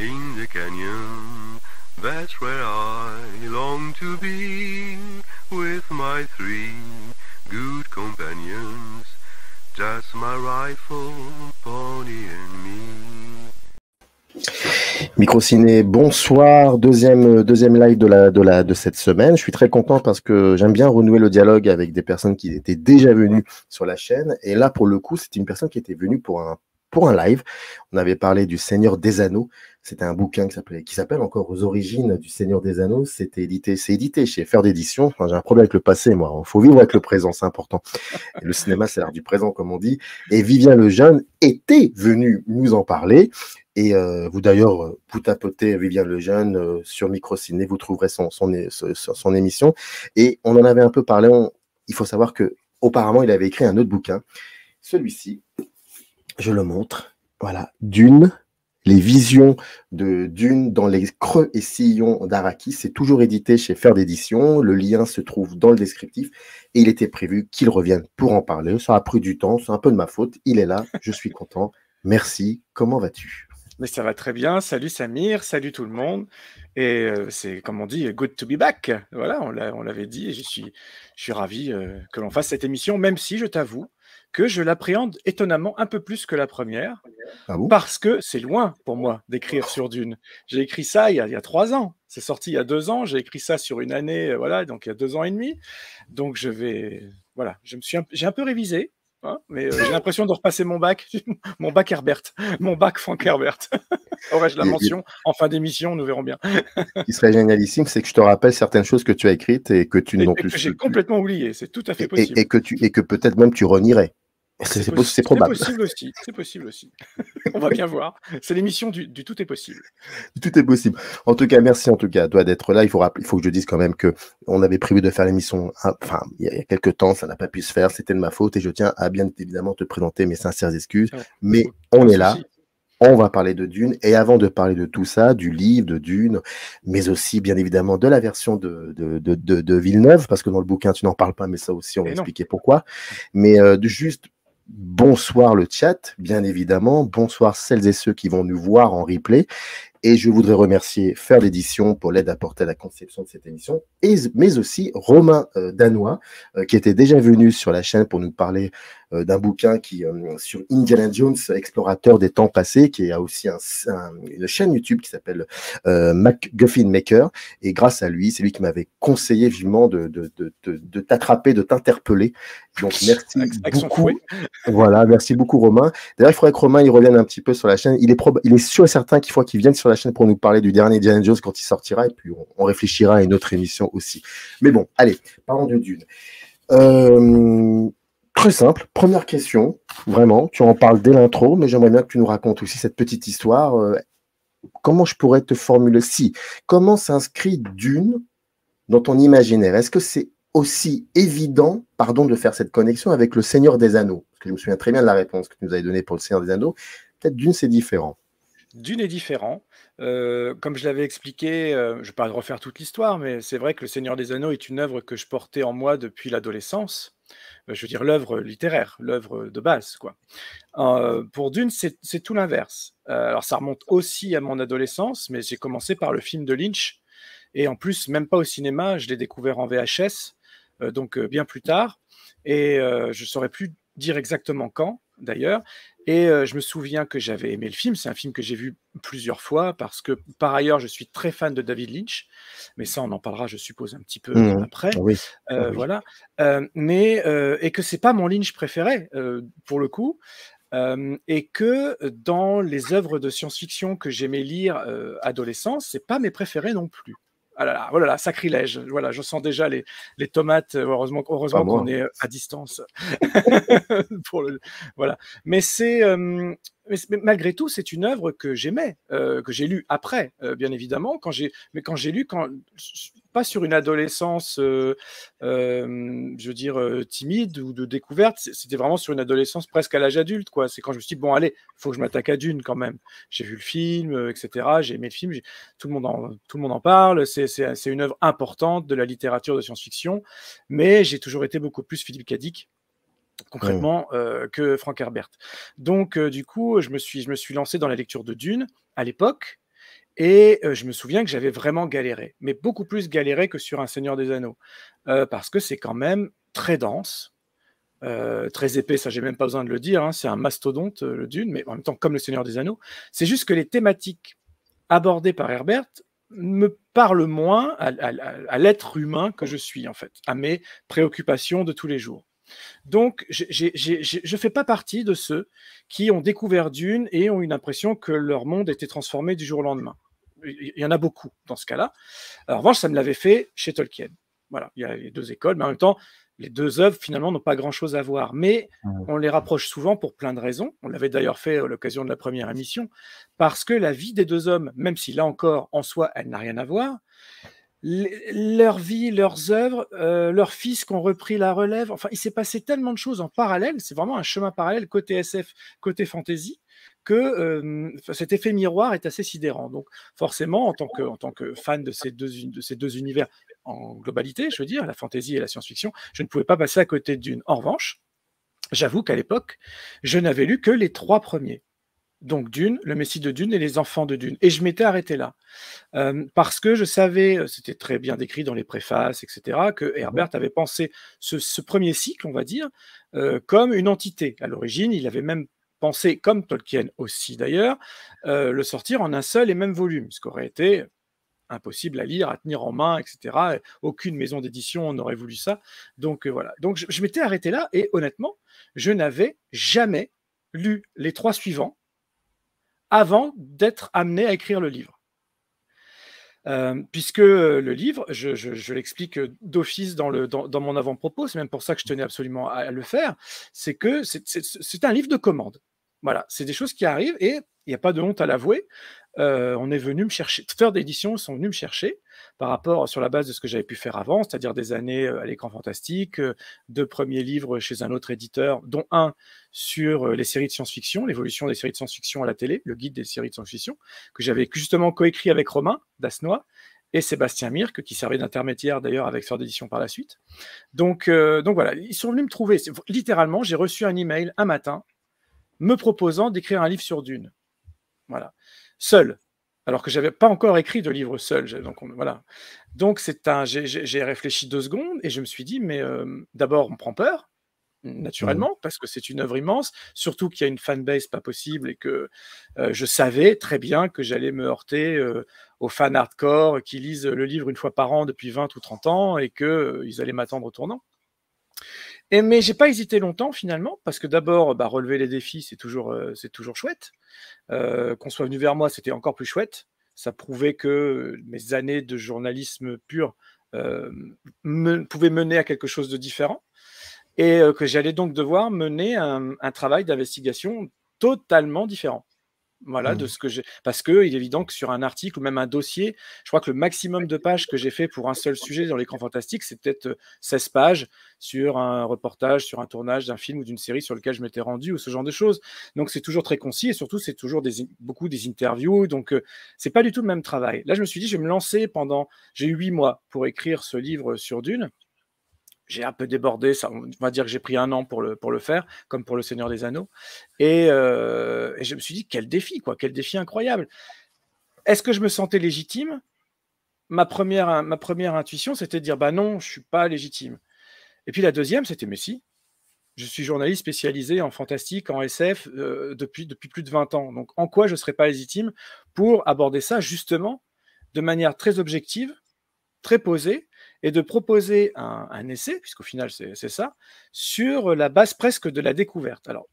in the canyon. That's where I long to be with my three good companions. Just my rifle, pony and me. Microciné, bonsoir, deuxième, euh, deuxième live de, la, de, de cette semaine. Je suis très content parce que j'aime bien renouer le dialogue avec des personnes qui étaient déjà venues sur la chaîne. Et là, pour le coup, c'est une personne qui était venue pour un pour un live. On avait parlé du Seigneur des Anneaux. C'était un bouquin qui s'appelle encore aux origines du Seigneur des Anneaux. C'était édité, c'est édité chez Faire d'édition. j'ai un problème avec le passé, moi. Il faut vivre avec le présent, c'est important. le cinéma, c'est l'art du présent, comme on dit. Et Vivien Lejeune était venu nous en parler. Et euh, vous d'ailleurs, euh, vous tapotez Vivien Lejeune sur euh, sur Microciné, vous trouverez son, son, émission. Et on en avait un peu parlé. il faut savoir que il avait écrit un autre bouquin. Celui-ci, je le montre. Voilà, Dune, les visions de Dune dans les creux et sillons d'Araki. C'est toujours édité chez Faire d'édition. Le lien se trouve dans le descriptif et il était prévu qu'il revienne pour en parler. Ça a pris du temps, c'est un peu de ma faute. Il est là, je suis content. Merci, comment vas-tu Mais ça va très bien. Salut Samir, salut tout le monde. Et euh, c'est comme on dit, good to be back. Voilà, on l'avait dit et je suis ravi euh, que l'on fasse cette émission, même si je t'avoue que je l'appréhende étonnamment un peu plus que la première, ah parce que c'est loin pour moi d'écrire sur Dune. J'ai écrit ça il y, a, trois ans, c'est sorti il y a deux ans, j'ai écrit ça sur une année, euh, voilà, donc il y a deux ans et demi. Donc je vais, voilà, je me suis, j'ai un peu révisé, Hein, mais euh, j'ai l'impression de repasser mon bac, mon bac Herbert, mon bac Frank Herbert. Aurais-je la mention En fin d'émission, nous verrons bien. Ce qui serait génialissime, c'est que je te rappelle certaines choses que tu as écrites et que tu n'as plus. J'ai complètement oublié, c'est tout à fait possible. Et, que, tu, et que peut-être même tu renierais. C'est possible, probable. C'est possible aussi. C'est possible aussi. On va bien voir. C'est l'émission du, tout est possible. Tout est possible. En tout cas, merci en tout cas d'être là. Il faut, il faut que je dise quand même que on avait prévu de faire l'émission, enfin, il y, a, quelques temps, ça n'a pas pu se faire. C'était de ma faute et je tiens à bien évidemment te présenter mes sincères excuses. Mais on est là. On va parler de Dune. Et avant de parler de tout ça, du livre de Dune, mais aussi bien évidemment de la version de, de, Villeneuve, parce que dans le bouquin, tu n'en parles pas, mais ça aussi, on va expliquer pourquoi. Mais euh, de juste Bonsoir le chat, bien évidemment. Bonsoir celles et ceux qui vont nous voir en replay. Et je voudrais remercier Faire l'édition pour l'aide apportée à la conception de cette émission, mais aussi Romain euh, Danois, euh, qui était déjà venu sur la chaîne pour nous parler euh, d'un bouquin qui euh, sur Indiana Jones, explorateur des temps passés, qui a aussi un, une chaîne YouTube qui s'appelle euh, McGuffin Maker. Et grâce à lui, c'est lui qui m'avait conseillé vivement de, de, de, de t'attraper, de t'interpeller. Donc merci beaucoup. Voilà, merci beaucoup Romain. D'ailleurs, il faudrait que Romain il revienne un petit peu sur la chaîne. Il est, il est sûr et certain qu'il faut qu'il vienne sur la chaîne pour nous parler du dernier Indiana Jones quand il sortira et puis on, réfléchira à une autre émission aussi. Mais bon, allez, parlons de Dune. Euh, Très simple, première question, vraiment, tu en parles dès l'intro, mais j'aimerais bien que tu nous racontes aussi cette petite histoire. Euh, comment je pourrais te formuler si Comment s'inscrit Dune dans ton imaginaire Est-ce que c'est aussi évident, pardon, de faire cette connexion avec le Seigneur des Anneaux Parce que je me souviens très bien de la réponse que tu nous avais donnée pour le Seigneur des Anneaux. Peut-être Dune, c'est différent. Dune est différent. Euh, comme je l'avais expliqué, euh, je ne vais pas refaire toute l'histoire, mais c'est vrai que Le Seigneur des Anneaux est une œuvre que je portais en moi depuis l'adolescence. Euh, je veux dire l'œuvre littéraire, l'œuvre de base. Quoi. Euh, pour Dune, c'est tout l'inverse. Euh, alors ça remonte aussi à mon adolescence, mais j'ai commencé par le film de Lynch. Et en plus, même pas au cinéma, je l'ai découvert en VHS, donc bien plus tard. Et je ne saurais plus dire exactement quand d'ailleurs. Et euh, je me souviens que j'avais aimé le film. C'est un film que j'ai vu plusieurs fois parce que, par ailleurs, je suis très fan de David Lynch. Mais ça, on en parlera, je suppose, un petit peu mmh. après. Euh, voilà. Euh, mais et que c'est pas mon Lynch préféré pour le coup. et que dans les œuvres de science-fiction que j'aimais lire adolescent, c'est pas mes préférés non plus ah oh là là, sacrilège. Voilà, je sens déjà les, tomates. Euh, heureusement, heureusement qu'on est euh, à distance. Pour voilà. Mais c'est, euh, mais, malgré tout, c'est une œuvre que j'aimais, euh, que j'ai lue après, euh, bien évidemment, mais quand j'ai lu, pas sur une adolescence, euh, je veux dire, timide ou de découverte, c'était vraiment sur une adolescence presque à l'âge adulte, quoi. C'est quand je me suis dit, bon, allez, faut que je m'attaque à Dune quand même. J'ai vu le film, etc., j'ai aimé le film, tout, le monde en, parle, c'est, c'est, une œuvre importante de la littérature de science-fiction, mais j'ai toujours été beaucoup plus Philippe Cadic concrètement euh, que Frank Herbert. Donc euh, du coup, je me, suis, je me suis lancé dans la lecture de Dune à l'époque et euh, je me souviens que j'avais vraiment galéré, mais beaucoup plus galéré que sur Un Seigneur des Anneaux parce que c'est quand même très dense. très épais, ça j'ai même pas besoin de le dire, hein, c'est un mastodonte le Dune, mais en même temps comme le Seigneur des Anneaux, c'est juste que les thématiques abordées par Herbert me parlent moins à l'être humain que je suis en fait, à mes préoccupations de tous les jours. Donc, je ne fais pas partie de ceux qui ont découvert Dune et ont eu l'impression que leur monde était transformé du jour au lendemain. Il y en a beaucoup dans ce cas-là. En revanche, ça me l'avait fait chez Tolkien. Voilà, il y a les deux écoles, mais en même temps, les deux œuvres finalement n'ont pas grand-chose à voir, mais on les rapproche souvent pour plein de raisons. On l'avait d'ailleurs fait à l'occasion de la première émission, parce que la vie des deux hommes, même si là encore en soi elle n'a rien à voir, leur vie, leurs œuvres, euh, leurs fils qui ont repris la relève. Enfin, il s'est passé tellement de choses en parallèle. C'est vraiment un chemin parallèle côté SF, côté fantasy, que euh, cet effet miroir est assez sidérant. Donc, forcément, en tant que, en tant que fan de ces, deux, de ces deux univers en globalité, je veux dire, la fantasy et la science-fiction, je ne pouvais pas passer à côté d'une. En revanche, j'avoue qu'à l'époque, je n'avais lu que les trois premiers donc Dune, le Messie de Dune et les enfants de Dune. Et je m'étais arrêté là. Euh, parce que je savais, euh, c'était très bien décrit dans les préfaces, etc., que mhm. Herbert avait pensé ce, premier cycle, on va dire, euh, comme une entité. À l'origine, il avait même pensé, comme Tolkien aussi d'ailleurs, le sortir en un seul et même volume, ce qui aurait été impossible à lire, à tenir en main, etc. Aucune maison d'édition n'aurait voulu ça. Donc voilà. Donc je m'étais arrêté là et honnêtement, je n'avais jamais lu les trois suivants avant d'être amené à écrire le livre. Euh, puisque euh, le livre, je, l'explique euh, d'office dans, mon avant-propos, c'est même pour ça que je tenais absolument à, le faire, c'est que c'est un livre de commande. Voilà, c'est des choses qui arrivent et il n'y a pas de honte à l'avouer. Euh, on est venu me chercher, auteurs d'édition sont venus me chercher par rapport sur la base de ce que j'avais pu faire avant, c'est-à-dire des années euh, à l'écran fantastique, euh, deux premiers livres chez un autre éditeur, dont un sur les séries de science-fiction, l'évolution des séries de science-fiction à la télé, le guide des séries de science-fiction, que j'avais justement coécrit avec Romain Dasnois, et Sébastien Mirque, qui servait d'intermédiaire d'ailleurs avec Third d'édition par la suite. Donc, donc voilà, ils sont venus me trouver. Littéralement, j'ai reçu un email un matin me proposant d'écrire un livre sur Dune. Voilà seul, alors que j'avais pas encore écrit de livre seul. Donc voilà. Donc c'est un, j'ai réfléchi deux secondes et je me suis dit, mais euh, d'abord on prend peur naturellement mmh. parce que c'est une œuvre immense, surtout qu'il y a une fanbase pas possible et que euh, je savais très bien que j'allais me heurter euh, aux fans hardcore qui lisent le livre une fois par an depuis 20 ou 30 ans et que ils allaient m'attendre au tournant. Mais mais j'ai pas hésité longtemps finalement, parce que d'abord, bah, relever les défis, c'est toujours, euh, c'est toujours chouette. Euh, qu'on soit venu vers moi, c'était encore plus chouette. Ça prouvait que mes années de journalisme pur euh, pouvaient mener à quelque chose de différent et que j'allais donc devoir mener un travail d'investigation totalement différent. Voilà, de mmh. ce que j'ai. Parce que il est évident que sur un article ou même un dossier, je crois que le maximum de pages que j'ai fait pour un seul sujet dans l'écran fantastique, c'est peut-être 16 euh, pages sur un reportage, sur un tournage d'un film ou d'une série sur lequel je m'étais rendu ou ce genre de choses. Donc c'est toujours très concis et surtout c'est toujours beaucoup des interviews. Donc euh, c'est pas du tout le même travail. Là, je me suis dit, je vais me lancer pendant. J'ai eu huit mois pour écrire ce livre sur Dune j'ai un peu débordé, ça, on va dire que j'ai pris un an pour le, pour le faire, comme pour le Seigneur des Anneaux. Et, euh, je me suis dit, quel défi, quoi, quel défi incroyable. Est-ce que je me sentais légitime ma première, ma première intuition, c'était de dire, bah non, je ne suis pas légitime. Et puis la deuxième, c'était, mais si, je suis journaliste spécialisé en fantastique, en SF, euh, depuis, depuis plus de 20 ans. Donc en quoi je ne serais pas légitime pour aborder ça justement de manière très objective, très posée, et de proposer un, essai, puisqu'au final c'est ça, sur la base presque de la découverte. Alors,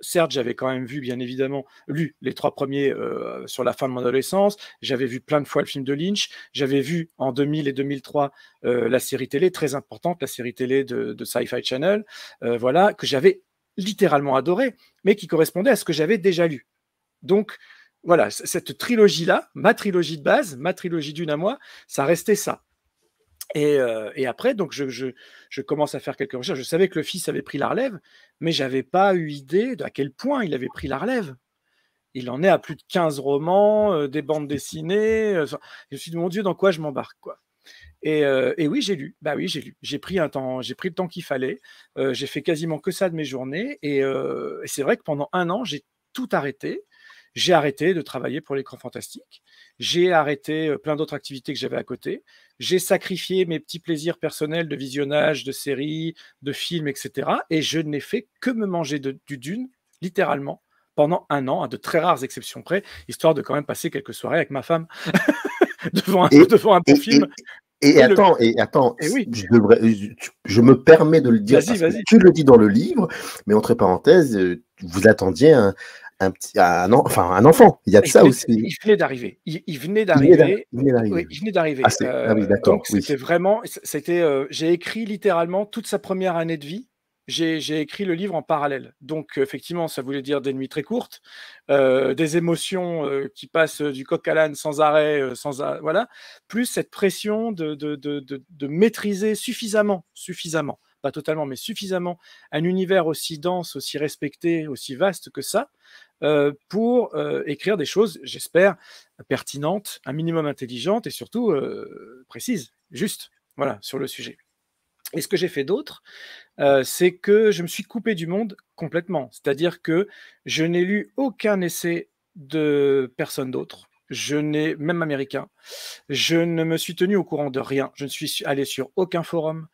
certes, j'avais quand même vu, bien évidemment, lu les trois premiers euh, sur la fin de mon adolescence. J'avais vu plein de fois le film de Lynch. J'avais vu en 2000 et 2003 euh, la série télé très importante, la série télé de, Sci-Fi Channel, euh, voilà, que j'avais littéralement adoré, mais qui correspondait à ce que j'avais déjà lu. Donc, voilà, cette trilogie-là, ma trilogie de base, ma trilogie d'une à moi, ça restait ça. Euh, et, après, donc je, commence à faire quelques recherches. Je savais que le fils avait pris la relève, mais n'avais pas eu idée de à quel point il avait pris la relève. Il en est à plus de 15 romans, euh, des bandes dessinées. Euh, je me suis dit, mon Dieu, dans quoi je m'embarque quoi. Et, oui, j'ai lu. Bah oui, j'ai lu. J'ai pris un temps, j'ai pris le temps qu'il fallait. j'ai fait quasiment que ça de mes journées. et c'est vrai que pendant un an, j'ai tout arrêté j'ai arrêté de travailler pour l'écran fantastique, j'ai arrêté euh, plein d'autres activités que j'avais à côté, j'ai sacrifié mes petits plaisirs personnels de visionnage, de séries, de films, etc. Et je n'ai fait que me manger du dune, littéralement, pendant un an, à de très rares exceptions près, histoire de quand même passer quelques soirées avec ma femme devant, un, devant bon film. Et, attends, et eh je, me permets de le dire, tu le dis dans le livre, mais entre parenthèses, euh, vous attendiez un, un petit, un, enfin, un enfant. Il y a de ça aussi. Il venait d'arriver. Il, venait d'arriver. Il venait d'arriver. d'accord. vraiment. C'était. Euh, j'ai écrit littéralement toute sa première année de vie. J'ai écrit le livre en parallèle. Donc, euh, effectivement, ça voulait dire des nuits très courtes, euh, des émotions qui passent du coq à l'âne sans arrêt, sans voilà, plus cette pression de, de, de, de maîtriser suffisamment, suffisamment pas totalement, mais suffisamment, un univers aussi dense, aussi respecté, aussi vaste que ça, euh, pour euh, écrire des choses, j'espère, pertinentes, un minimum intelligentes et surtout euh, précises, justes, voilà, sur le sujet. Et ce que j'ai fait d'autre, c'est que je me suis coupé du monde complètement. C'est-à-dire que je n'ai lu aucun essai de personne d'autre. Je n'ai même américain. Je ne me suis tenu au courant de rien. Je ne suis allé sur aucun forum.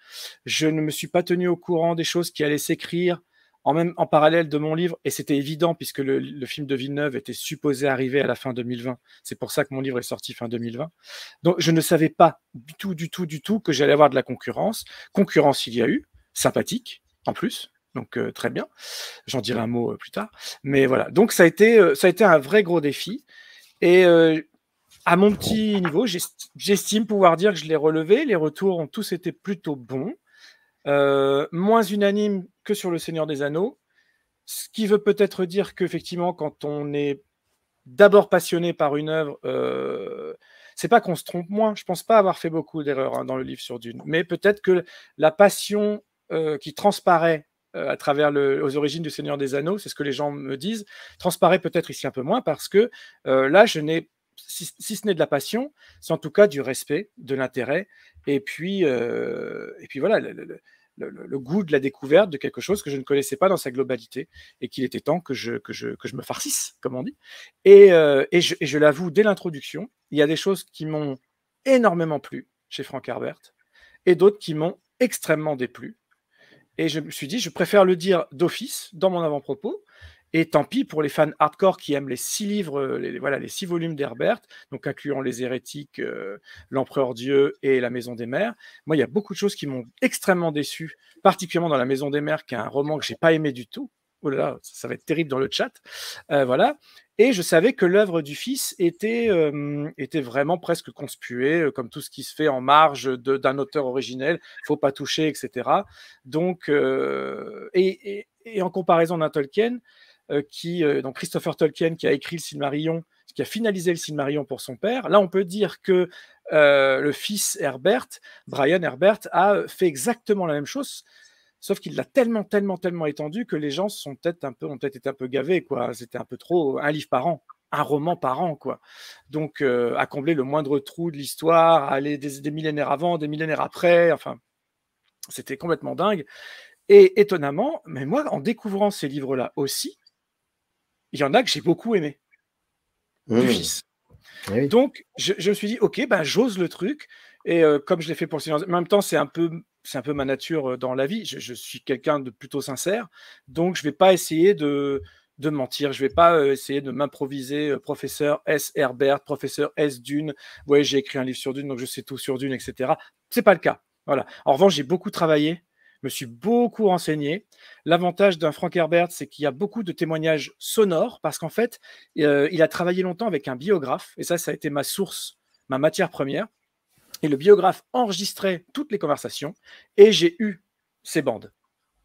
Je ne me suis pas tenu au courant des choses qui allaient s'écrire en, même, en parallèle de mon livre, et c'était évident puisque le, film de Villeneuve était supposé arriver à la fin 2020. C'est pour ça que mon livre est sorti fin 2020. Donc je ne savais pas du tout, du tout, du tout que j'allais avoir de la concurrence. Concurrence, il y a eu, sympathique en plus. Donc euh, très bien, j'en dirai un mot euh, plus tard. Mais voilà, donc ça a été, euh, ça a été un vrai gros défi. Et à mon petit niveau, j'estime pouvoir dire que je l'ai relevé. Les retours ont tous été plutôt bons. Euh, moins unanime que sur Le Seigneur des Anneaux, ce qui veut peut-être dire qu'effectivement, quand on est d'abord passionné par une œuvre, euh, c'est pas qu'on se trompe moins. Je pense pas avoir fait beaucoup d'erreurs hein, dans le livre sur Dune, mais peut-être que la passion euh, qui transparaît à travers les origines du Seigneur des Anneaux, c'est ce que les gens me disent, transparaît peut-être ici un peu moins parce que là, je n'ai si, ce n'est de la passion, c'est en tout cas du respect, de l'intérêt, et puis euh, et puis voilà le, goût de la découverte de quelque chose que je ne connaissais pas dans sa globalité et qu'il était temps que je que je, que je me farcisse, comme on dit. Euh, et, je, et je l'avoue dès l'introduction, il y a des choses qui m'ont énormément plu chez Frank Herbert et d'autres qui m'ont extrêmement déplu. Et je me suis dit, je préfère le dire d'office dans mon avant-propos et tant pis pour les fans hardcore qui aiment les six livres, euh, les, voilà, les six volumes d'Herbert, donc incluant Les Hérétiques, euh, L'Empereur Dieu et La Maison des Mères. Moi, il y a beaucoup de choses qui m'ont extrêmement déçu, particulièrement dans La Maison des Mères, qui est un roman que j'ai pas aimé du tout. Oh là là, ça va être terrible dans le chat. Euh, voilà. Et je savais que l'œuvre du fils était, était vraiment presque conspuée, comme tout ce qui se fait en marge d'un auteur originel, faut pas toucher, etc. Donc, et, en comparaison d'un Tolkien, euh, qui, euh, donc Christopher Tolkien, qui a écrit le Silmarillion, qui a finalisé le Silmarillion pour son père. Là, on peut dire que euh, le fils Herbert, Brian Herbert, a fait exactement la même chose, sauf qu'il l'a tellement, tellement, tellement étendu que les gens sont peut-être un peu, ont peut-être été un peu gavés, quoi. C'était un peu trop, un livre par an, un roman par an, quoi. Donc, à combler le moindre trou de l'histoire, aller des, des millénaires avant, des millénaires après, enfin, c'était complètement dingue. Et étonnamment, mais moi, en découvrant ces livres-là aussi, il y en a que j'ai beaucoup aimé. Eh donc, je, me suis dit, ok, ben, j'ose le truc. Et euh, comme je l'ai fait pour silence, en même temps, c'est un peu, c'est un peu ma nature euh, dans la vie. Je, suis quelqu'un de plutôt sincère, donc je vais pas essayer de, de mentir. Je vais pas euh, essayer de m'improviser professeur S. Herbert, professeur S. Dune. voyez j'ai écrit un livre sur Dune, donc je sais tout sur Dune, etc. C'est pas le cas. Voilà. En revanche, j'ai beaucoup travaillé je me suis beaucoup renseigné. L'avantage d'un Frank Herbert, c'est qu'il y a beaucoup de témoignages sonores parce qu'en fait, euh, il a travaillé longtemps avec un biographe et ça, ça a été ma source, ma matière première. Et le biographe enregistrait toutes les conversations et j'ai eu ces bandes.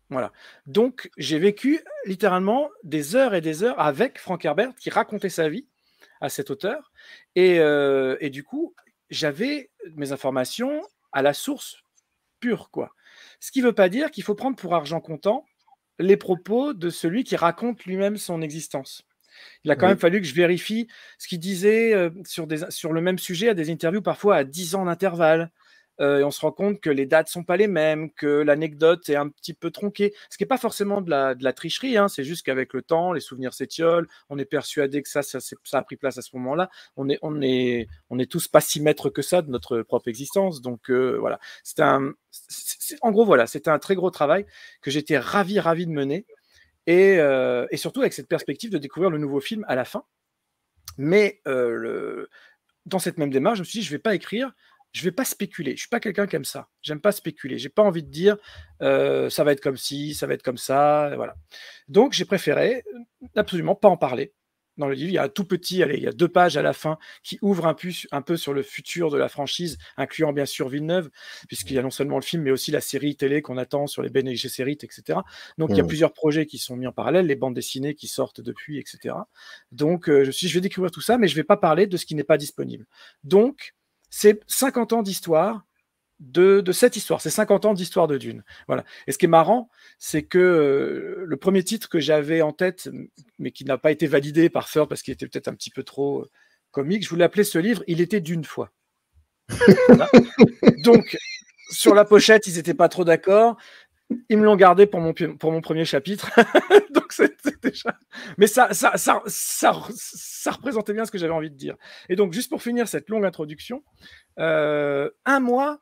Voilà. Donc, j'ai vécu littéralement des heures et des heures avec Frank Herbert qui racontait sa vie à cet auteur. Et, euh, et du coup, j'avais mes informations à la source pure, quoi. Ce qui ne veut pas dire qu'il faut prendre pour argent comptant les propos de celui qui raconte lui-même son existence. Il a quand même fallu que je vérifie ce qu'il disait euh, sur, sur, le même sujet à des interviews parfois à 10 ans d'intervalle, euh, et on se rend compte que les dates sont pas les mêmes, que l'anecdote est un petit peu tronquée, ce qui n'est pas forcément de la, de la tricherie, hein. c'est juste qu'avec le temps, les souvenirs s'étiolent, on est persuadé que ça, ça, a pris place à ce moment-là, on est, on, est, on est tous pas si maîtres que ça de notre propre existence, donc euh, voilà, c'est un... en gros, voilà, c'était un très gros travail que j'étais ravi, ravi de mener. Et, euh, surtout avec cette perspective de découvrir le nouveau film à la fin. Mais dans cette même démarche, je me suis dit, je ne vais pas écrire je ne vais pas spéculer. Je suis pas quelqu'un qui aime ça. n'aime pas spéculer. n'ai pas envie de dire euh, ça va être comme ci, ça va être comme ça, voilà. Donc j'ai préféré euh, absolument pas en parler. Dans le livre, il y a un tout petit, il y a deux pages à la fin qui ouvrent un, peu sur le futur de la franchise, incluant bien sûr Villeneuve, puisqu'il y a non seulement le film, mais aussi la série télé qu'on attend sur les BNG séries, etc. Donc il y a mmh. plusieurs projets qui sont mis en parallèle, les bandes dessinées qui sortent depuis, etc. Donc euh, je suis, je vais découvrir tout ça, mais je vais pas parler de ce qui n'est pas disponible. Donc c'est 50 ans d'histoire de, cette histoire. C'est 50 ans d'histoire de Dune. Voilà. Et ce qui est marrant, c'est que euh, le premier titre que j'avais en tête, mais qui n'a pas été validé par Ford parce qu'il était peut-être un petit peu trop euh, comique, je voulais appeler ce livre Il était d'une fois. Donc, sur la pochette, ils n'étaient pas trop d'accord. Ils me l'ont gardé pour mon, pour mon premier chapitre. Donc c'était déjà. Mais ça, ça, ça, ça, représentait bien ce que j'avais envie de dire. Et donc, juste pour finir cette longue introduction, euh, un mois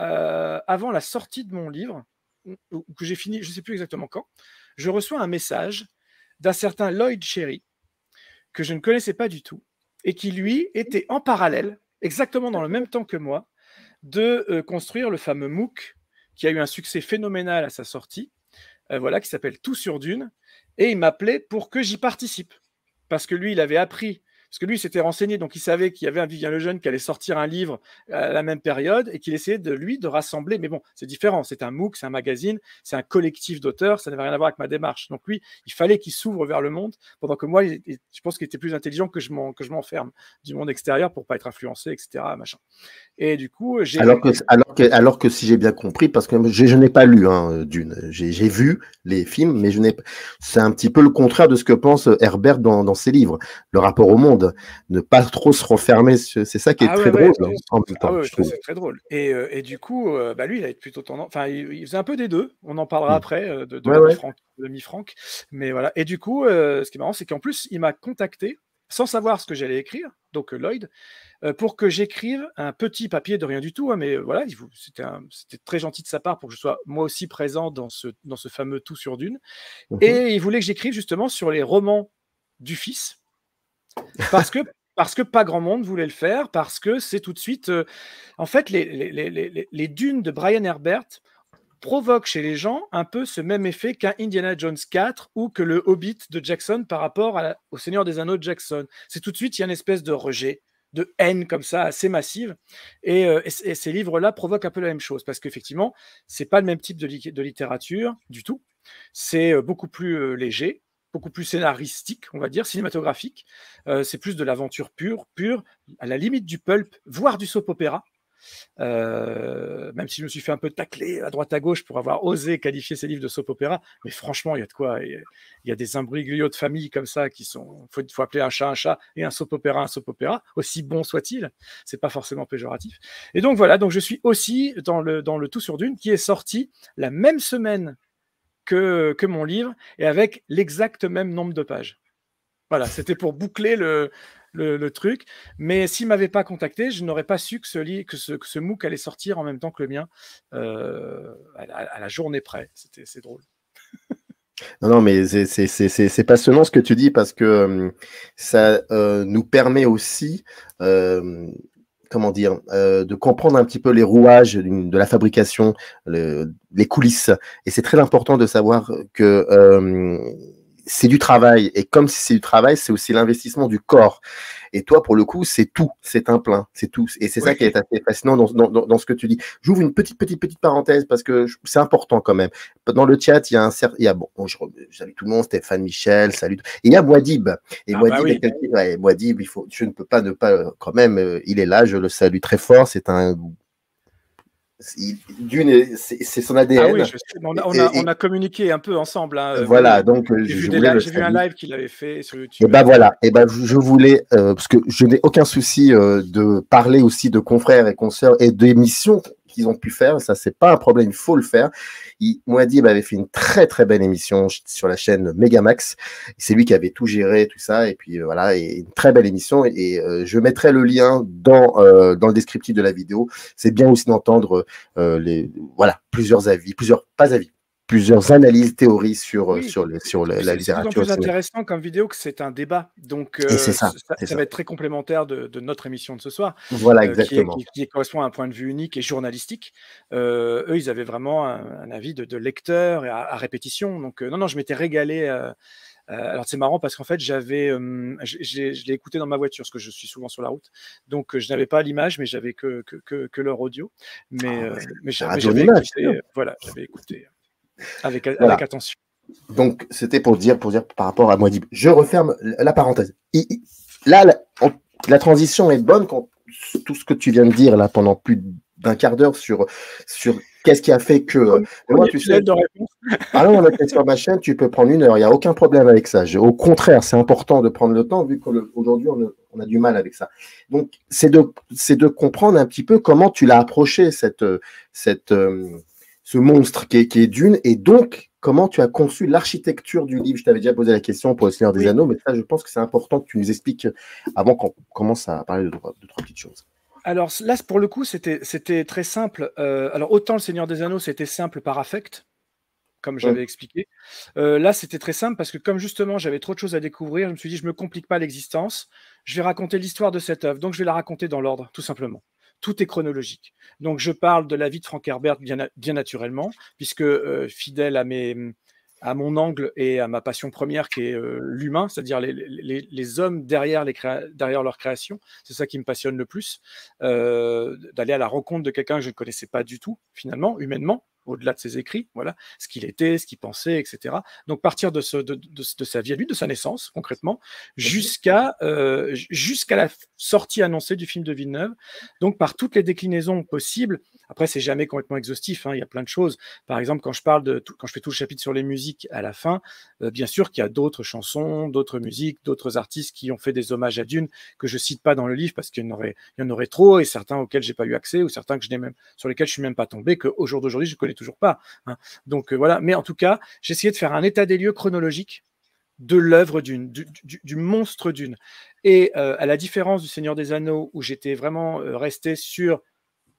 euh, avant la sortie de mon livre, que j'ai fini, je ne sais plus exactement quand, je reçois un message d'un certain Lloyd Sherry que je ne connaissais pas du tout, et qui, lui, était en parallèle, exactement dans le même temps que moi, de euh, construire le fameux MOOC qui a eu un succès phénoménal à sa sortie, euh, voilà, qui s'appelle Tout sur Dune, et il m'appelait pour que j'y participe. Parce que lui, il avait appris parce que lui, il s'était renseigné, donc il savait qu'il y avait un Vivien Lejeune qui allait sortir un livre à la même période et qu'il essayait de lui de rassembler. Mais bon, c'est différent. C'est un MOOC, c'est un magazine, c'est un collectif d'auteurs. Ça n'avait rien à voir avec ma démarche. Donc lui, il fallait qu'il s'ouvre vers le monde, pendant que moi, je pense qu'il était plus intelligent que je m'enferme du monde extérieur pour pas être influencé, etc. Machin. Et du coup, j'ai alors que si j'ai bien compris, parce que je, n'ai pas lu hein, Dune, j'ai vu les films, mais je n'ai c'est un petit peu le contraire de ce que pense Herbert dans ses livres. Le rapport au monde de ne pas trop se refermer C'est ça qui est très drôle très drôle. Et, euh, du coup, euh, bah, lui, il a plutôt tendance. Enfin, il, faisait un peu des deux. On en parlera mm. après euh, de, mi-franc. Mais voilà. Et du coup, ce qui est marrant, c'est qu'en plus, il m'a contacté sans savoir ce que j'allais écrire, donc Lloyd, pour que j'écrive un petit papier de rien du tout. Hein, mais voilà, c'était très gentil de sa part pour que je sois moi aussi présent dans ce, fameux Tout sur Dune. Mm-hmm. Et il voulait que j'écrive justement sur les romans du fils, parce que parce que pas grand monde voulait le faire, parce que c'est tout de suite. Euh, en fait, les, dunes de Brian Herbert provoquent chez les gens un peu ce même effet qu'un Indiana Jones 4 ou que le Hobbit de Jackson par rapport au Seigneur des Anneaux de Jackson. C'est tout de suite, il y a une espèce de rejet, de haine comme ça, assez massive. Et, euh, ces livres-là provoquent un peu la même chose, parce qu'effectivement, c'est pas le même type de, de littérature du tout. C'est euh, beaucoup plus léger, beaucoup plus scénaristique, on va dire, cinématographique. Euh, c'est plus de l'aventure pure, pure, à la limite du pulp, voire du soap opéra. Euh, même si je me suis fait un peu tacler à droite à gauche pour avoir osé qualifier ces livres de soap opéra, mais franchement, il y a de quoi. Il y a des imbroglios de famille comme ça qui sont. Faut, faut appeler un chat un chat et un soap opéra un soap opéra, aussi bon soit-il. C'est pas forcément péjoratif. Et donc voilà. Donc je suis aussi dans le dans le tout sur d'une qui est sorti la même semaine que, mon livre et avec l'exact même nombre de pages. Voilà, c'était pour boucler le, le, truc. Mais s'il ne m'avait pas contacté, je n'aurais pas su que ce, que, ce, que ce MOOC allait sortir en même temps que le mien euh, à, la, journée près. C'était, c'est drôle. Non, non, mais c'est passionnant ce que tu dis parce que euh, ça euh, nous permet aussi euh, comment dire, euh, de comprendre un petit peu les rouages de la fabrication, les coulisses. Et c'est très important de savoir que euh, c'est du travail. Et comme c'est du travail, c'est aussi l'investissement du corps. Et toi, pour le coup, c'est tout, c'est un plein, c'est tout. Et c'est ça qui est assez fascinant dans, dans, dans ce que tu dis. J'ouvre une petite, petite, petite parenthèse parce que c'est important quand même. Dans le chat, il y a un certain, il y a, bon, je, salue tout le monde, Stéphane Michel, salut. il y a Moadib. Et ah bah il faut, je ne peux pas ne pas, euh, quand même, euh, il est là, je le salue très fort, c'est un Dune, c'est son ADN. Ah on, a, communiqué un peu ensemble. Hein, euh, voilà, donc euh, j'ai vu, vu, un live qu'il avait fait sur YouTube. Eh ben, voilà, et eh ben je voulais, euh, parce que je n'ai aucun souci de parler aussi de confrères et consoeurs et d'émissions ils ont pu faire. Ça, c'est pas un problème, il faut le faire. Il, Mouadib avait fait une très très belle émission sur la chaîne Megamax. C'est lui qui avait tout géré, tout ça. Et puis euh, voilà, et une très belle émission. Et, euh, je mettrai le lien dans, euh, dans le descriptif de la vidéo. C'est bien aussi d'entendre les voilà plusieurs avis, plusieurs pas avis, plusieurs analyses théories sur, euh, sur, le sur la, littérature. C'est intéressant comme vidéo que c'est un débat. Donc, euh, c'est ça, ça, va être très complémentaire de, notre émission de ce soir. Voilà, euh, exactement. qui, correspond à un point de vue unique et journalistique. eux, ils avaient vraiment un, avis de, de lecteur à, répétition. Donc, non, non, je m'étais régalé. alors c'est marrant parce qu'en fait j'avais, je l'ai écouté dans ma voiture parce que je suis souvent sur la route, donc je n'avais pas l'image mais j'avais que que, leur audio, mais ah mais j'avais voilà j'avais écouté. Avec, attention. Donc, c'était pour dire, pour dire par rapport à dit Je referme la parenthèse. là, la, transition est bonne quand tout ce que tu viens de dire là pendant plus d'un quart d'heure sur, sur qu'est-ce qui a fait que. Euh, moi, tu sais. ah on sur ma chaîne, tu peux prendre une heure, il n'y a aucun problème avec ça. au contraire, c'est important de prendre le temps vu qu'aujourd'hui, on, on, a du mal avec ça. Donc, c'est de, de comprendre un petit peu comment tu l'as approché, cette. Euh, cette euh, ce monstre qui est, Dune, et donc comment tu as conçu l'architecture du livre Je t'avais déjà posé la question pour Le Seigneur des Anneaux, mais ça, je pense que c'est important que tu nous expliques euh, avant qu'on commence à parler de, trois petites choses. Alors là, pour le coup, c'était très simple. Euh, alors autant Le Seigneur des Anneaux, c'était simple par affect, comme j'avais expliqué. Euh, là, c'était très simple parce que comme justement, j'avais trop de choses à découvrir, je me suis dit, je ne me complique pas l'existence, je vais raconter l'histoire de cette œuvre, donc je vais la raconter dans l'ordre, tout simplement tout est chronologique. Donc je parle de la vie de Frank Herbert bien, naturellement, puisque euh, fidèle à, mon angle et à ma passion première qui est euh, l'humain, c'est-à-dire les, hommes derrière, leur création, c'est ça qui me passionne le plus, euh, d'aller à la rencontre de quelqu'un que je ne connaissais pas du tout, finalement, humainement, au-delà de ses écrits, voilà, ce qu'il était, ce qu'il pensait, etc. Donc partir de, sa vie à lui, de sa naissance concrètement, jusqu'à euh, jusqu'à la sortie annoncée du film de Villeneuve. Donc par toutes les déclinaisons possibles. Après, c'est jamais complètement exhaustif. Hein, il y a plein de choses. Par exemple, quand je parle de quand je fais tout le chapitre sur les musiques à la fin, euh, bien sûr qu'il y a d'autres chansons, d'autres musiques, d'autres artistes qui ont fait des hommages à Dune que je cite pas dans le livre parce qu'il y en aurait, y en aurait trop et certains auxquels j'ai pas eu accès ou certains que je n'ai même sur lesquels je suis même pas tombé qu'au jour d'aujourd'hui je connais toujours pas. Hein. Donc euh, voilà, mais en tout cas, j'ai essayé de faire un état des lieux chronologique de l'œuvre d'une, du, monstre d'une. Et euh, à la différence du Seigneur des Anneaux, où j'étais vraiment euh, resté sur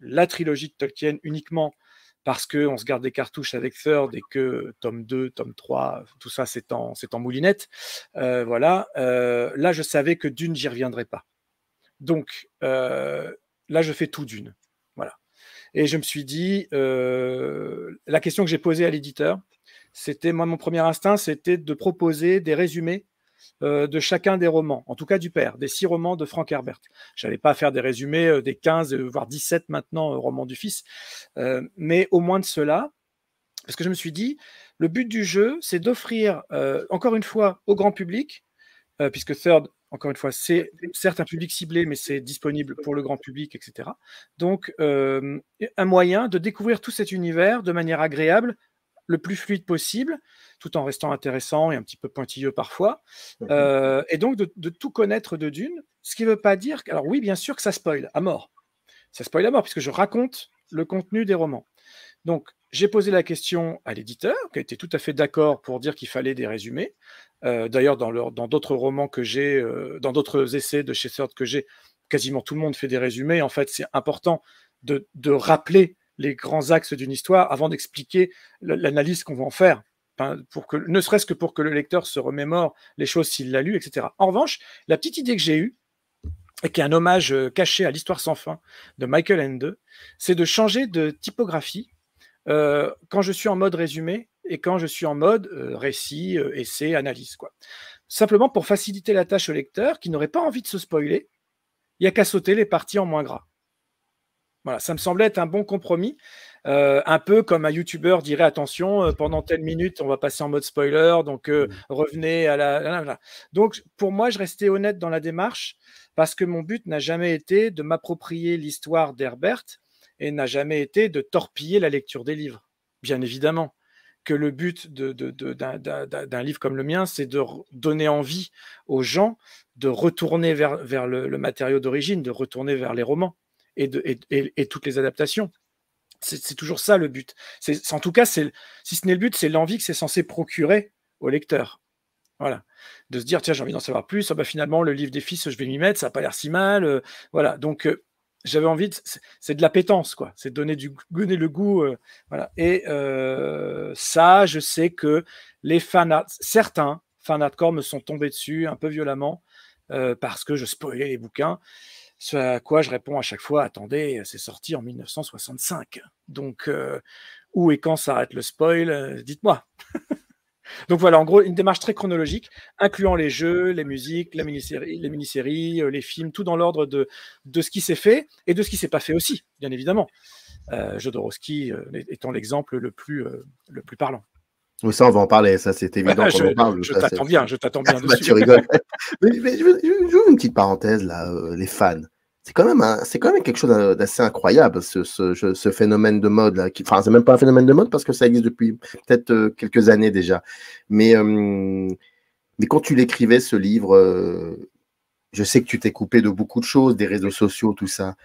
la trilogie de Tolkien uniquement parce qu'on se garde des cartouches avec Third et que tome 2, tome 3, tout ça, c'est en, c'est en moulinette. voilà. là, je savais que d'une, j'y reviendrai pas. Donc, là, je fais tout d'une. Et je me suis dit, euh, la question que j'ai posée à l'éditeur, c'était, moi, mon premier instinct, c'était de proposer des résumés euh, de chacun des romans, en tout cas du père, des six romans de Frank Herbert. Je n'allais pas faire des résumés euh, des 15, voire 17 maintenant romans du fils, mais au moins de cela, parce que je me suis dit, le but du jeu, c'est d'offrir, encore une fois, au grand public, puisque Third encore une fois, c'est certes un public ciblé, mais c'est disponible pour le grand public, etc. Donc, euh, un moyen de découvrir tout cet univers de manière agréable, le plus fluide possible, tout en restant intéressant et un petit peu pointilleux parfois. Mmh euh, et donc, de, de, tout connaître de d'une, ce qui ne veut pas dire. Alors, oui, bien sûr que ça spoil à mort. Ça spoil à mort, puisque je raconte le contenu des romans. Donc, j'ai posé la question à l'éditeur, qui était tout à fait d'accord pour dire qu'il fallait des résumés. Euh, d'ailleurs, dans d'autres romans que j'ai, euh, dans d'autres essais de chez que j'ai, quasiment tout le monde fait des résumés. En fait, c'est important de, rappeler les grands axes d'une histoire avant d'expliquer l'analyse qu'on va en faire. pour que, ne serait-ce que pour que le lecteur se remémore les choses s'il l'a lu, etc. En revanche, la petite idée que j'ai eue, et qui est un hommage euh, caché à l'histoire sans fin de Michael Ende, c'est de changer de typographie euh, quand je suis en mode résumé et quand je suis en mode euh, récit, euh, essai, analyse. Quoi. Simplement pour faciliter la tâche au lecteur qui n'aurait pas envie de se spoiler, il n'y a qu'à sauter les parties en moins gras. Voilà, ça me semblait être un bon compromis, un peu comme un youtubeur dirait attention, pendant telle minute, on va passer en mode spoiler, donc mmh. revenez à la, la. Donc pour moi, je restais honnête dans la démarche parce que mon but n'a jamais été de m'approprier l'histoire d'Herbert, et n'a jamais été de torpiller la lecture des livres, bien évidemment. Que le but d'un livre comme le mien, c'est de donner envie aux gens de retourner vers, le, matériau d'origine, de retourner vers les romans et, toutes les adaptations. C'est toujours ça le but. En tout cas, si ce n'est le but, c'est l'envie que c'est censé procurer au lecteur. Voilà. De se dire, tiens, j'ai envie d'en savoir plus. Ah bah, finalement, le livre des fils, je vais m'y mettre, ça n'a pas l'air si mal. Euh, voilà. Donc, euh, j'avais envie de, c'est de la pétence quoi c'est donner du donner le goût euh, voilà et euh, ça je sais que les fans certains fans hardcore me sont tombés dessus un peu violemment euh, parce que je spoilais les bouquins ce à quoi je réponds à chaque fois attendez c'est sorti en 1965 donc où et quand s'arrête le spoil dites-moi Donc voilà, en gros, une démarche très chronologique, incluant les jeux, les musiques, les mini-séries, euh, les films, tout dans l'ordre de, ce qui s'est fait et de ce qui s'est pas fait aussi, bien évidemment. Euh, Jodorowsky euh, étant l'exemple le plus, euh, le plus parlant. Oui, ça, on va en parler, ça c'est évident qu'on parle. Je t'attends bien, je t'attends bien. Bah, tu rigoles. je, je, une petite parenthèse là, les fans c'est quand même c'est quand même quelque chose d'assez incroyable ce, phénomène de mode là qui enfin c'est même pas un phénomène de mode parce que ça existe depuis peut-être euh, quelques années déjà mais euh, mais quand tu l'écrivais ce livre euh, je sais que tu t'es coupé de beaucoup de choses des réseaux sociaux tout ça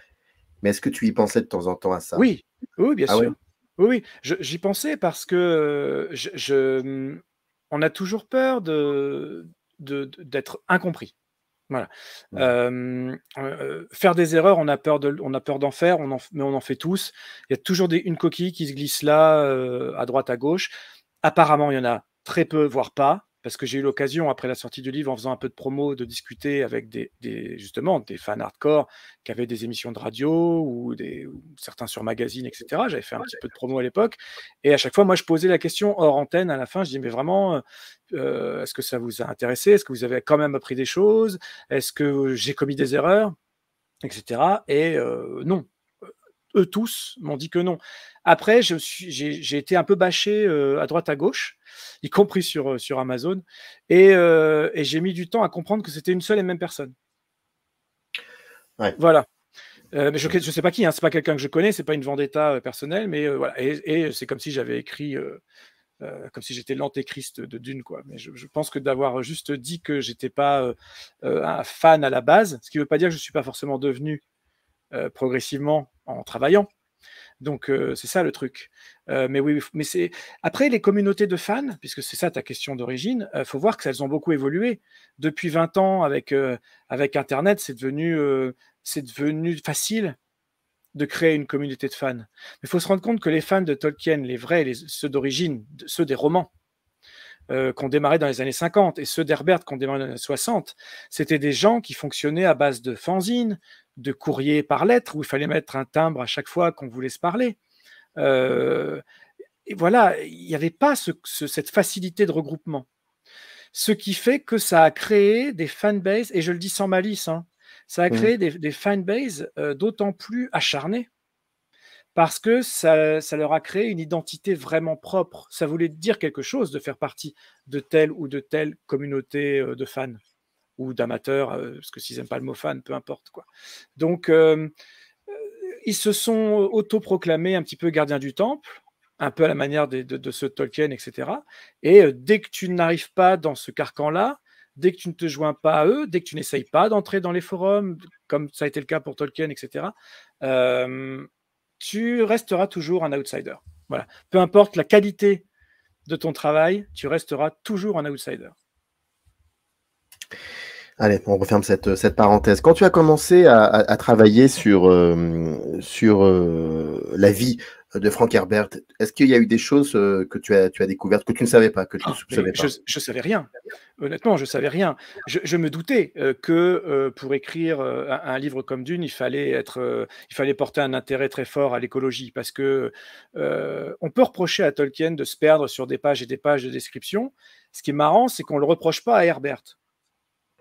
mais est-ce que tu y pensais de temps en temps à ça oui oui bien ah sûr oui, oui, j'y pensais parce que je, hum, on a toujours peur de d'être incompris faire des erreurs, on a peur de, on a peur d'en faire, mais on en fait tous. Il y a toujours une coquille qui se glisse là, à droite, à gauche. Apparemment, il y en a très peu, voire pas parce que j'ai eu l'occasion, après la sortie du livre, en faisant un peu de promo, de discuter avec des, justement des fans hardcore qui avaient des émissions de radio ou, des, certains sur magazine, etc. J'avais fait un petit peu de promo à l'époque. Et à chaque fois, moi, je posais la question hors antenne à la fin. Je dis, mais vraiment, euh, euh, est-ce que ça vous a intéressé Est-ce que vous avez quand même appris des choses Est-ce que j'ai commis des erreurs Etc. Et euh, non, eux tous m'ont dit que non. Après, j'ai été un peu bâché euh, à droite à gauche, y compris sur, euh, Amazon, euh, et, j'ai mis du temps à comprendre que c'était une seule et même personne. Voilà. mais je ne sais pas qui, ce hein, c'est pas quelqu'un que je connais, c'est pas une vendetta personnelle, mais voilà. Et, c'est comme si j'avais écrit comme si j'étais l'antéchrist de Dune, quoi. Mais je, pense que d'avoir juste dit que j'étais pas un fan à la base, ce qui ne veut pas dire que je ne suis pas forcément devenu progressivement en travaillant. Donc euh, c'est ça le truc. Euh, mais oui, mais c'est après les communautés de fans, puisque c'est ça ta question d'origine. il euh, faut voir que elles ont beaucoup évolué depuis 20 ans avec avec Internet. C'est devenu c'est devenu facile de créer une communauté de fans. Mais il faut se rendre compte que les fans de Tolkien, les vrais, ceux d'origine, ceux des romans, qui qu'on démarré dans les années 50 et ceux d'Herbert qu'on démarré dans les années 60, c'était des gens qui fonctionnaient à base de fanzines, de courrier par lettre où il fallait mettre un timbre à chaque fois qu'on voulait se parler. Euh, et voilà, il n'y avait pas cette facilité de regroupement. Ce qui fait que ça a créé des fanbases, et je le dis sans malice, hein, ça a mmh. créé des, des fanbases euh, d'autant plus acharnés parce que ça, leur a créé une identité vraiment propre. Ça voulait dire quelque chose de faire partie de telle ou de telle communauté euh, de fans ou d'amateurs, euh, parce que s'ils n'aiment pas le mot fan, peu importe. Quoi. Donc, euh, euh, ils se sont autoproclamés un petit peu gardiens du temple, un peu à la manière de, ceux de ce Tolkien, etc. Et dès que tu n'arrives pas dans ce carcan-là, dès que tu ne te joins pas à eux, dès que tu n'essayes pas d'entrer dans les forums, comme ça a été le cas pour Tolkien, etc., tu resteras toujours un outsider. Voilà. Peu importe la qualité de ton travail, tu resteras toujours un outsider. Allez, on referme cette, parenthèse. Quand tu as commencé à, travailler sur, euh, sur euh, la vie de Frank Herbert, est-ce qu'il y a eu des choses euh, que tu as, tu as découvertes, que tu ne savais pas, que tu ah, pas Je ne savais rien. Honnêtement, je ne savais rien. Je, me doutais que pour écrire un, livre comme Dune, il fallait, être, il fallait porter un intérêt très fort à l'écologie, parce que on peut reprocher à Tolkien de se perdre sur des pages et des pages de description. Ce qui est marrant, c'est qu'on ne le reproche pas à Herbert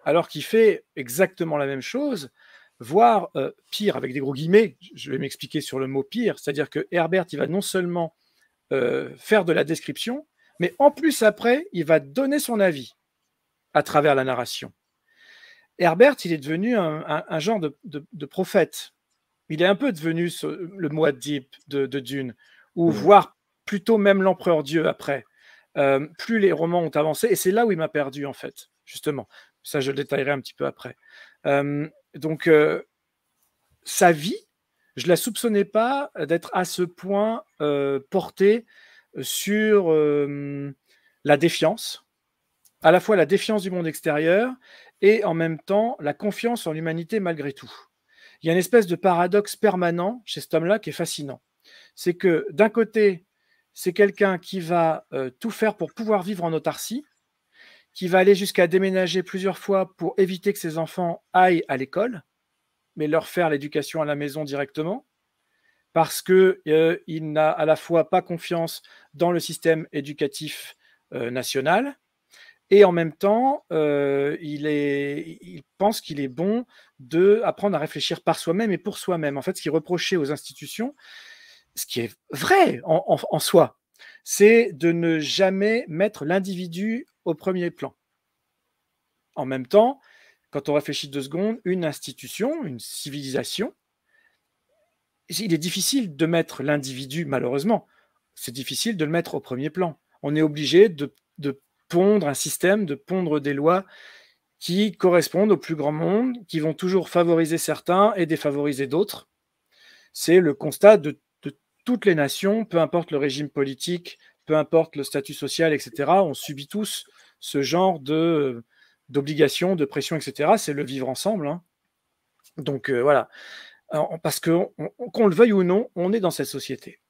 alors qu'il fait exactement la même chose, voire euh, pire, avec des gros guillemets, je vais m'expliquer sur le mot pire, c'est-à-dire que Herbert, il va non seulement euh, faire de la description, mais en plus après, il va donner son avis à travers la narration. Herbert, il est devenu un, genre de, prophète. Il est un peu devenu le mois de, de, Dune, ou mmh. voire plutôt même l'empereur Dieu après. Euh, plus les romans ont avancé, et c'est là où il m'a perdu en fait, justement. Ça, je le détaillerai un petit peu après. donc, sa vie, je ne la soupçonnais pas d'être à ce point portée sur la défiance, à la fois la défiance du monde extérieur et en même temps la confiance en l'humanité malgré tout. Il y a une espèce de paradoxe permanent chez cet homme-là qui est fascinant. C'est que d'un côté, c'est quelqu'un qui va tout faire pour pouvoir vivre en autarcie, qui va aller jusqu'à déménager plusieurs fois pour éviter que ses enfants aillent à l'école, mais leur faire l'éducation à la maison directement, parce qu'il euh, n'a à la fois pas confiance dans le système éducatif euh, national, et en même temps, euh, il, pense qu'il est bon de apprendre à réfléchir par soi-même et pour soi-même. En fait, ce qui reprochait aux institutions, ce qui est vrai en soi, c'est de ne jamais mettre l'individu au premier plan. En même temps, quand on réfléchit deux secondes, une institution, une civilisation, il est difficile de mettre l'individu, malheureusement, c'est difficile de le mettre au premier plan. On est obligé de, pondre un système, de pondre des lois qui correspondent au plus grand monde, qui vont toujours favoriser certains et défavoriser d'autres. C'est le constat de toutes les nations, peu importe le régime politique, peu importe le statut social, etc., on subit tous ce genre de d'obligations, de pression, etc. C'est le vivre ensemble. Hein. Donc euh, voilà. parce que qu'on le veuille ou non, on est dans cette société.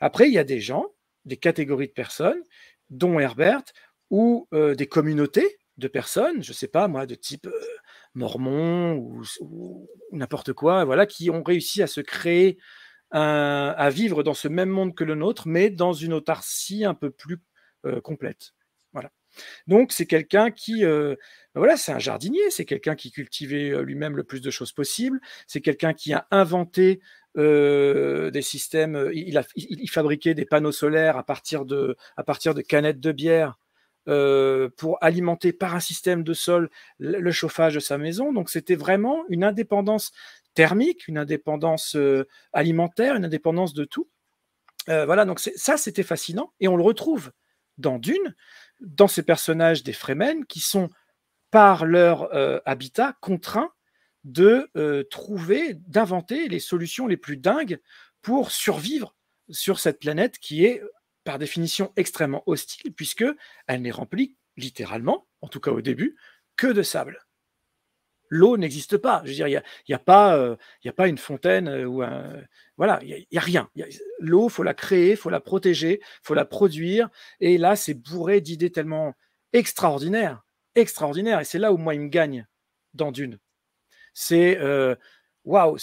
Après, il y a des gens, des catégories de personnes, dont Herbert, ou euh, des communautés de personnes, je ne sais pas moi, de type euh, mormon ou, ou n'importe quoi, voilà, qui ont réussi à se créer euh, à vivre dans ce même monde que le nôtre, mais dans une autarcie un peu plus euh, complète. Voilà. Donc c'est quelqu'un qui, euh, ben voilà, c'est un jardinier, c'est quelqu'un qui cultivait lui-même le plus de choses possibles, c'est quelqu'un qui a inventé des systèmes, il, il, fabriquait des panneaux solaires à partir de, à de canettes de bière. pour alimenter par un système de sol le chauffage de sa maison. Donc c'était vraiment une indépendance thermique, une indépendance euh, alimentaire, une indépendance de tout. Euh, voilà, donc ça, c'était fascinant. Et on le retrouve dans Dune, dans ces personnages des Fremen qui sont, par leur euh, habitat, contraints de trouver, d'inventer les solutions les plus dingues pour survivre sur cette planète qui est, par définition, extrêmement hostile, puisque elle n'est remplie littéralement, en tout cas au début, que de sable l'eau n'existe pas. Je veux dire, il n'y a, y a, pas, euh, a pas une fontaine euh, ou un. Voilà, il n'y a, rien. L'eau, faut la créer, faut la protéger, faut la produire. Et là, c'est bourré d'idées tellement extraordinaires, extraordinaires. Et c'est là où moi, il me gagne dans Dune. C'est euh, waouh,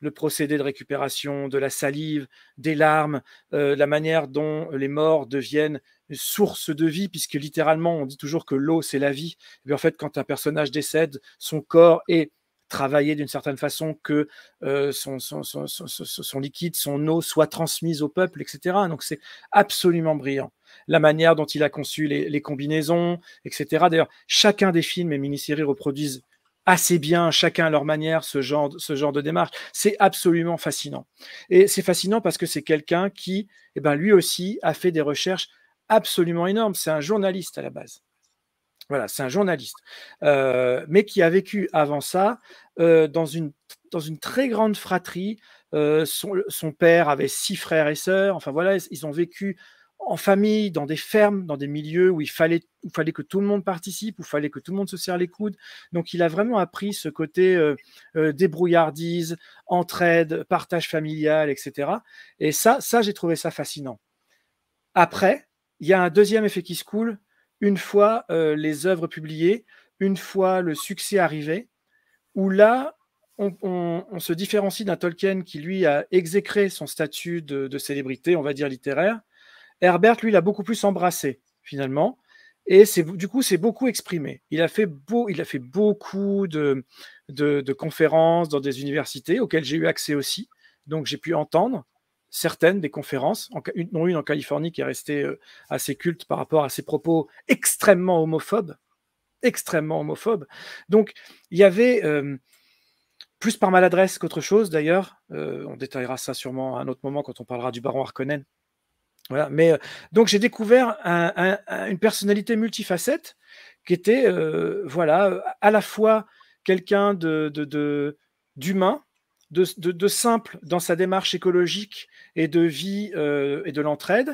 le procédé de récupération de la salive, des larmes, euh, la manière dont les morts deviennent source de vie, puisque littéralement, on dit toujours que l'eau, c'est la vie. Mais en fait, quand un personnage décède, son corps est travaillé d'une certaine façon que euh, son, liquide, son eau soit transmise au peuple, etc. Donc c'est absolument brillant. La manière dont il a conçu les, les combinaisons, etc. D'ailleurs, chacun des films et mini-séries reproduisent assez bien, chacun à leur manière, ce genre, ce genre de démarche. C'est absolument fascinant. Et c'est fascinant parce que c'est quelqu'un qui, eh ben, lui aussi, a fait des recherches absolument énormes. C'est un journaliste à la base. Voilà, c'est un journaliste, euh, mais qui a vécu avant ça euh, dans, une, dans une très grande fratrie. Euh, son, son, père avait six frères et sœurs. Enfin voilà, ils ont vécu en famille, dans des fermes, dans des milieux où il fallait, fallait que tout le monde participe, où il fallait que tout le monde se serre les coudes. Donc il a vraiment appris ce côté euh, euh, débrouillardise, entraide, partage familial, etc. Et ça, ça j'ai trouvé ça fascinant. Après, il y a un deuxième effet qui se coule, une fois euh, les œuvres publiées, une fois le succès arrivé, où là, on, se différencie d'un Tolkien qui, lui, a exécré son statut de célébrité, on va dire littéraire, Herbert, lui, l'a beaucoup plus embrassé, finalement. Et c'est, du coup, c'est beaucoup exprimé. Il a fait, beau, il a fait beaucoup de, de, conférences dans des universités auxquelles j'ai eu accès aussi. Donc, j'ai pu entendre certaines des conférences, en, une, dont une en Californie qui est restée euh, assez culte par rapport à ses propos extrêmement homophobes. Extrêmement homophobes. Donc, il y avait. Euh, plus par maladresse qu'autre chose d'ailleurs. Euh, on détaillera ça sûrement à un autre moment quand on parlera du baron Harkonnen mais euh, donc j'ai découvert une personnalité multifacette qui était euh, voilà à la fois quelqu'un de, d'humain, de, simple dans sa démarche écologique et de vie euh, et de l'entraide,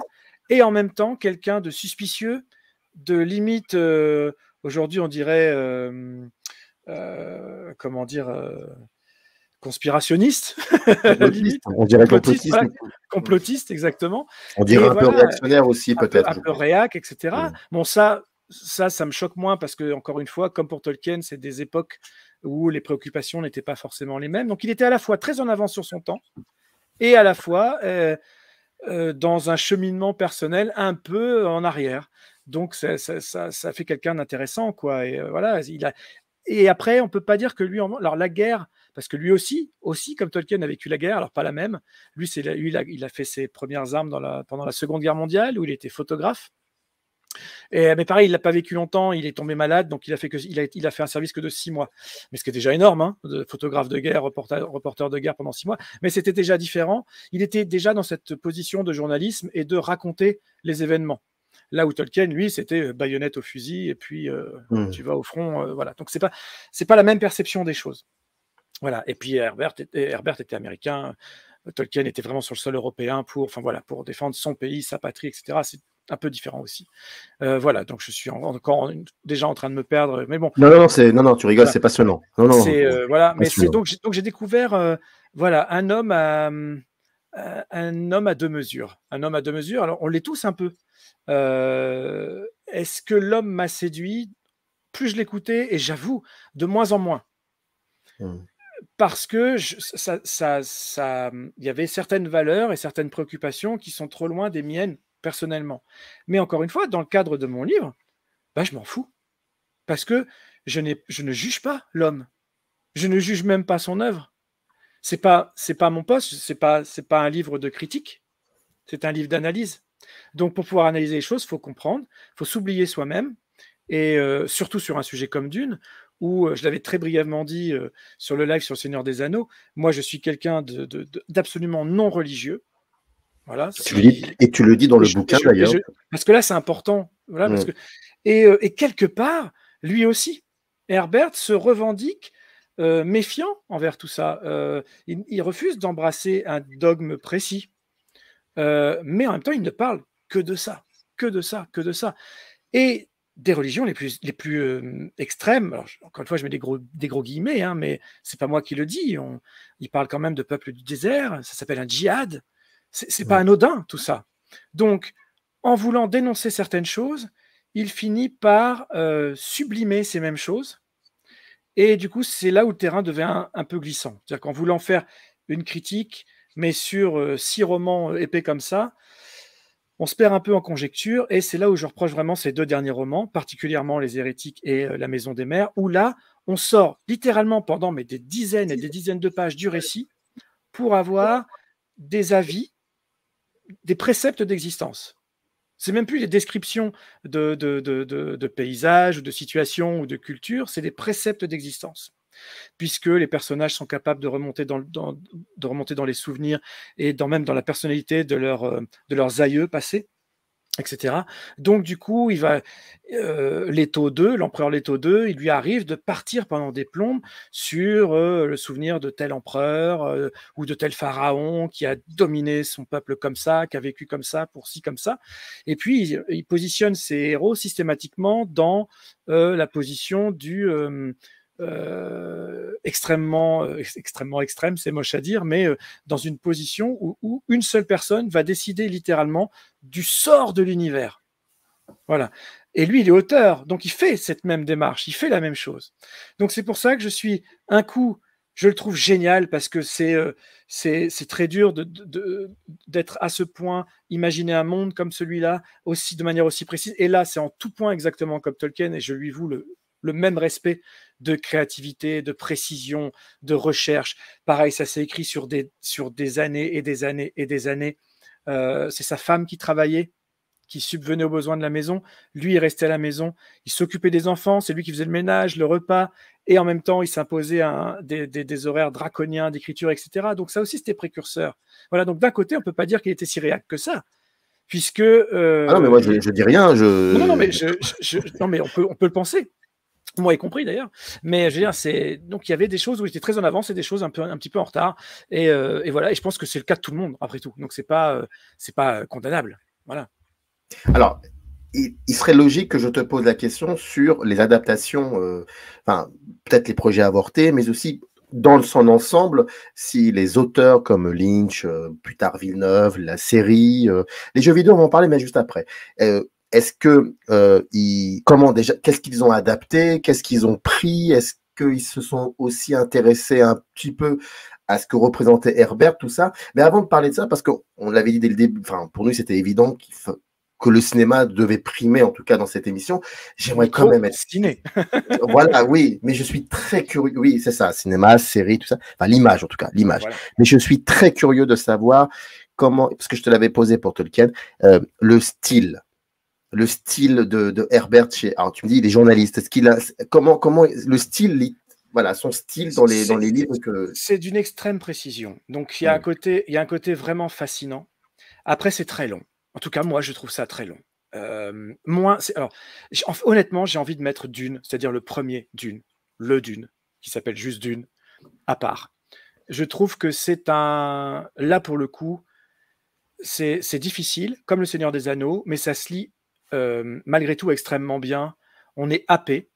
et en même temps quelqu'un de suspicieux, de limite aujourd'hui on dirait comment dire conspirationniste, complotiste, on exactement. On dirait un peu réactionnaire aussi peut-être. Un peu, réac, etc. Bon ça, ça, ça me choque moins parce que encore une fois, comme pour Tolkien, c'est des époques où les préoccupations n'étaient pas forcément les mêmes. Donc il était à la fois très en avance sur son temps et à la fois euh, euh, dans un cheminement personnel un peu en arrière. Donc ça, ça, fait quelqu'un d'intéressant quoi. Et euh, voilà, il a. Et après, on peut pas dire que lui, alors la guerre parce que lui aussi, aussi comme Tolkien a vécu la guerre, alors pas la même. Lui, c'est il a, il a fait ses premières armes pendant la Seconde Guerre mondiale où il était photographe. mais pareil, il l'a pas vécu longtemps, il est tombé malade, donc il a fait, que, il a, fait un service que de six mois. Mais ce qui est déjà énorme, hein, de photographe de guerre, reporter, de guerre pendant six mois. Mais c'était déjà différent. Il était déjà dans cette position de journalisme et de raconter les événements. Là où Tolkien, lui, c'était euh, baïonnette au fusil et puis euh, mmh. tu vas au front, euh, voilà. Donc c'est pas, c'est pas la même perception des choses. Voilà. Et puis Herbert, était, américain. Euh, Tolkien était vraiment sur le sol européen pour, enfin voilà, pour défendre son pays, sa patrie, etc. C'est un peu différent aussi. Euh, voilà, donc je suis encore déjà en train de me perdre, mais bon. Non, non, non, c'est, non, non tu rigoles, c'est passionnant. Non, non, euh, voilà, mais c'est donc, donc j'ai découvert, voilà, un homme à, un homme à deux mesures, un homme à deux mesures. Alors on l'est tous un peu. est-ce que l'homme m'a séduit Plus je l'écoutais, et j'avoue, de moins en moins. Hmm parce que ça, il y avait certaines valeurs et certaines préoccupations qui sont trop loin des miennes personnellement. Mais encore une fois, dans le cadre de mon livre, bah, je m'en fous. Parce que je, je ne juge pas l'homme. Je ne juge même pas son œuvre. C'est pas, pas mon poste, c'est pas, pas un livre de critique. C'est un livre d'analyse. Donc, pour pouvoir analyser les choses, il faut comprendre, faut s'oublier soi-même, et euh, surtout sur un sujet comme Dune, où je l'avais très brièvement dit sur le live sur le Seigneur des Anneaux, moi je suis quelqu'un d'absolument non religieux. Voilà, et tu le dis dans le bouquin d'ailleurs. Parce que là c'est important. Voilà, mmh. et, quelque part, lui aussi, Herbert se revendique méfiant envers tout ça. Il, il, refuse d'embrasser un dogme précis. mais en même temps, il ne parle que de ça, que de ça, que de ça. Et des religions les plus, les plus euh, extrêmes. encore une fois, je mets des gros, des gros guillemets, hein, mais c'est pas moi qui le dis. On, il parle quand même de peuple du désert, ça s'appelle un djihad. C'est n'est pas anodin tout ça. Donc, en voulant dénoncer certaines choses, il finit par euh, sublimer ces mêmes choses. Et du coup, c'est là où le terrain devient un, peu glissant. C'est-à-dire qu'en voulant faire une critique, mais sur euh, six romans épais comme ça, on se perd un peu en conjecture, et c'est là où je reproche vraiment ces deux derniers romans, particulièrement Les Hérétiques et euh, La Maison des Mères, où là, on sort littéralement pendant mais, des dizaines et des dizaines de pages du récit pour avoir des avis, des préceptes d'existence. C'est même plus des descriptions de, de, de, paysages ou de situations ou de cultures, c'est des préceptes d'existence puisque les personnages sont capables de remonter dans, de remonter dans les souvenirs et dans, même dans la personnalité de, leur, euh, de leurs aïeux passés etc. Donc du coup, il va euh, l'empereur Leto 2, il lui arrive de partir pendant des plombes sur euh, le souvenir de tel empereur euh, ou de tel pharaon qui a dominé son peuple comme ça, qui a vécu comme ça, pour si comme ça. Et puis il positionne ses héros systématiquement dans la position du euh, extrêmement, euh, extrêmement extrême, c'est moche à dire, mais euh, dans une position où, une seule personne va décider littéralement du sort de l'univers. Voilà. Et lui, il est auteur, donc il fait cette même démarche, il fait la même chose. Donc c'est pour ça que je suis un coup, je le trouve génial parce que c'est c'est très dur d'être de, à ce point, imaginer un monde comme celui-là aussi de manière aussi précise. Et là, c'est en tout point exactement comme Tolkien, et je lui voue le même respect de créativité, de précision, de recherche. Pareil, ça s'est écrit sur des, sur des années et des années et des années. Euh, c'est sa femme qui travaillait, qui subvenait aux besoins de la maison. Lui, il restait à la maison. Il s'occupait des enfants. C'est lui qui faisait le ménage, le repas. Et en même temps, il s'imposait des, des, horaires draconiens d'écriture, etc. Donc ça aussi, c'était précurseur. Voilà. Donc d'un côté, on peut pas dire qu'il était si réacte que ça puisque. ah non, mais moi, je, euh, dis rien. Je... Non, non, mais, mais on, peut, on peut le penser moi y compris d'ailleurs. Mais je veux dire, c'est donc il y avait des choses où j'étais très en avance et des choses un peu un petit peu en retard. Et, euh, voilà. Et je pense que c'est le cas de tout le monde après tout. Donc c'est pas euh, c'est pas euh, condamnable. Voilà. Alors. Il, serait logique que je te pose la question sur les adaptations, enfin, peut-être les projets avortés, mais aussi dans son ensemble, si les auteurs comme Lynch, plus tard Villeneuve, la série, les jeux vidéo, on va en parler, mais juste après est-ce que euh, ils, comment déjà, qu'est-ce qu'ils ont adapté, qu'est-ce qu'ils ont pris, est-ce qu'ils se sont aussi intéressés un petit peu à ce que représentait Herbert, tout ça. Mais avant de parler de ça, parce qu'on l'avait dit dès le début, enfin, pour nous, c'était évident qu'il que le cinéma devait primer, en tout cas dans cette émission. J'aimerais quand même être ciné. voilà, oui, mais je suis très curieux. Oui, c'est ça, cinéma, série, tout ça. Enfin, l'image, en tout cas, l'image. Mais je suis très curieux de savoir comment, parce que je te l'avais posé pour Tolkien, euh, le style le style de, Herbert chez. Alors, tu me dis, il est ce qu'il comment, comment le style, voilà, son style dans les, dans les livres C'est d'une extrême précision. Donc, il y, a un mm. côté, il y un côté vraiment fascinant. Après, c'est très long. En tout cas, moi, je trouve ça très long. Euh, moins, alors, honnêtement, j'ai envie de mettre Dune, c'est-à-dire le premier Dune, le Dune, qui s'appelle juste Dune, à part. Je trouve que c'est un. Là, pour le coup, c'est difficile, comme le Seigneur des Anneaux, mais ça se lit euh, malgré tout extrêmement bien. On est happé.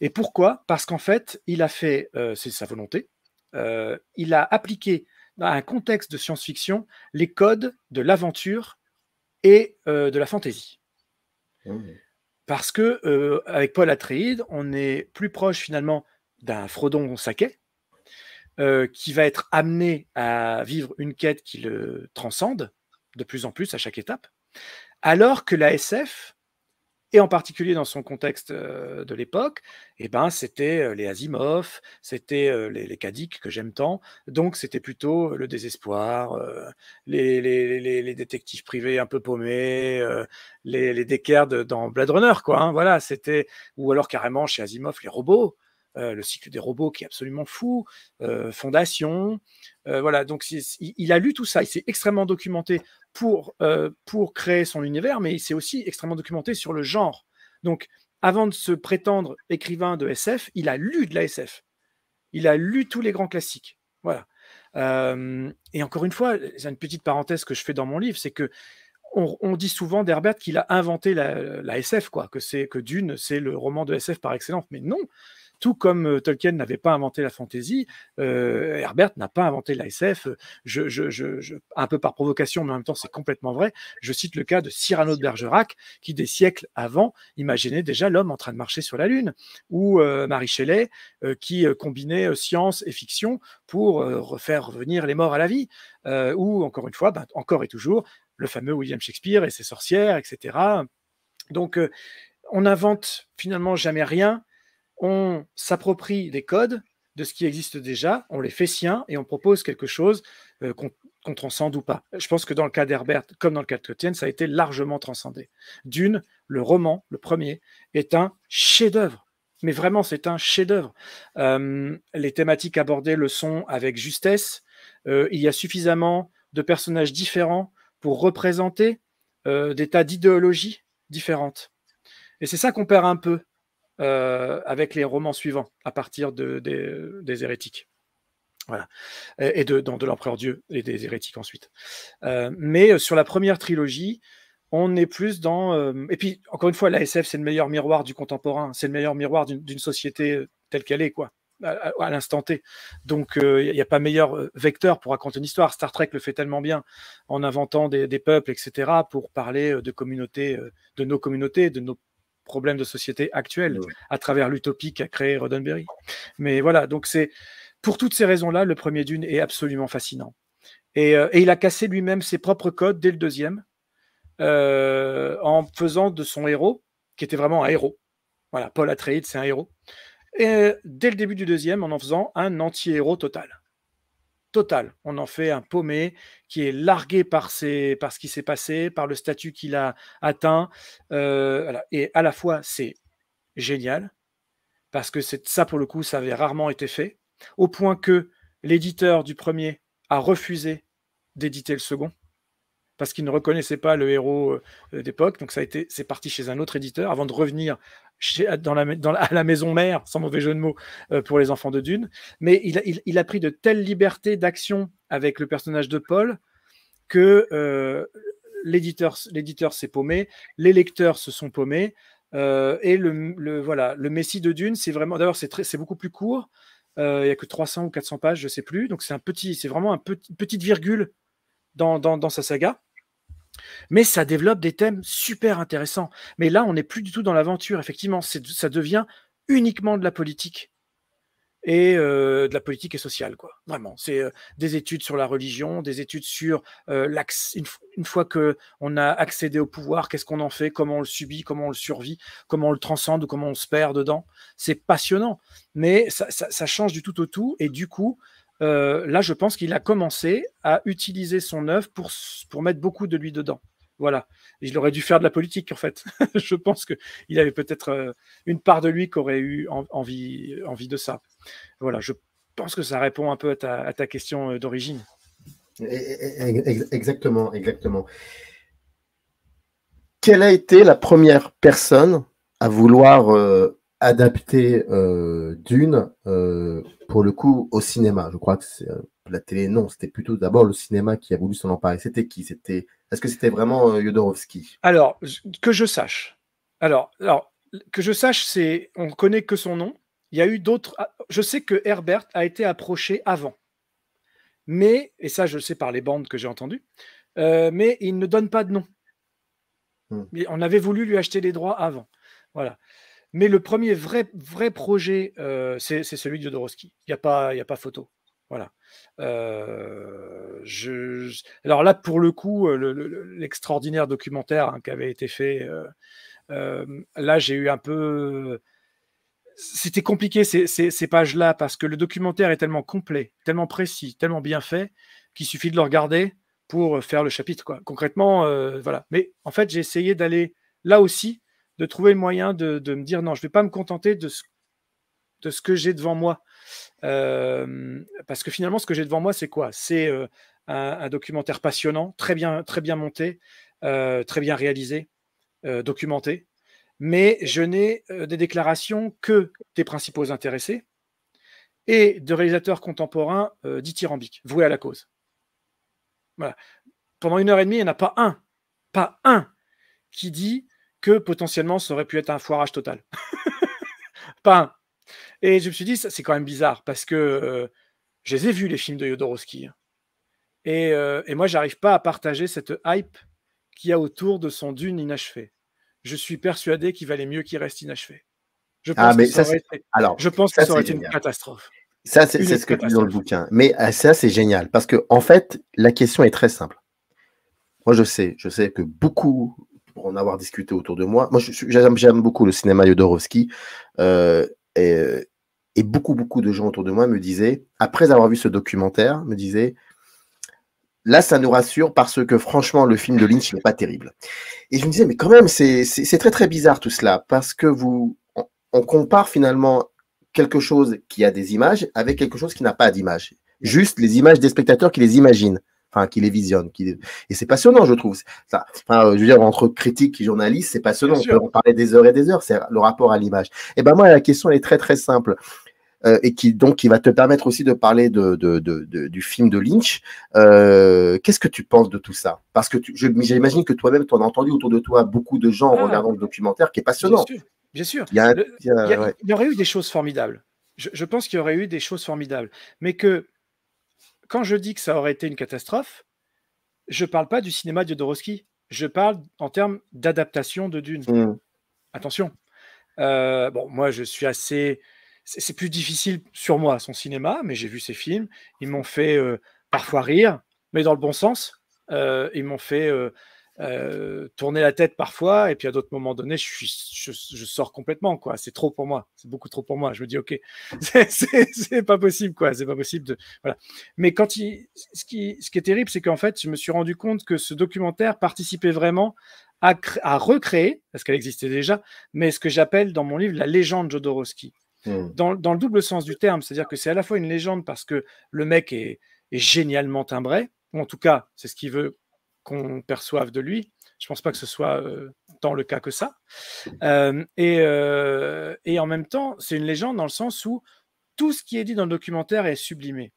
Et pourquoi Parce qu'en fait, il a fait, euh, c'est sa volonté, euh, il a appliqué dans un contexte de science-fiction les codes de l'aventure et de la fantaisie. Ah Parce que avec Paul Atreides, on est plus proche finalement d'un Frodon Saquet, qui va être amené à vivre une quête qui le transcende de plus en plus à chaque étape, alors que la SF et en particulier dans son contexte euh, de l'époque, eh ben, c'était euh, les Asimov, c'était euh, les, les Kadik que j'aime tant, donc c'était plutôt le désespoir, les, les, détectives privés un peu paumés, les, les dans Blade Runner, quoi. Hein, voilà, c'était ou alors carrément chez Asimov les robots. Euh, le cycle des robots qui est absolument fou, euh, Fondation, euh, voilà, donc il a lu tout ça, il s'est extrêmement documenté pour, pour créer son univers, mais il s'est aussi extrêmement documenté sur le genre. Donc, avant de se prétendre écrivain de SF, il a lu de la SF, il a lu tous les grands classiques, voilà. et encore une fois, c'est une petite parenthèse que je fais dans mon livre, c'est que on, dit souvent d'Herbert qu'il a inventé la, la, SF, quoi, que c'est que Dune, c'est le roman de SF par excellence, mais non, tout comme euh, Tolkien n'avait pas inventé la fantaisie, euh, Herbert n'a pas inventé l'ASF, un peu par provocation, mais en même temps c'est complètement vrai. Je cite le cas de Cyrano de Bergerac, qui des siècles avant imaginait déjà l'homme en train de marcher sur la Lune, ou euh, Marie Shelley, qui combinait science et fiction pour refaire revenir les morts à la vie, ou encore une fois, ben, encore et toujours, le fameux William Shakespeare et ses sorcières, etc. Donc, on n'invente finalement jamais rien, on s'approprie des codes de ce qui existe déjà, on les fait siens et on propose quelque chose euh, qu'on transcende ou pas. Je pense que dans le cas d'Herbert, comme dans le cas de Cottienne, ça a été largement transcendé. D'une, le roman, le premier, est un chef-d'œuvre. Mais vraiment, c'est un chef-d'œuvre. Euh, les thématiques abordées le sont avec justesse. Euh, il y a suffisamment de personnages différents pour représenter des tas d'idéologies différentes. Et c'est ça qu'on perd un peu euh, avec les romans suivants à partir de, des hérétiques. Voilà. Et de, de l'Empereur Dieu et des hérétiques ensuite. Euh, mais euh, sur la première trilogie, on est plus dans. et puis, encore une fois, la SF, c'est le meilleur miroir du contemporain, c'est le meilleur miroir d'une société telle qu'elle est, quoi, à, l'instant T. Donc, il n'y a pas meilleur vecteur pour raconter une histoire. Star Trek le fait tellement bien en inventant des, des peuples, etc., pour parler de communautés, de nos communautés, de nos problèmes de société actuels à travers l'utopie qu'a créé Roddenberry. Mais voilà, donc c'est pour toutes ces raisons-là, le premier Dune est absolument fascinant. Et, euh, il a cassé lui-même ses propres codes dès le deuxième, euh, en faisant de son héros, qui était vraiment un héros. Voilà, Paul Atreides, c'est un héros. Et dès le début du deuxième, en en faisant un anti-héros total total. On en fait un paumé qui est largué par, ce qui s'est passé, par le statut qu'il a atteint. Euh, Et à la fois, c'est génial, parce que ça, pour le coup, ça avait rarement été fait, au point que l'éditeur du premier a refusé d'éditer le second parce qu'il ne reconnaissait pas le héros euh, d'époque. Donc ça a été, c'est parti chez un autre éditeur avant de revenir chez, dans la, dans à la maison mère, sans mauvais jeu de mots, euh, pour les enfants de Dune. Mais il a, il, a pris de telles libertés d'action avec le personnage de Paul que euh, l'éditeur, l'éditeur s'est paumé, les lecteurs se sont paumés. et le, voilà, le Messie de Dune, c'est vraiment. d'abord c'est, très, c'est beaucoup plus court. Il n'y a que 300 ou 400 pages, je ne sais plus. Donc c'est un petit, c'est vraiment un petit, petite virgule dans, dans sa saga. Mais ça développe des thèmes super intéressants. Mais là, on n'est plus du tout dans l'aventure. Effectivement, ça devient uniquement de la politique et euh, de la politique et sociale, quoi. Vraiment, c'est euh, des études sur la religion, des études sur euh, une, fois qu'on a accédé au pouvoir, qu'est-ce qu'on en fait, comment on le subit, comment on le survit, comment on le transcende, ou comment on se perd dedans. C'est passionnant, mais ça, change du tout au tout, et du coup, euh, là, je pense qu'il a commencé à utiliser son œuvre pour, pour mettre beaucoup de lui dedans. Voilà. Il aurait dû faire de la politique, en fait. je pense qu'il avait peut-être euh, une part de lui qui aurait eu envie, envie de ça. Voilà. Je pense que ça répond un peu à ta, question euh, d'origine. Exactement, exactement. Quelle a été la première personne à vouloir adapté euh, d'une, euh, pour le coup, au cinéma. Je crois que c'est euh, la télé, non, c'était plutôt d'abord le cinéma qui a voulu s'en emparer. C'était qui C'était Est-ce que c'était vraiment Yodorovsky Alors, que je sache. Alors, alors que je sache, c'est on connaît que son nom. Il y a eu d'autres. Ah, je sais que Herbert a été approché avant, mais et ça je le sais par les bandes que j'ai entendues, mais il ne donne pas de nom. Hmm. Mais On avait voulu lui acheter les droits avant. Voilà. Mais le premier vrai, vrai projet, euh, c'est celui de Jodorowsky. Il n'y a, pas, y a pas photo. Voilà. Euh, alors là, pour le coup, euh, l'extraordinaire documentaire hein, qui avait été fait, là, j'ai eu un peu. C'était compliqué ces, pages-là parce que le documentaire est tellement complet, tellement précis, tellement bien fait qu'il suffit de le regarder pour faire le chapitre. Concrètement, voilà. Mais en fait, j'ai essayé d'aller là aussi de trouver le moyen de, me dire non, je ne vais pas me contenter de ce, que j'ai devant moi. Euh, parce que finalement, ce que j'ai devant moi, c'est quoi C'est euh, un, documentaire passionnant, très bien, très bien monté, euh, très bien réalisé, documenté. Mais je n'ai des déclarations que des principaux intéressés et de réalisateurs contemporains dithyrambiques, voués à la cause. Pendant une heure et demie, il n'y en a pas un, pas un qui dit que potentiellement ça aurait pu être un foirage total. Pas un. Et je me suis dit, c'est quand même bizarre parce que euh, je les ai vus les films de Yodorowski. Hein. Et, moi, euh, et moi, j'arrive pas à partager cette hype qu'il y a autour de son dune inachevé. Je suis persuadé qu'il valait mieux qu'il reste inachevé. Je pense que ça, aurait été, une catastrophe. Ça, c'est ce que tu dans le bouquin. Mais euh, ça, c'est génial parce que, en fait, la question est très simple. Moi, je sais, je sais que beaucoup en avoir discuté autour de moi. Moi, j'aime beaucoup le cinéma Jodorowsky. Euh, euh, et, beaucoup, beaucoup de gens autour de moi me disaient, après avoir vu ce documentaire, me disaient, là, ça nous rassure parce que franchement, le film de Lynch n'est pas terrible. Et je me disais, mais quand même, c'est très, très bizarre tout cela, parce que vous, on compare finalement quelque chose qui a des images avec quelque chose qui n'a pas d'images. Juste les images des spectateurs qui les imaginent enfin qui les visionne. Qui... Et c'est passionnant, je trouve. Ça, enfin, euh, je veux dire, entre critique et journaliste, c'est passionnant. on parler des heures et des heures, c'est le rapport à l'image. Et eh ben moi, la question est très très simple. Euh, et qui donc qui va te permettre aussi de parler de, du film de Lynch. Euh, qu'est-ce que tu penses de tout ça Parce que j'imagine que toi-même, tu en as entendu autour de toi beaucoup de gens en ah. regardant le documentaire qui est passionnant. Bien sûr. Il, y aurait eu des choses formidables. je pense qu'il y aurait eu des choses formidables. Mais que quand je dis que ça aurait été une catastrophe, je ne parle pas du cinéma de Jodorowsky. Je parle en termes d'adaptation de Dune. Hmm. Attention. Euh, bon, moi, je suis assez. C'est plus difficile sur moi, son cinéma, mais j'ai vu ses films. Ils m'ont fait euh, parfois rire, mais dans le bon sens. Euh, ils m'ont fait euh, tourner la tête parfois, et puis à d'autres moments donnés, je, suis, je, sors complètement, quoi. C'est trop pour moi, c'est beaucoup trop pour moi. Je me dis, ok, c'est pas possible, quoi. C'est pas possible de. Voilà. Mais quand il, ce qui, ce qui est terrible, c'est qu'en fait, je me suis rendu compte que ce documentaire participait vraiment à, à recréer, parce qu'elle existait déjà, mais ce que j'appelle dans mon livre la légende Jodorowsky. Hmm. Dans, dans, le double sens du terme, c'est-à-dire que c'est à la fois une légende parce que le mec est, est génialement timbré, ou en tout cas, c'est ce qu'il veut qu'on perçoive de lui. Je ne pense pas que ce soit euh, tant le cas que ça. Euh, et, euh, et, en même temps, c'est une légende dans le sens où tout ce qui est dit dans le documentaire est sublimé.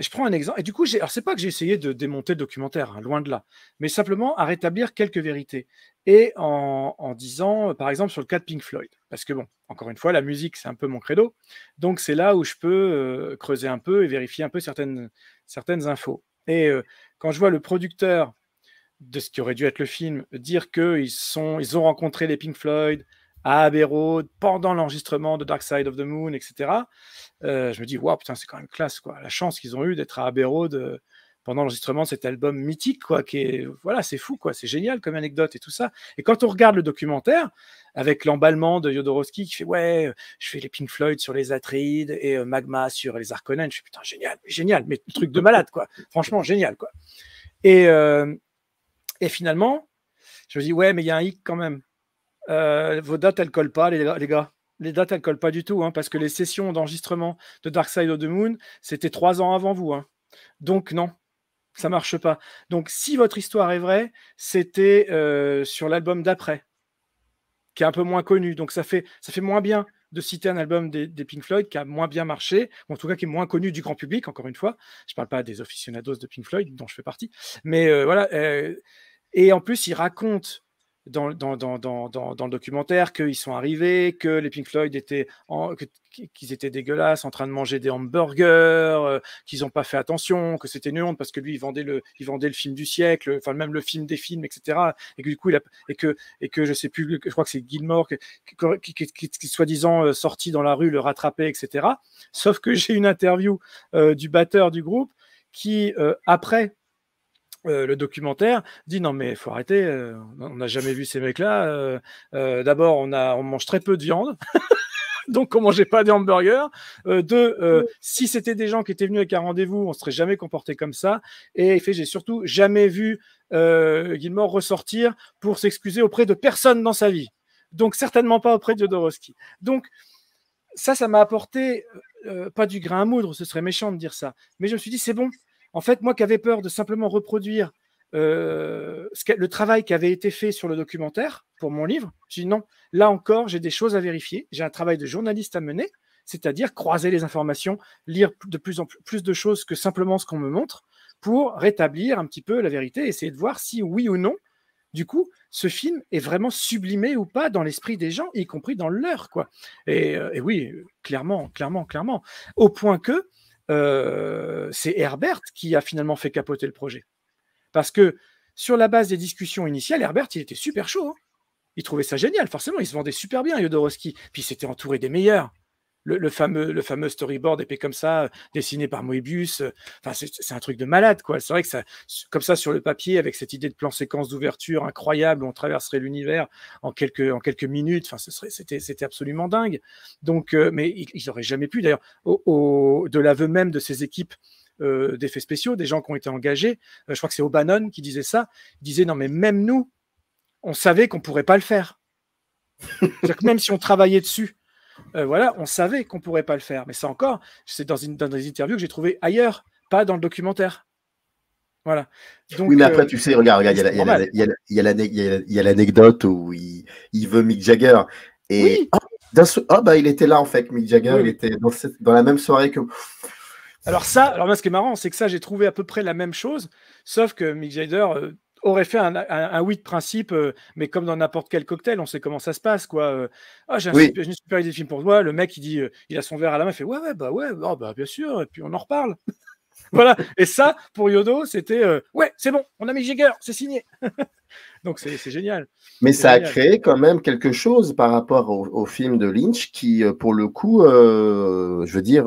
Je prends un exemple. Et du coup, alors c'est pas que j'ai essayé de démonter le documentaire, hein, loin de là, mais simplement à rétablir quelques vérités. Et en, en, disant, par exemple, sur le cas de Pink Floyd, parce que bon, encore une fois, la musique, c'est un peu mon credo. Donc c'est là où je peux creuser un peu et vérifier un peu certaines, certaines infos. Et quand je vois le producteur de ce qui aurait dû être le film, dire qu'ils ils ont rencontré les Pink Floyd à Abbey pendant l'enregistrement de Dark Side of the Moon, etc. Euh, je me dis, waouh, putain, c'est quand même classe, quoi. La chance qu'ils ont eue d'être à Abbey euh, pendant l'enregistrement de cet album mythique, quoi. voilà, c'est fou, quoi. C'est génial comme anecdote et tout ça. Et quand on regarde le documentaire, avec l'emballement de Jodorowsky qui fait, ouais, je fais les Pink Floyd sur les Atreides et euh, Magma sur les Arconen, je suis putain, génial, génial, mais truc de malade, quoi. Franchement, génial, quoi. Et, et finalement, je me dis, ouais, mais il y a un hic quand même. Euh, vos dates, elles collent pas, les, gars. Les dates, elles collent pas du tout, hein, parce que les sessions d'enregistrement de Dark Side of the Moon, c'était trois ans avant vous. Hein. Donc, non, ça marche pas. Donc, si votre histoire est vraie, c'était euh, sur l'album d'après, qui est un peu moins connu. Donc, ça fait, ça fait moins bien de citer un album des, Pink Floyd qui a moins bien marché, en tout cas qui est moins connu du grand public, encore une fois. Je parle pas des aficionados de Pink Floyd, dont je fais partie. Mais euh, voilà, et en plus, il raconte dans, dans, le documentaire qu'ils sont arrivés, que les Pink Floyd étaient, qu'ils étaient dégueulasses, en train de manger des hamburgers, euh, qu'ils n'ont pas fait attention, que c'était honte parce que lui, il vendait le, il vendait le film du siècle, enfin même le film des films, etc. Et que du coup, il et que, et que je sais plus, je crois que c'est Gilmore qui, qui, qui, soi-disant euh, sorti dans la rue le rattraper, etc. Sauf que j'ai une interview euh, du batteur du groupe qui, après euh, le documentaire dit non mais faut arrêter, euh, on n'a jamais vu ces mecs-là. Euh, d'abord on a, on mange très peu de viande. donc, on mangeait pas des hamburgers. deux, si c'était des gens qui étaient venus avec un rendez-vous, on serait jamais comporté comme ça. Et fait, j'ai surtout jamais vu Guillemot ressortir pour s'excuser auprès de personne dans sa vie. Donc, certainement pas auprès de Jodorowsky. Donc, ça, ça m'a apporté pas du grain à moudre, ce serait méchant de dire ça. Mais je me suis dit, c'est bon, en fait, moi qui avais peur de simplement reproduire euh, le travail qui avait été fait sur le documentaire pour mon livre, j'ai dit non, là encore, j'ai des choses à vérifier, j'ai un travail de journaliste à mener, c'est-à-dire croiser les informations, lire de plus en plus, de choses que simplement ce qu'on me montre pour rétablir un petit peu la vérité, essayer de voir si oui ou non, du coup, ce film est vraiment sublimé ou pas dans l'esprit des gens, y compris dans leur, quoi. et euh, oui, clairement, clairement, clairement. Au point que c'est Herbert qui a finalement fait capoter le projet. Parce que sur la base des discussions initiales, Herbert, il était super chaud. Hein. Il trouvait ça génial, forcément, il se vendait super bien, Yodorowski, Puis il s'était entouré des meilleurs le, fameux, le fameux storyboard épais comme ça, euh, dessiné par Moebius. Euh, enfin, c'est un truc de malade, quoi. C'est vrai que ça, comme ça, sur le papier, avec cette idée de plan séquence d'ouverture incroyable, on traverserait l'univers en quelques, en quelques minutes. Enfin, c'était absolument dingue. Donc, euh, mais ils n'auraient jamais pu, d'ailleurs, au, de l'aveu même de ces équipes. d'effets spéciaux, des gens qui ont été engagés. je crois que c'est O'Bannon qui disait ça. Il disait non, mais même nous, on savait qu'on pourrait pas le faire. même si on travaillait dessus, euh, voilà, on savait qu'on pourrait pas le faire. Mais ça encore, c'est dans, une, dans des interviews que j'ai trouvé ailleurs, pas dans le documentaire. Voilà. Donc, oui, mais après, euh, tu sais, regarde, il y a l'anecdote où il, veut Mick Jagger. Et oh, bah, il était là, en fait, Mick Jagger, il était dans, la même soirée que. Alors, ça, alors, ce qui est marrant, c'est que ça, j'ai trouvé à peu près la même chose, sauf que Mick Jagger, euh, aurait fait un, oui de principe, euh, mais comme dans n'importe quel cocktail, on sait comment ça se passe, quoi. Euh. ah, j'ai une super idée de film pour toi. Le mec, il dit, euh, il a son verre à la main, il fait ouais, ouais, bah ouais, oh, bah bien sûr, et puis on en reparle. voilà. Et ça, pour Yodo, c'était ouais, c'est bon, on a mis Jagger, c'est signé. Donc c'est génial. Mais ça a créé quand même quelque chose par rapport au, au film de Lynch qui, pour le coup, je veux dire,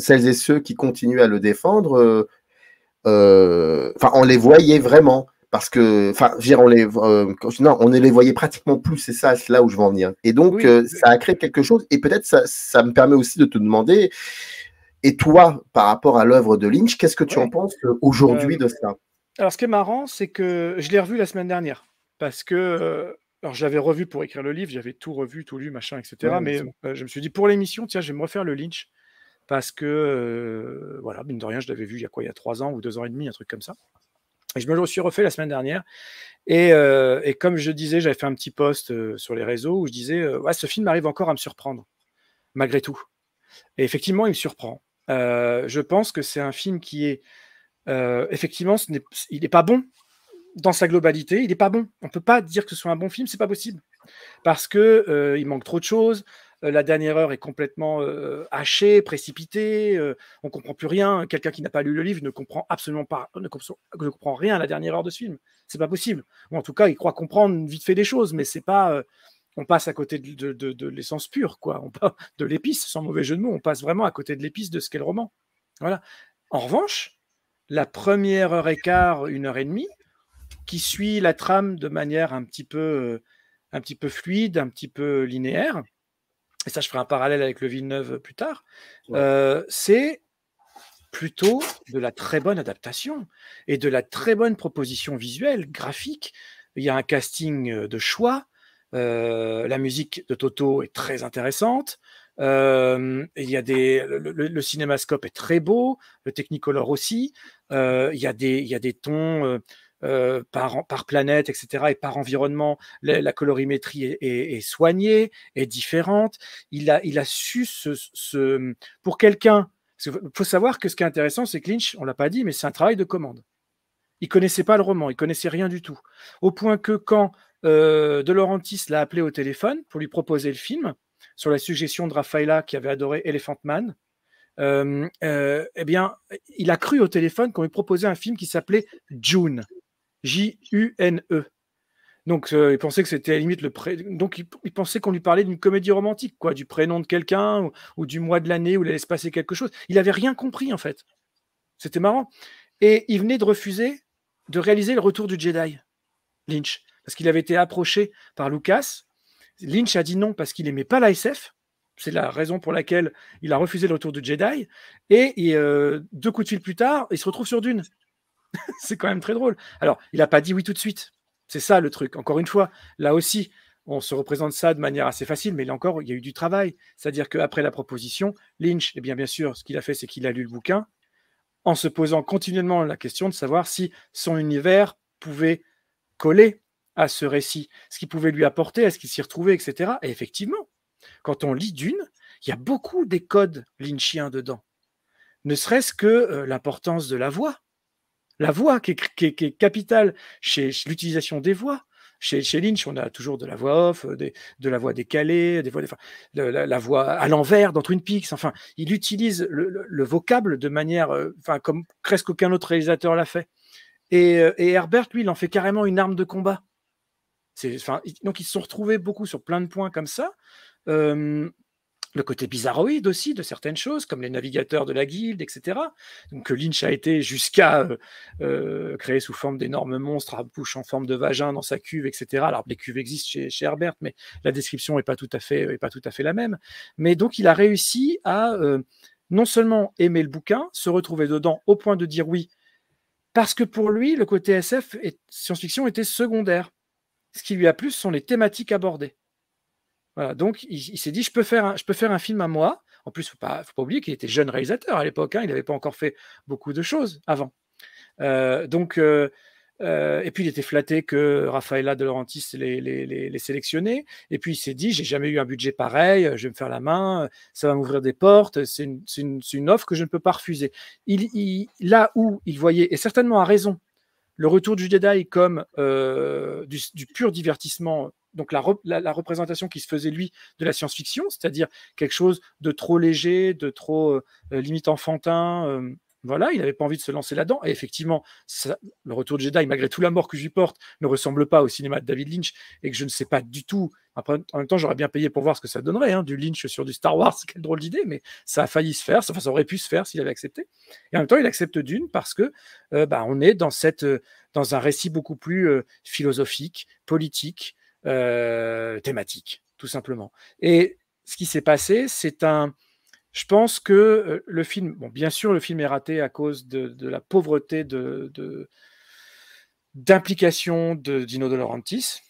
celles et ceux qui continuent à le défendre, enfin, on les voyait vraiment parce que, enfin, on les, euh, non, on ne les voyait pratiquement plus. C'est ça, c'est là où je veux en venir. Et donc, euh, ça a créé quelque chose. Et peut-être ça, ça, me permet aussi de te demander. Et toi, par rapport à l'œuvre de Lynch, qu'est-ce que tu en penses euh, aujourd'hui de ça Alors, ce qui est marrant, c'est que je l'ai revu la semaine dernière parce que alors, j'avais revu pour écrire le livre, j'avais tout revu, tout lu, machin, etc. mais je me suis dit, pour l'émission, tiens, je vais me refaire le Lynch. Parce que, voilà, mine de rien, je l'avais vu il y a quoi, il y a trois ans ou deux ans et demi, un truc comme ça. Je me suis refait la semaine dernière. Euh, et, comme je disais, j'avais fait un petit post euh, sur les réseaux où je disais euh, ouais, ce film arrive encore à me surprendre, malgré tout. Et effectivement, il me surprend. je pense que c'est un film qui est. effectivement, ce il n'est pas bon dans sa globalité. Il n'est pas bon. On ne peut pas dire que ce soit un bon film, ce n'est pas possible. Parce qu'il il manque trop de choses. Euh, la dernière heure est complètement euh, hachée, précipitée, euh, on ne comprend plus rien. Quelqu'un qui n'a pas lu le livre ne comprend absolument pas, ne comprend, rien à la dernière heure de ce film. C'est pas possible. en tout cas, il croit comprendre vite fait des choses, mais c'est pas on passe à côté de, l'essence pure, quoi. On passe de l'épice, sans mauvais jeu de mots, on passe vraiment à côté de l'épice de ce qu'est le roman. Voilà. En revanche, la première heure et quart, une heure et demie, qui suit la trame de manière un petit peu, un petit peu fluide, un petit peu linéaire, et ça je ferai un parallèle avec le Villeneuve mmh. plus tard, euh, c'est plutôt de la très bonne adaptation et de la très bonne proposition visuelle, graphique. Il y a un casting euh, de choix. Euh, la musique de Toto est très intéressante. il y a des, le, cinémascope est très beau, le Technicolor aussi. il, y a des, il y a des tons euh, par, planète, etc., et par environnement, la, colorimétrie est, soignée, est différente. Il a, il a su ce, pour quelqu'un. il faut savoir que ce qui est intéressant, c'est que Lynch, on l'a pas dit, mais c'est un travail de commande. Il connaissait pas le roman, il connaissait rien du tout. Au point que quand euh, De Laurentiis l'a appelé au téléphone pour lui proposer le film, sur la suggestion de Rafaela qui avait adoré Elephant Man, euh, eh bien, il a cru au téléphone qu'on lui proposait un film qui s'appelait June. J-U-N-E. Donc, euh, il pensait que c'était à limite le Donc, il, pensait qu'on lui parlait d'une comédie romantique, quoi, du prénom de quelqu'un ou, du mois de l'année où il allait se passer quelque chose. Il n'avait rien compris, en fait. C'était marrant. Et il venait de refuser de réaliser le retour du Jedi, Lynch, parce qu'il avait été approché par Lucas. Lynch a dit non parce qu'il n'aimait pas la C'est la raison pour laquelle il a refusé le retour du Jedi. Et, euh, deux coups de fil plus tard, il se retrouve sur Dune. c'est quand même très drôle. Alors, il n'a pas dit oui tout de suite. C'est ça le truc. Encore une fois, là aussi, on se représente ça de manière assez facile, mais là encore, il y a eu du travail. C'est-à-dire qu'après la proposition, Lynch, eh bien, bien sûr, ce qu'il a fait, c'est qu'il a lu le bouquin en se posant continuellement la question de savoir si son univers pouvait coller à ce récit, ce qu'il pouvait lui apporter, est-ce qu'il s'y retrouvait, etc. Et effectivement, quand on lit Dune, il y a beaucoup des codes lynchiens dedans. Ne serait-ce que euh, l'importance de la voix, la voix qui est, capitale chez, l'utilisation des voix. Chez, Lynch, on a toujours de la voix off, euh, de la voix décalée, des voix, de, la, voix à l'envers dans une Peaks. Enfin, il utilise le, vocable de manière, euh, enfin, comme presque aucun autre réalisateur l'a fait. Euh, et, Herbert, lui, il en fait carrément une arme de combat. Enfin, donc, ils se sont retrouvés beaucoup sur plein de points comme ça le côté bizarroïde aussi de certaines choses, comme les navigateurs de la guilde, etc. Donc, que euh, Lynch a été jusqu'à euh, euh, créer sous forme d'énormes monstres à bouche en forme de vagin dans sa cuve, etc. Alors, les cuves existent chez, Herbert, mais la description n'est pas, tout à fait, pas tout à fait la même. Mais donc, il a réussi à non seulement aimer le bouquin, se retrouver dedans au point de dire oui, parce que pour lui, le côté SF et science-fiction était secondaire. Ce qui lui a plu, ce sont les thématiques abordées donc il, s'est dit je peux, faire un, je peux faire un film à moi. En plus, il ne pas, faut pas oublier qu'il était jeune réalisateur à l'époque, hein, il n'avait pas encore fait beaucoup de choses avant. Euh, donc, euh, euh, et puis il était flatté que Raffaella de Laurentiis les, les, sélectionnait. Et puis il s'est dit, j'ai jamais eu un budget pareil, je vais me faire la main, ça va m'ouvrir des portes, c'est une, offre que je ne peux pas refuser. là où il voyait, et certainement à raison, le retour du Jedi comme du, du, pur divertissement donc la, représentation qui se faisait lui de la science-fiction, c'est-à-dire quelque chose de trop léger, de trop euh, limite enfantin. Euh, voilà, il n'avait pas envie de se lancer là-dedans. Et effectivement, le retour de Jedi, malgré tout la mort que je lui porte, ne ressemble pas au cinéma de David Lynch et que je ne sais pas du tout. Après, en même temps, j'aurais bien payé pour voir ce que ça donnerait, hein, du Lynch sur du Star Wars, quelle drôle d'idée, mais ça a failli se faire, enfin, ça aurait pu se faire s'il avait accepté. Et en même temps, il accepte d'une parce que euh, bah, on est dans, cette, dans un récit beaucoup plus philosophique, politique, euh, thématique, tout simplement. Et ce qui s'est passé, c'est un. Je pense que euh, le film, bon, bien sûr, le film est raté à cause de, la pauvreté de, d'implication de Dino De Laurentiis,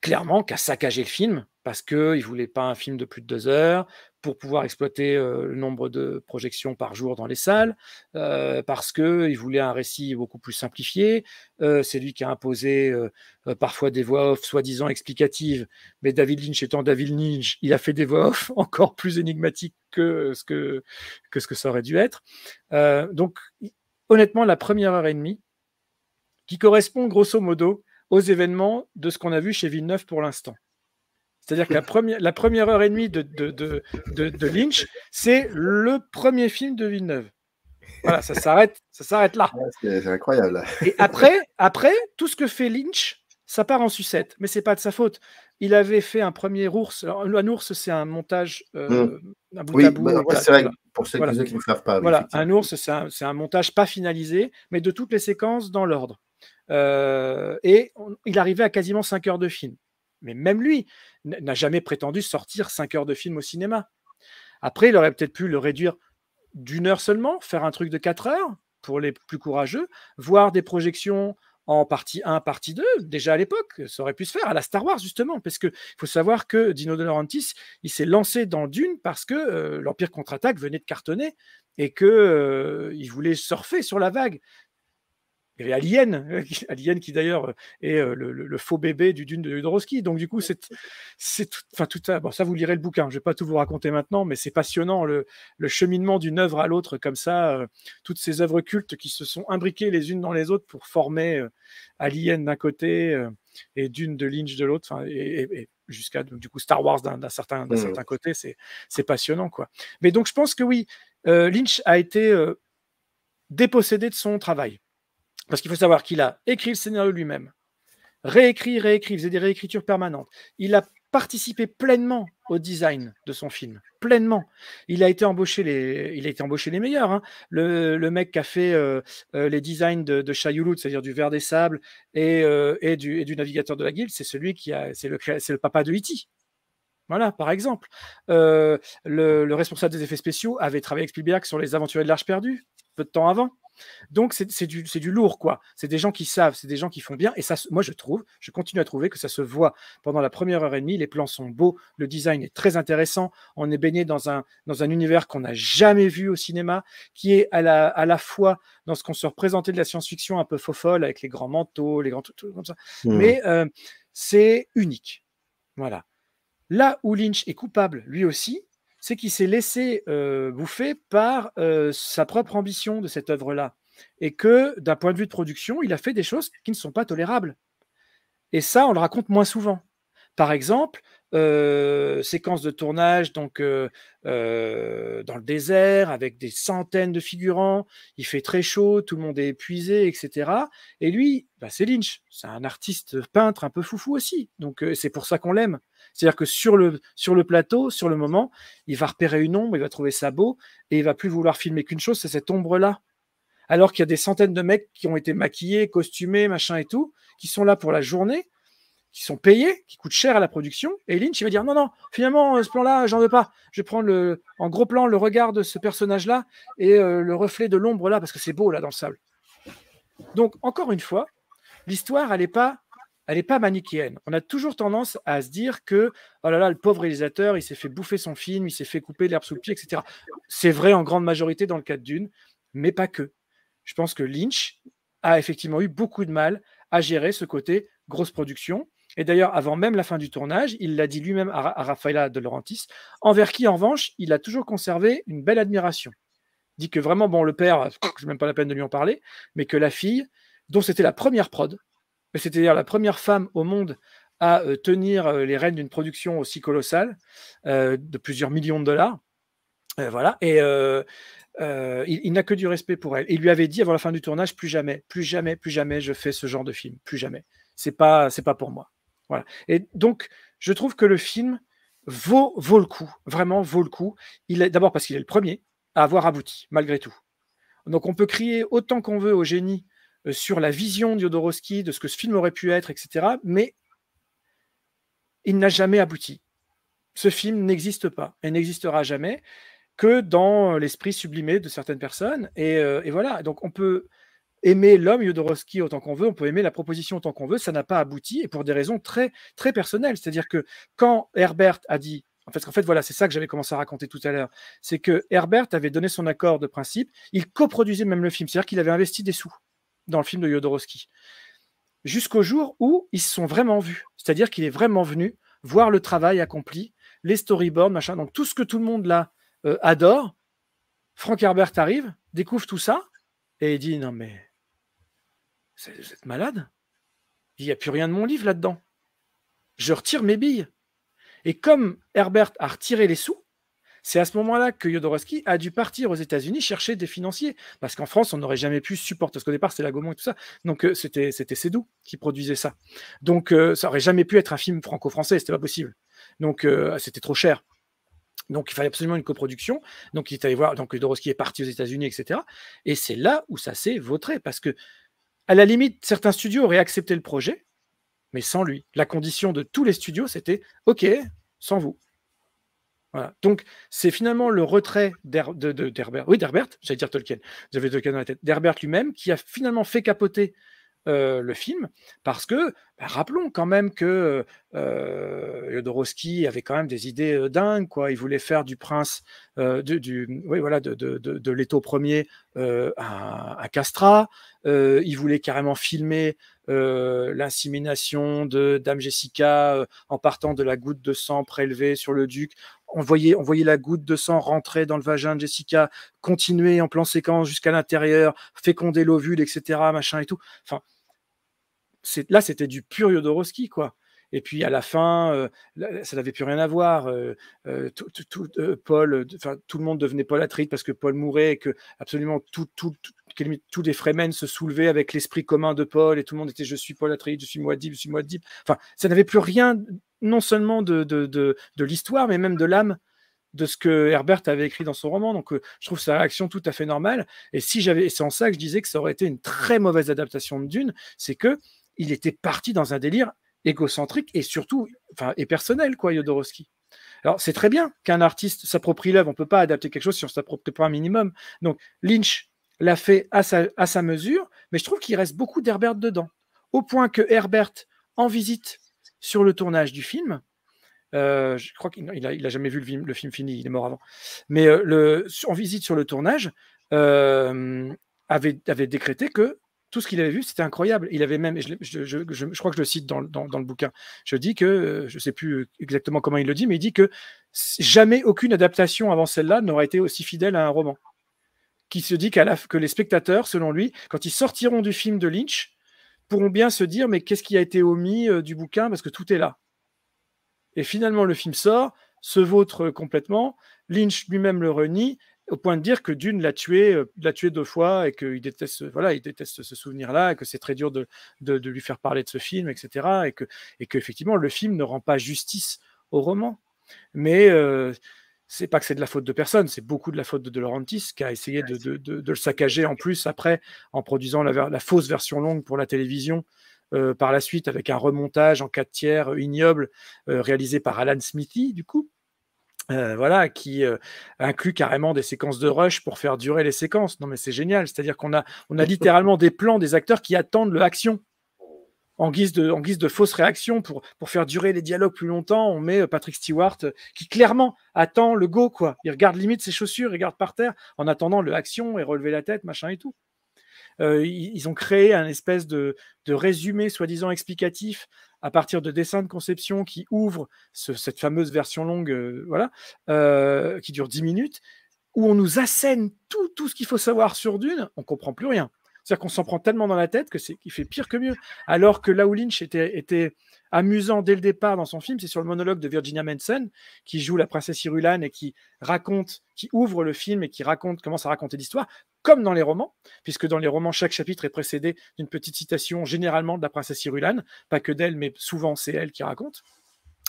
clairement, qui a saccagé le film parce qu'il ne voulait pas un film de plus de deux heures, pour pouvoir exploiter euh, le nombre de projections par jour dans les salles, euh, parce qu'il voulait un récit beaucoup plus simplifié. Euh, c'est lui qui a imposé parfois des voix off soi-disant explicatives, mais David Lynch étant David Lynch, il a fait des voix off encore plus énigmatiques que ce que, ce que ça aurait dû être. donc, honnêtement, la première heure et demie, qui correspond grosso modo aux événements de ce qu'on a vu chez Villeneuve pour l'instant. C'est-à-dire que la première, heure et demie de, Lynch, c'est le premier film de Villeneuve. Voilà, ça s'arrête, ça s'arrête là. c'est incroyable. Et après, après, tout ce que fait Lynch, ça part en sucette. Mais c'est pas de sa faute. Il avait fait un premier ours. un ours, c'est un montage un bout c'est vrai. Pour ceux qui ne savent pas. Voilà, un ours, c'est un, montage pas finalisé, mais de toutes les séquences dans l'ordre. Euh, et il arrivait à quasiment 5 heures de film mais même lui n'a jamais prétendu sortir 5 heures de film au cinéma. Après, il aurait peut-être pu le réduire d'une heure seulement, faire un truc de 4 heures pour les plus courageux, voir des projections en partie 1, partie 2, déjà à l'époque, ça aurait pu se faire à la Star Wars justement, parce qu'il faut savoir que Dino De Laurentiis, il s'est lancé dans Dune parce que euh, l'Empire contre-attaque venait de cartonner et qu'il euh, voulait surfer sur la vague il avait Alien, Alien qui d'ailleurs est euh, le, faux bébé du dune de Jodorowsky. Donc du coup, c'est, tout ça. bon, ça vous lirez le bouquin. Je vais pas tout vous raconter maintenant, mais c'est passionnant le, cheminement d'une œuvre à l'autre comme ça, euh, toutes ces œuvres cultes qui se sont imbriquées les unes dans les autres pour former euh, Alien d'un côté et Dune de Lynch de l'autre, et, jusqu'à du coup Star Wars d'un, certain, mmh. certain côté. C'est, passionnant quoi. Mais donc je pense que oui, Lynch a été dépossédé de son travail. Parce qu'il faut savoir qu'il a écrit le scénario lui-même, réécrit, réécrit, faisait des réécritures permanentes. Il a participé pleinement au design de son film, pleinement. Il a été embauché les, il a été embauché les meilleurs. Hein. Le, mec qui a fait euh, euh, les designs de, de c'est-à-dire du Verre des Sables et, euh, du, du, Navigateur de la Guilde, c'est celui qui a, c'est le, le, papa de Iti. E voilà, par exemple. Euh, le, responsable des effets spéciaux avait travaillé avec Spielberg sur Les Aventuriers de l'Arche perdue, peu de temps avant. Donc, c'est du, du, lourd, quoi. C'est des gens qui savent, c'est des gens qui font bien. Et ça, moi, je trouve, je continue à trouver que ça se voit pendant la première heure et demie. Les plans sont beaux, le design est très intéressant. On est baigné dans un, dans un univers qu'on n'a jamais vu au cinéma, qui est à la, à la fois dans ce qu'on se représentait de la science-fiction un peu faux-folle, avec les grands manteaux, les grands trucs comme ça. Mmh. Mais euh, c'est unique. Voilà. Là où Lynch est coupable, lui aussi, c'est qu'il s'est laissé euh, bouffer par euh, sa propre ambition de cette œuvre-là. Et que, d'un point de vue de production, il a fait des choses qui ne sont pas tolérables. Et ça, on le raconte moins souvent. Par exemple, euh, séquence de tournage donc dans le désert avec des centaines de figurants. Il fait très chaud, tout le monde est épuisé, etc. Et lui, bah, c'est Lynch, c'est un artiste peintre un peu foufou aussi. Donc c'est pour ça qu'on l'aime. C'est-à-dire que sur le, sur le plateau, sur le moment, il va repérer une ombre, il va trouver ça beau, et il va plus vouloir filmer qu'une chose, c'est cette ombre-là. Alors qu'il y a des centaines de mecs qui ont été maquillés, costumés, machin et tout, qui sont là pour la journée, qui sont payés, qui coûtent cher à la production, et Lynch il va dire non, non, finalement, euh, ce plan-là, j'en veux pas. Je prends le, en gros plan le regard de ce personnage-là et euh, le reflet de l'ombre là, parce que c'est beau là dans le sable. Donc, encore une fois, l'histoire, elle n'est pas elle n'est pas manichéenne. On a toujours tendance à se dire que oh là le pauvre réalisateur, il s'est fait bouffer son film, il s'est fait couper l'herbe sous le pied, etc. C'est vrai en grande majorité dans le cas de Dune, mais pas que. Je pense que Lynch a effectivement eu beaucoup de mal à gérer ce côté grosse production. Et d'ailleurs, avant même la fin du tournage, il l'a dit lui-même à, Raffaella de Laurentis, envers qui, en revanche, il a toujours conservé une belle admiration. Il dit que vraiment, bon, le père, je n'ai même pas la peine de lui en parler, mais que la fille, dont c'était la première prod, c'est-à-dire la première femme au monde à euh, tenir euh, les rênes d'une production aussi colossale, euh, de plusieurs millions de dollars. voilà. Et il, n'a que du respect pour elle. Il lui avait dit avant la fin du tournage plus jamais, plus jamais, plus jamais je fais ce genre de film, plus jamais. C'est pas c'est pas pour moi. Voilà. Et donc je trouve que le film vaut vaut le coup, vraiment vaut le coup. Il est d'abord parce qu'il est le premier à avoir abouti malgré tout. Donc on peut crier autant qu'on veut au génie euh, sur la vision de de ce que ce film aurait pu être, etc. Mais il n'a jamais abouti. Ce film n'existe pas et n'existera jamais que dans l'esprit sublimé de certaines personnes. Et, euh, voilà, donc on peut aimer l'homme Yodorowski, autant qu'on veut, on peut aimer la proposition autant qu'on veut, ça n'a pas abouti et pour des raisons très, très personnelles. C'est-à-dire que quand Herbert a dit en fait, en fait, voilà, c'est ça que j'avais commencé à raconter tout à l'heure. C'est que Herbert avait donné son accord de principe. Il coproduisait même le film, c'est-à-dire qu'il avait investi des sous dans le film de Jodorowsky. Jusqu'au jour où ils se sont vraiment vus. C'est-à-dire qu'il est vraiment venu voir le travail accompli, les storyboards, machin. Donc tout ce que tout le monde là euh, adore. Frank Herbert arrive, découvre tout ça et il dit Non, mais vous êtes malade Il n'y a plus rien de mon livre là-dedans. Je retire mes billes. Et comme Herbert a retiré les sous, c'est à ce moment-là que Jodorowsky a dû partir aux États-Unis chercher des financiers, parce qu'en France, on n'aurait jamais pu supporter, parce qu'au départ, c'était la et tout ça. Donc, euh, c'était Sédou qui produisait ça. Donc, euh, ça aurait jamais pu être un film franco-français, c'était pas possible. Donc, euh, c'était trop cher. Donc il fallait absolument une coproduction. Donc il est voir, donc Jodorowsky est parti aux États-Unis, etc. Et c'est là où ça s'est vautré, parce que à la limite, certains studios auraient accepté le projet, mais sans lui. La condition de tous les studios, c'était OK, sans vous. Donc, c'est finalement le retrait d'Herbert, oui, d'Herbert, j'allais dire Tolkien, j'avais Tolkien dans la tête, d'Herbert lui-même, qui a finalement fait capoter euh, le film, parce que, bah, rappelons quand même que euh, avait quand même des idées euh, dingues, quoi. Il voulait faire du prince, euh, du, oui, voilà, de, de, l'étau Ier à Castra il voulait carrément filmer l'insémination de Dame Jessica en partant de la goutte de sang prélevée sur le duc on voyait, on voyait la goutte de sang rentrer dans le vagin de Jessica, continuer en plan séquence jusqu'à l'intérieur, féconder l'ovule, etc., machin et tout. Enfin, là, c'était du pur Jodorowsky, quoi. Et puis à la fin, euh, ça n'avait plus rien à voir. Euh, euh, tout, tout le monde devenait Paul parce que Paul mourait et que absolument tout, tout, que tous les Fremen se soulevaient avec l'esprit commun de Paul et tout le monde était je suis Paul Atreides, je suis Moadib, je suis Moadib ». Enfin, ça n'avait plus rien, non seulement de, de, l'histoire, mais même de l'âme de ce que Herbert avait écrit dans son roman. Donc, euh, je trouve sa réaction tout à fait normale. Et si j'avais, c'est en ça que je disais que ça aurait été une très mauvaise adaptation de Dune, c'est que il était parti dans un délire égocentrique et surtout, enfin, et personnel, quoi, Jodorowsky. Alors, c'est très bien qu'un artiste s'approprie l'œuvre. On peut pas adapter quelque chose si on s'approprie pas un minimum. Donc, Lynch l'a fait à sa, à sa, mesure, mais je trouve qu'il reste beaucoup d'Herbert dedans. Au point que Herbert, en visite sur le tournage du film, euh, je crois qu'il n'a il a jamais vu le film, le film, fini, il est mort avant, mais euh, le, en visite sur le tournage, euh, avait, avait décrété que tout ce qu'il avait vu, c'était incroyable. Il avait même, je, je, crois que je le cite dans, dans le bouquin, je dis que, je ne sais plus exactement comment il le dit, mais il dit que jamais aucune adaptation avant celle-là n'aurait été aussi fidèle à un roman qui se dit que les spectateurs, selon lui, quand ils sortiront du film de Lynch, pourront bien se dire mais qu'est-ce qui a été omis euh, du bouquin parce que tout est là. Et finalement, le film sort, se vautre euh, complètement. Lynch lui-même le renie au point de dire que Dune l'a tué, euh, l'a tué deux fois et qu'il déteste, voilà, il déteste ce souvenir-là, et que c'est très dur de, lui faire parler de ce film, etc. Et que, et que effectivement, le film ne rend pas justice au roman. Mais c'est pas que c'est de la faute de personne, c'est beaucoup de la faute de, de Laurentis qui a essayé de, le saccager en plus après en produisant la, fausse version longue pour la télévision euh, par la suite avec un remontage en quatre tiers euh, ignoble euh, réalisé par Alan Smithy du coup. voilà, qui inclut carrément des séquences de rush pour faire durer les séquences. Non mais c'est génial, c'est-à-dire qu'on a, on a littéralement des plans des acteurs qui attendent l'action en guise de, en guise de fausse réaction pour, pour faire durer les dialogues plus longtemps, on met euh, Patrick Stewart euh, qui clairement attend le go, quoi. Il regarde limite ses chaussures, il regarde par terre en attendant le action et relever la tête, machin et tout. Euh, ils ont créé un espèce de, résumé soi-disant explicatif à partir de dessins de conception qui ouvre cette fameuse version longue, voilà, qui dure 10 minutes, où on nous assène tout, tout ce qu'il faut savoir sur Dune, on comprend plus rien. C'est-à-dire qu'on s'en prend tellement dans la tête que c'est qu'il fait pire que mieux. Alors que là où Lynch était, amusant dès le départ dans son film, c'est sur le monologue de Virginia Manson, qui joue la princesse Irulan et qui raconte, qui ouvre le film et qui raconte, commence à raconter l'histoire, comme dans les romans, puisque dans les romans, chaque chapitre est précédé d'une petite citation généralement de la princesse Irulan, pas que d'elle, mais souvent c'est elle qui raconte.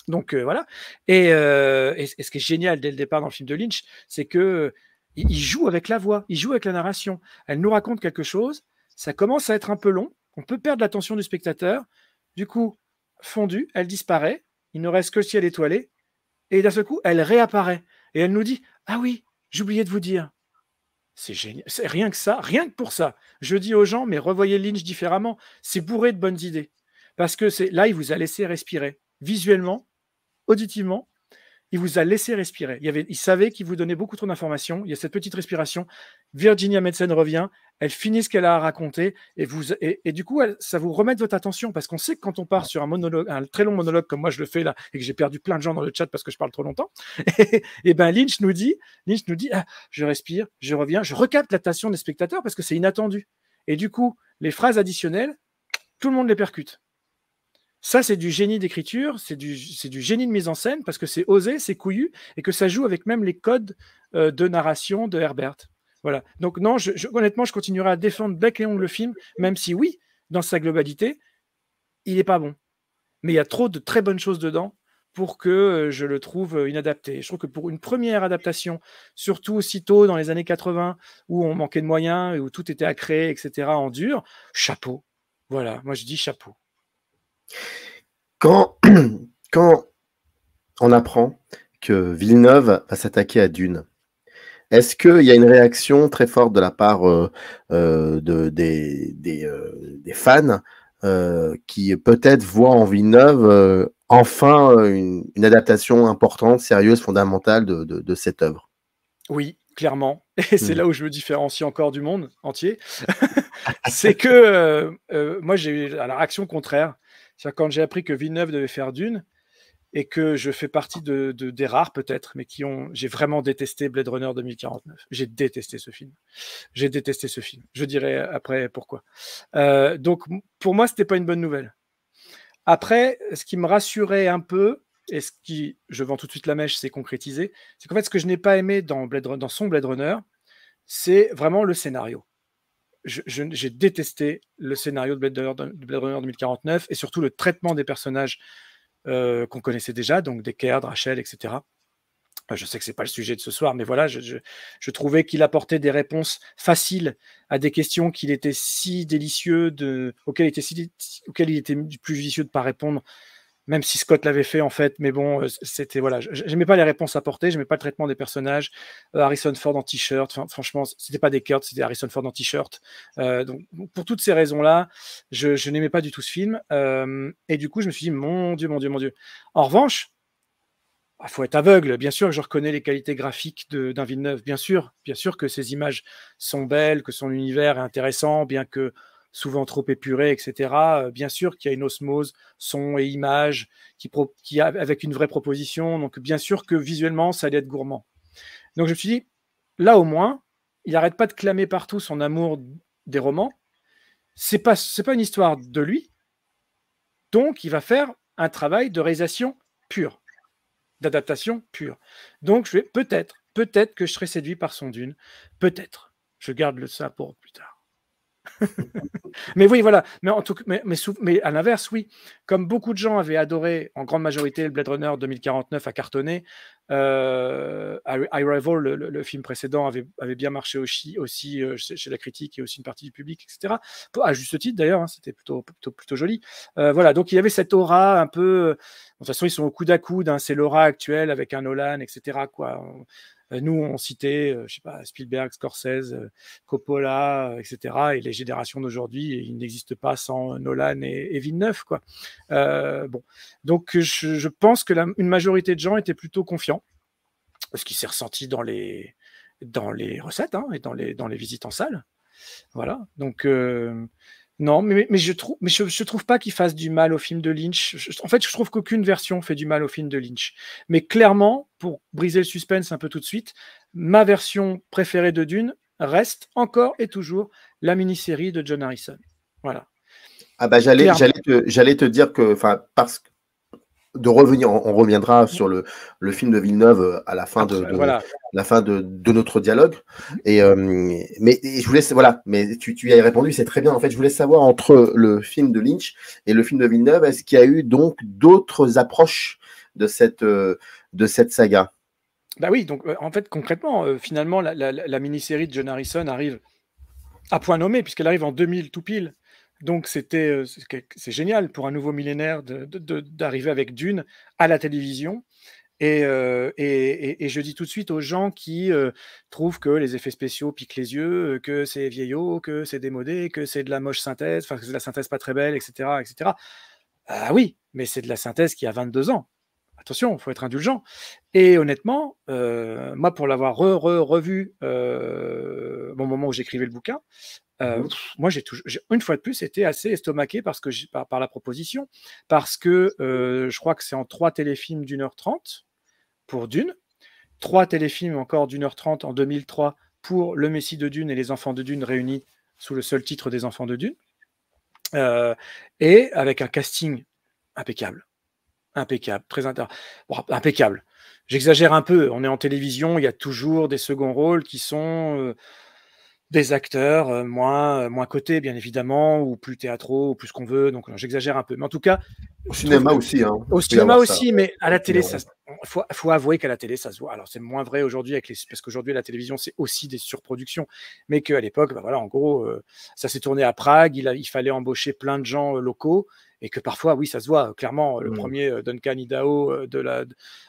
Donc euh, voilà. Euh, et, et, ce qui est génial dès le départ dans le film de Lynch, c'est que il, joue avec la voix, il joue avec la narration. Elle nous raconte quelque chose, ça commence à être un peu long, on peut perdre l'attention du spectateur. Du coup, fondu elle disparaît, il ne reste que ciel étoilé, et d'un coup, elle réapparaît et elle nous dit Ah oui, j'oubliais de vous dire. C'est génial, c'est rien que ça, rien que pour ça. Je dis aux gens, mais revoyez Lynch différemment, c'est bourré de bonnes idées. Parce que c'est là, il vous a laissé respirer, visuellement, auditivement, il vous a laissé respirer. Il, savait qu'il vous donnait beaucoup trop d'informations. Il y a cette petite respiration. Virginia Madsen revient, elle finit ce qu'elle a à raconter et, du coup, ça vous remet votre attention parce qu'on sait que quand on part sur un, monologue, un très long monologue comme moi je le fais là et que j'ai perdu plein de gens dans le chat parce que je parle trop longtemps, et, ben Lynch nous dit, Lynch nous dit ah, je respire, je reviens, je recapte l'attention des spectateurs parce que c'est inattendu. Et du coup, les phrases additionnelles, tout le monde les percute. Ça, c'est du génie d'écriture, c'est du, génie de mise en scène, parce que c'est osé, c'est couillu, et que ça joue avec même les codes euh, de narration de Herbert. Voilà. Donc non, je, honnêtement, je continuerai à défendre et ongle le film, même si oui, dans sa globalité, il n'est pas bon. Mais il y a trop de très bonnes choses dedans pour que euh, je le trouve euh, inadapté. Je trouve que pour une première adaptation, surtout aussitôt dans les années 80, où on manquait de moyens, et où tout était à créer, etc., en dur, chapeau. Voilà, moi je dis chapeau. Quand, quand on apprend que Villeneuve va s'attaquer à Dune, est-ce qu'il y a une réaction très forte de la part euh, euh, de, des, euh, fans qui peut-être voient en Villeneuve enfin une, adaptation importante, sérieuse, fondamentale de, cette œuvre Oui, clairement. Et c'est mmh. là où je me différencie encore du monde entier. c'est que moi, j'ai eu la réaction contraire quand j'ai appris que Villeneuve devait faire Dune et que je fais partie des rares peut-être, mais qui ont, j'ai vraiment détesté Blade Runner 2049. J'ai détesté ce film. J'ai détesté ce film. Je dirai après pourquoi. Euh, donc pour moi, ce n'était pas une bonne nouvelle. Après, ce qui me rassurait un peu, et ce qui, je vends tout de suite la mèche, c'est concrétisé, c'est qu'en fait, ce que je n'ai pas aimé dans, Blade, dans son Blade Runner, c'est vraiment le scénario j'ai détesté le scénario de Blade, Runner, 2049 et surtout le traitement des personnages euh, qu'on connaissait déjà, donc Decker, Rachel, etc. Euh, je sais que ce n'est pas le sujet de ce soir, mais voilà, je, trouvais qu'il apportait des réponses faciles à des questions qu'il était si délicieux de, était auxquelles il était plus judicieux de ne pas répondre même si Scott l'avait fait en fait, mais bon, euh, c'était voilà, je n'aimais pas les réponses apportées, j'aimais pas le traitement des personnages. Euh, Harrison Ford en t-shirt, franchement, c'était pas des Kurt, c'était Harrison Ford en t-shirt. Euh, donc pour toutes ces raisons-là, je, n'aimais pas du tout ce film, et du coup, je me suis dit mon dieu, mon dieu, mon dieu. En revanche, il bah, faut être aveugle, bien sûr que je reconnais les qualités graphiques d'un Villeneuve, bien sûr, bien sûr que ces images sont belles, que son univers est intéressant, bien que souvent trop épuré, etc. Euh, bien sûr qu'il y a une osmose son et image qui, avec une vraie proposition. Donc bien sûr que visuellement, ça allait être gourmand. Donc je me suis dit, là au moins, il n'arrête pas de clamer partout son amour des romans. C'est pas c'est pas une histoire de lui. Donc il va faire un travail de réalisation pure, d'adaptation pure. Donc je vais peut-être peut-être que je serai séduit par son dune, peut-être. Je garde le ça pour plus tard. mais oui, voilà. Mais, en tout, mais, mais, mais à l'inverse, oui. Comme beaucoup de gens avaient adoré, en grande majorité, le Blade Runner 2049 à cartonner, euh, Rival le, film précédent, avait, bien marché aussi, aussi euh, chez la critique et aussi une partie du public, etc. À juste titre, d'ailleurs, hein, c'était plutôt, plutôt, plutôt joli. Euh, voilà, donc il y avait cette aura un peu. De toute façon, ils sont au coude à coude. Hein. C'est l'aura actuelle avec un Nolan, etc. Quoi. Euh, nous, on citait, euh, je sais pas, Spielberg, Scorsese, euh, Coppola, etc. Et les générations d'aujourd'hui, ils n'existent pas sans Nolan et, Villeneuve, quoi. bon, donc je, pense que une majorité de gens étaient plutôt confiants, ce qui s'est ressenti dans les dans les recettes hein, et dans les dans les visites en salle. Voilà. Donc non, mais, je ne mais je, trouve pas qu'il fasse du mal au film de Lynch. en fait, je trouve qu'aucune version fait du mal au film de Lynch. Mais clairement, pour briser le suspense un peu tout de suite, ma version préférée de Dune reste encore et toujours la mini-série de John Harrison. Voilà. Ah bah j'allais, te, j'allais te dire que, parce que revenir, on, reviendra mmh. sur le, film de Villeneuve euh, à la fin de, notre dialogue. Mmh. Euh, mais voilà, mais tu, y as répondu, c'est très bien. En fait, je voulais savoir entre le film de Lynch et le film de Villeneuve, est-ce qu'il y a eu donc d'autres approches de cette euh, saga Bah oui, donc en fait concrètement, finalement, la, la mini-série de John Harrison arrive à point nommé puisqu'elle arrive en 2000 tout pile. Donc c'était euh, c'est génial pour un nouveau millénaire d'arriver avec Dune à la télévision. Euh, et, et, je dis tout de suite aux gens qui euh, trouvent que les effets spéciaux piquent les yeux, que c'est vieillot, que c'est démodé, que c'est de la moche synthèse, enfin que c'est de la synthèse pas très belle, etc. etc. Ah oui, mais c'est de la synthèse qui a 22 ans. Attention, il faut être indulgent. Et honnêtement, moi, pour l'avoir revu au moment où j'écrivais le bouquin, Mmh moi, j'ai toujours, une fois de plus, été assez estomaqué parce que par, la proposition, parce que je crois que c'est en trois téléfilms d'une heure trente pour Dune, trois téléfilms encore d'une heure trente en 2003 pour Le Messie de Dune et Les Enfants de Dune réunis sous le seul titre des Enfants de Dune, et avec un casting impeccable, impeccable, très impeccable. J'exagère un peu. On est en télévision, il y a toujours des seconds rôles qui sont des acteurs euh, moins, euh, moins cotés, bien évidemment, ou plus théâtraux, ou plus qu'on veut. Donc, euh, j'exagère un peu. Mais en tout cas. Au cinéma aussi. Hein, au cinéma aussi, mais à la télé, il faut, faut, avouer qu'à la télé, ça se voit. Alors, c'est moins vrai aujourd'hui, avec les, parce qu'aujourd'hui, la télévision, c'est aussi des surproductions. Mais qu'à l'époque, bah, voilà, en gros, ça s'est tourné à Prague, il, a, il fallait embaucher plein de gens locaux et que parfois, oui, ça se voit clairement. Le mmh. premier Duncan Idaho de la,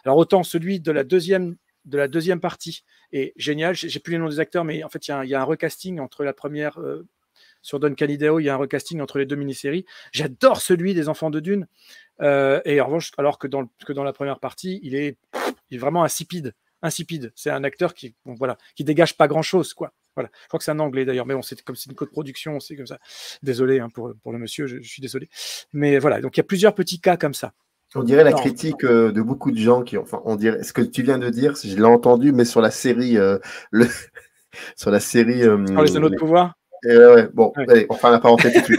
alors autant celui de la deuxième de la deuxième partie. est génial, j'ai plus les noms des acteurs, mais en fait, il y, a un recasting entre la première. Euh, sur Don Calideo, il y a un recasting entre les deux mini-séries. J'adore celui des Enfants de Dune. Euh, et en revanche, alors que dans, dans la première partie, il est, vraiment insipide. Insipide. C'est un acteur qui, voilà, qui dégage pas grand-chose, quoi. Voilà. Je crois que c'est un anglais d'ailleurs, mais on c'est comme c'est une coproduction, c'est comme ça. Désolé hein, pour, le monsieur, je, suis désolé. Mais voilà, donc il y a plusieurs petits cas comme ça. On dirait la critique euh, de beaucoup de gens qui, enfin, on dirait ce que tu viens de dire, je l'ai entendu, mais sur la série, euh, sur la série. Euh, les anneaux de pouvoir. ouais, bon, enfin, la parenthèse tout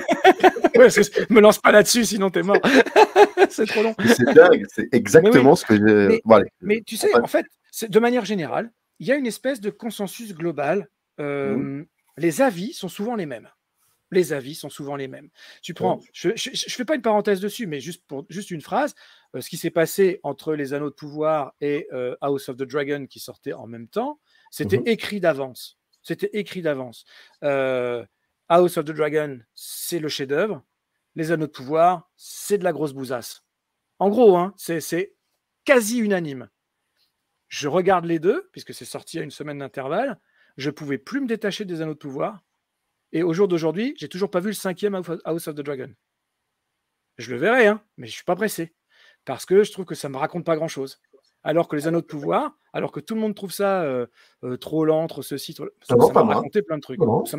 me lance pas là-dessus, sinon t'es mort. c'est trop long. C'est dingue, c'est exactement ce que j'ai. Mais, tu sais, en fait, de manière générale, il y a une espèce de consensus global. Mmh. Les avis sont souvent les mêmes les avis sont souvent les mêmes. Tu prends, je ne fais pas une parenthèse dessus, mais juste, pour, juste une phrase, euh, ce qui s'est passé entre Les Anneaux de Pouvoir et euh, House of the Dragon qui sortait en même temps, c'était mhm. écrit d'avance. C'était écrit d'avance. Euh, House of the Dragon, c'est le chef-d'œuvre. Les Anneaux de Pouvoir, c'est de la grosse bousasse. En gros, hein, c'est quasi unanime. Je regarde les deux, puisque c'est sorti à une semaine d'intervalle. Je pouvais plus me détacher des Anneaux de Pouvoir et au jour d'aujourd'hui, j'ai toujours pas vu le cinquième House of the Dragon. Je le verrai, hein, mais je suis pas pressé. Parce que je trouve que ça me raconte pas grand-chose. Alors que les anneaux de pouvoir, alors que tout le monde trouve ça euh, euh, trop lent, trop ceci, ça m'a raconté plein de trucs. ça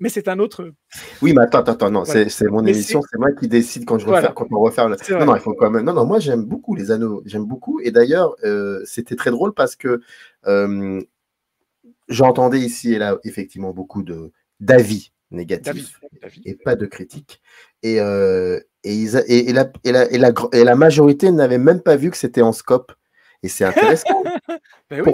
Mais c'est un autre. Euh, oui, mais attends, attends, non, c'est mon émission, c'est moi qui décide quand je refaire, quand on refaire. Non, non, il faut quand même. Non, non, moi j'aime beaucoup les anneaux, j'aime beaucoup. Et d'ailleurs, c'était très drôle parce que j'entendais ici et là effectivement beaucoup de d'avis négatifs et pas de critiques. Et, euh, et, la, et, la, et la majorité n'avait même pas vu que c'était en scope et c'est intéressant. Ben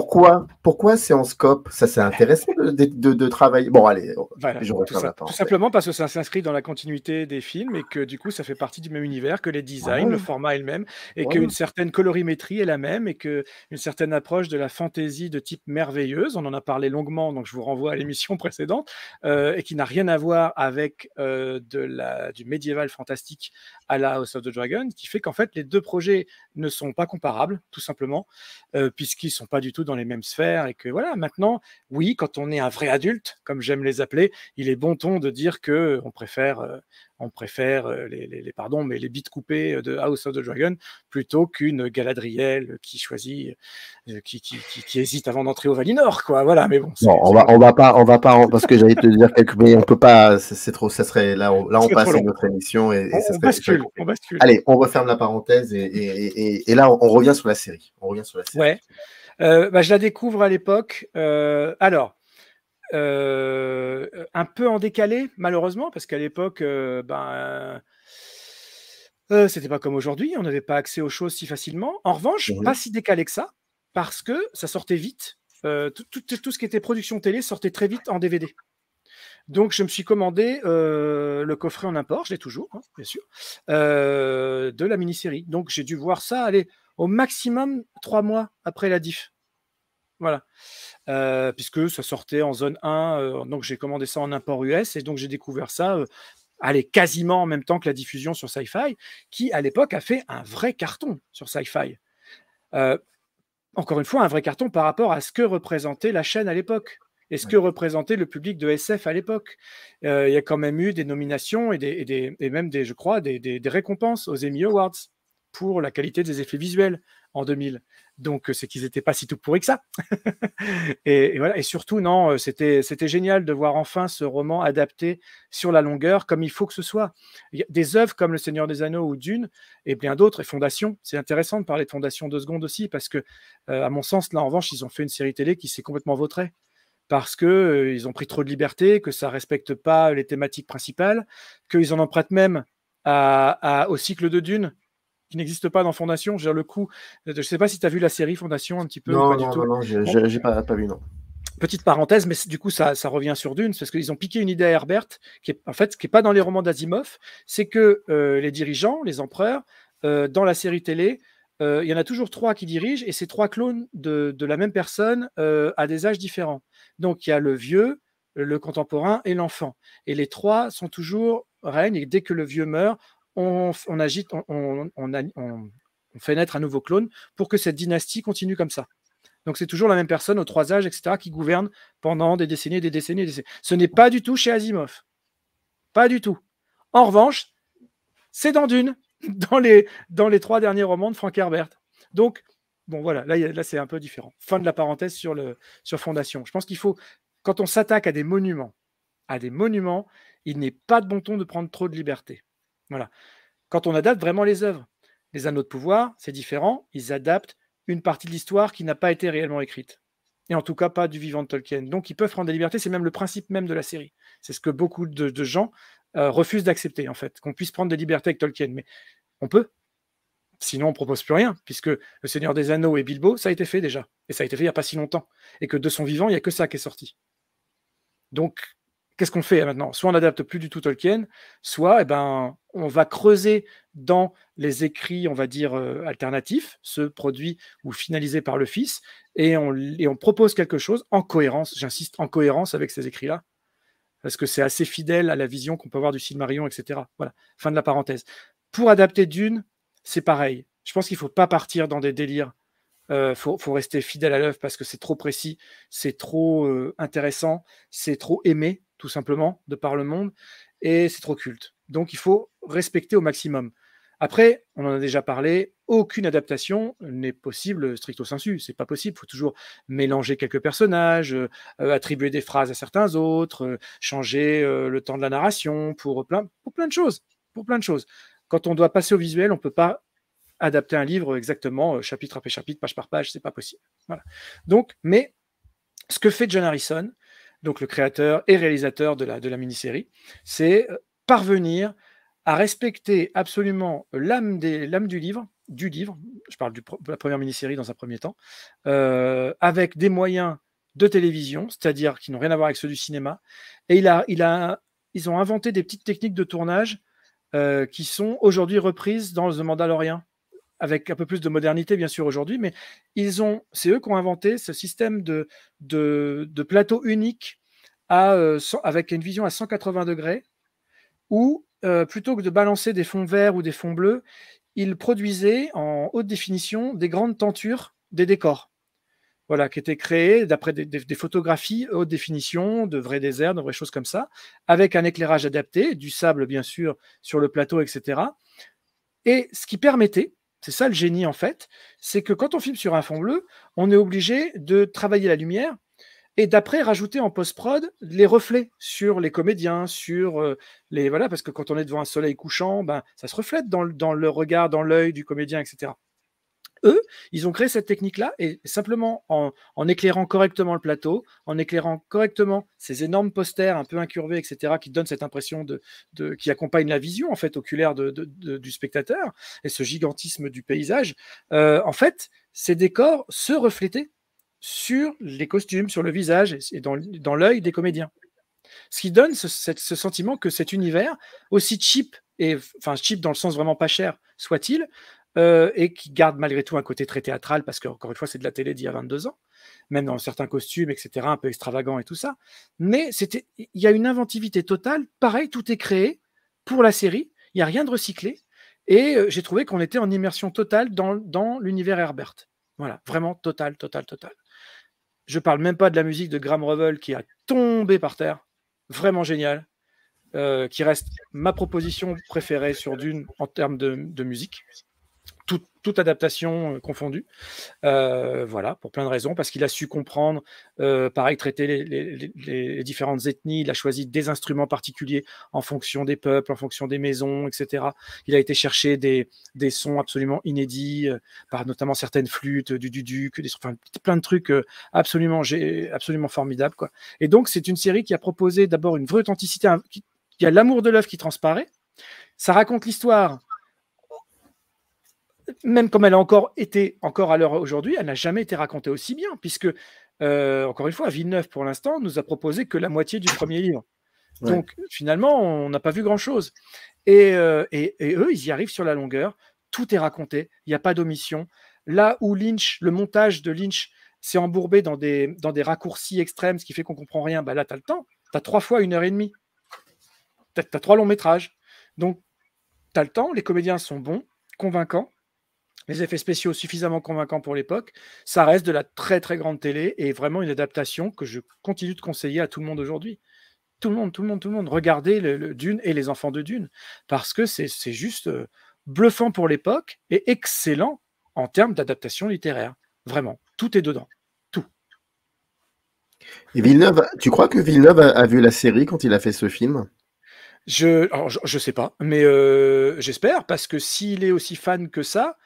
pourquoi, c'est en scope Ça, c'est intéressant de, de, travailler. Bon, allez, je la tout simplement parce que ça s'inscrit dans la continuité des films et que du coup, ça fait partie du même univers, que les designs, le ah. format est le même, et qu'une certaine colorimétrie est la même, et qu'une certaine approche de la fantaisie de type merveilleuse, on en a parlé longuement, donc je vous renvoie à l'émission précédente, euh, et qui n'a rien à voir avec euh, de la, du médiéval fantastique à la House of the Dragon, qui fait qu'en fait les deux projets ne sont pas comparables, tout simplement, puisqu'ils euh, puisqu'ils sont pas du tout dans les mêmes sphères et que voilà, maintenant, oui, quand on est un vrai adulte, comme j'aime les appeler, il est bon ton de dire que on préfère euh, on préfère euh, les, les, pardons, mais les bits coupés euh, de House of the Dragon plutôt qu'une Galadriel qui choisit, euh, qui, hésite avant d'entrer au Valinor, quoi. Voilà, mais bon. on va, on va pas, on va pas, parce que j'allais te dire quelque, mais on peut pas, c'est trop, ça serait là, on, là on passe à notre émission et, on, ça serait, bascule, bascule. Allez, on referme la parenthèse et, là on, revient sur la série. On revient sur la série. Ouais. bah, je la découvre à l'époque. Euh, alors, euh, un peu en décalé, malheureusement, parce qu'à l'époque, euh, ben, euh, c'était pas comme aujourd'hui, on n'avait pas accès aux choses si facilement. En revanche, mmh pas si décalé que ça, parce que ça sortait vite. Tout, ce qui était production télé sortait très vite en DVD. Donc, je me suis commandé le coffret en import, je l'ai toujours, hein, bien sûr, de la mini-série. Donc, j'ai dû voir ça aller au maximum trois mois après la diff. Voilà. Euh, puisque ça sortait en zone 1, euh, donc j'ai commandé ça en import US et donc j'ai découvert ça. Euh, quasiment en même temps que la diffusion sur Sci-Fi, qui à l'époque a fait un vrai carton sur Sci-Fi. encore une fois, un vrai carton par rapport à ce que représentait la chaîne à l'époque et ce que représentait le public de SF à l'époque. Il y a quand même eu des nominations et, des, et, même des, je crois, des, des récompenses aux Emmy Awards pour la qualité des effets visuels, en 2000. Donc, euh, c'est qu'ils n'étaient pas si tout pourris que ça. et, voilà. Et surtout, non, euh, c'était, génial de voir enfin ce roman adapté sur la longueur, comme il faut que ce soit. Des œuvres comme Le Seigneur des Anneaux ou Dune, et bien d'autres, et Fondation. C'est intéressant de parler de Fondation deux secondes aussi, parce que, euh, à mon sens, là, en revanche, ils ont fait une série télé qui s'est complètement vautrée parce que ils ont pris trop de liberté, que ça respecte pas les thématiques principales, qu'ils en empruntent même à, au cycle de Dune, qui n'existe pas dans Fondation. Je le coup, euh, je ne sais pas si tu as vu la série Fondation un petit peu. Non, non, non, j'ai pas, vu, non. Petite parenthèse, mais du coup, ça, revient sur Dune, parce qu'ils ont piqué une idée à Herbert, qui est, en fait, ce qui n'est pas dans les romans d'Azimov c'est que euh, les dirigeants, les empereurs, euh, dans la série télé, il y en a toujours trois qui dirigent, et c'est trois clones de, la même personne à des âges différents. Donc, il y a le vieux, le contemporain et l'enfant. Et les trois sont toujours règnent, et dès que le vieux meurt, on, agite, on, fait naître un nouveau clone pour que cette dynastie continue comme ça. Donc c'est toujours la même personne aux trois âges, etc., qui gouverne pendant des décennies, des décennies, des décennies. Ce n'est pas du tout chez Asimov. Pas du tout. En revanche, c'est dans Dune, dans les, dans les trois derniers romans de Frank Herbert. Donc, bon, voilà, là, là c'est un peu différent. Fin de la parenthèse sur, le, sur Fondation. Je pense qu'il faut, quand on s'attaque à des monuments, à des monuments, il n'est pas de bon ton de prendre trop de liberté. Voilà. Quand on adapte vraiment les œuvres, les anneaux de pouvoir, c'est différent. Ils adaptent une partie de l'histoire qui n'a pas été réellement écrite. Et en tout cas, pas du vivant de Tolkien. Donc, ils peuvent prendre des libertés. C'est même le principe même de la série. C'est ce que beaucoup de, gens euh, refusent d'accepter, en fait, qu'on puisse prendre des libertés avec Tolkien. Mais on peut. Sinon, on propose plus rien, puisque Le Seigneur des Anneaux et Bilbo, ça a été fait déjà. Et ça a été fait il n'y a pas si longtemps. Et que de son vivant, il n'y a que ça qui est sorti. Donc, qu'est-ce qu'on fait hein, maintenant Soit on n'adapte plus du tout Tolkien, soit eh ben, on va creuser dans les écrits, on va dire, euh, alternatifs, ceux produits ou finalisés par le fils, et on, propose quelque chose en cohérence, j'insiste, en cohérence avec ces écrits-là, parce que c'est assez fidèle à la vision qu'on peut avoir du Marion, etc. Voilà, fin de la parenthèse. Pour adapter Dune, c'est pareil. Je pense qu'il ne faut pas partir dans des délires. Il euh, faut, rester fidèle à l'œuvre parce que c'est trop précis, c'est trop euh, intéressant, c'est trop aimé tout simplement, de par le monde, et c'est trop culte. Donc il faut respecter au maximum. Après, on en a déjà parlé, aucune adaptation n'est possible stricto sensu, c'est pas possible, il faut toujours mélanger quelques personnages, euh, attribuer des phrases à certains autres, euh, changer euh, le temps de la narration pour plein, pour plein de choses, pour plein de choses. Quand on doit passer au visuel, on ne peut pas adapter un livre exactement chapitre après chapitre, page par page, c'est pas possible. Donc, mais ce que fait John Harrison, donc le créateur et réalisateur de la, de la mini-série, c'est euh, parvenir à respecter absolument l'âme du livre, du livre, je parle de la première mini-série dans un premier temps, euh, avec des moyens de télévision, c'est-à-dire qui n'ont rien à voir avec ceux du cinéma, et ils ont inventé des petites techniques de tournage euh, qui sont aujourd'hui reprises dans The Mandalorian avec un peu plus de modernité bien sûr aujourd'hui, mais ils ont, c'est eux qui ont inventé ce système de, de, plateau unique à, euh, avec une vision à 180 degrés, où euh, plutôt que de balancer des fonds verts ou des fonds bleus, ils produisaient en haute définition des grandes tentures des décors. Voilà, qui étaient créés d'après des, des, photographies haute définition, de vrais déserts, de vraies choses comme ça, avec un éclairage adapté, du sable bien sûr sur le plateau, etc. Et ce qui permettait, c'est ça le génie en fait, c'est que quand on filme sur un fond bleu, on est obligé de travailler la lumière et d'après rajouter en post-prod les reflets sur les comédiens, sur euh, les voilà, parce que quand on est devant un soleil couchant, ben ça se reflète dans, le, dans le regard, dans l'œil du comédien, etc eux, ils ont créé cette technique-là et simplement en, éclairant correctement le plateau, en éclairant correctement ces énormes posters un peu incurvés, etc., qui donnent cette impression de, qui accompagne la vision en fait oculaire du spectateur et ce gigantisme du paysage. Euh, en fait, ces décors se reflétaient sur les costumes, sur le visage et dans, l'œil des comédiens. Ce qui donne ce, sentiment que cet univers, aussi cheap et enfin cheap dans le sens vraiment pas cher soit-il, euh, et qui garde malgré tout un côté très théâtral, parce que, encore une fois, c'est de la télé d'il y a 22 ans, même dans certains costumes, etc., un peu extravagant et tout ça. Mais il y a une inventivité totale. Pareil, tout est créé pour la série, il n'y a rien de recyclé. Et euh, j'ai trouvé qu'on était en immersion totale dans, l'univers Herbert. Voilà, vraiment total, total, total. Je parle même pas de la musique de Graham Revel qui a tombé par terre. Vraiment génial. Euh, qui reste ma proposition préférée sur Dune en termes de musique toute adaptation euh, confondue. Euh, voilà, pour plein de raisons, parce qu'il a su comprendre, euh, pareil, traiter les, différentes ethnies, il a choisi des instruments particuliers en fonction des peuples, en fonction des maisons, etc. Il a été chercher des, sons absolument inédits, par notamment certaines flûtes, du duduk, des, plein de trucs absolument, absolument formidables. Quoi. Et donc, c'est une série qui a proposé d'abord une vraie authenticité, il y a l'amour de l'œuvre qui transparaît, ça raconte l'histoire même comme elle a encore été, encore à l'heure aujourd'hui, elle n'a jamais été racontée aussi bien, puisque, euh, encore une fois, Villeneuve, pour l'instant, nous a proposé que la moitié du premier livre. Donc, finalement, on n'a pas vu grand-chose. Euh, et, eux, ils y arrivent sur la longueur. Tout est raconté. Il n'y a pas d'omission. Là où Lynch, le montage de Lynch s'est embourbé dans des, dans des raccourcis extrêmes, ce qui fait qu'on ne comprend rien, bah là, tu as le temps. Tu as trois fois une heure et demie. Tu as trois longs métrages. Donc, tu as le temps. Les comédiens sont bons, convaincants les effets spéciaux suffisamment convaincants pour l'époque. Ça reste de la très très grande télé et vraiment une adaptation que je continue de conseiller à tout le monde aujourd'hui. Tout le monde, tout le monde, tout le monde. Regardez le, Dune et les enfants de Dune parce que c'est juste euh, bluffant pour l'époque et excellent en termes d'adaptation littéraire. Vraiment, tout est dedans. Tout. Et Villeneuve, tu crois que Villeneuve a, vu la série quand il a fait ce film je, ne sais pas, mais euh, j'espère, parce que s'il est aussi fan que ça,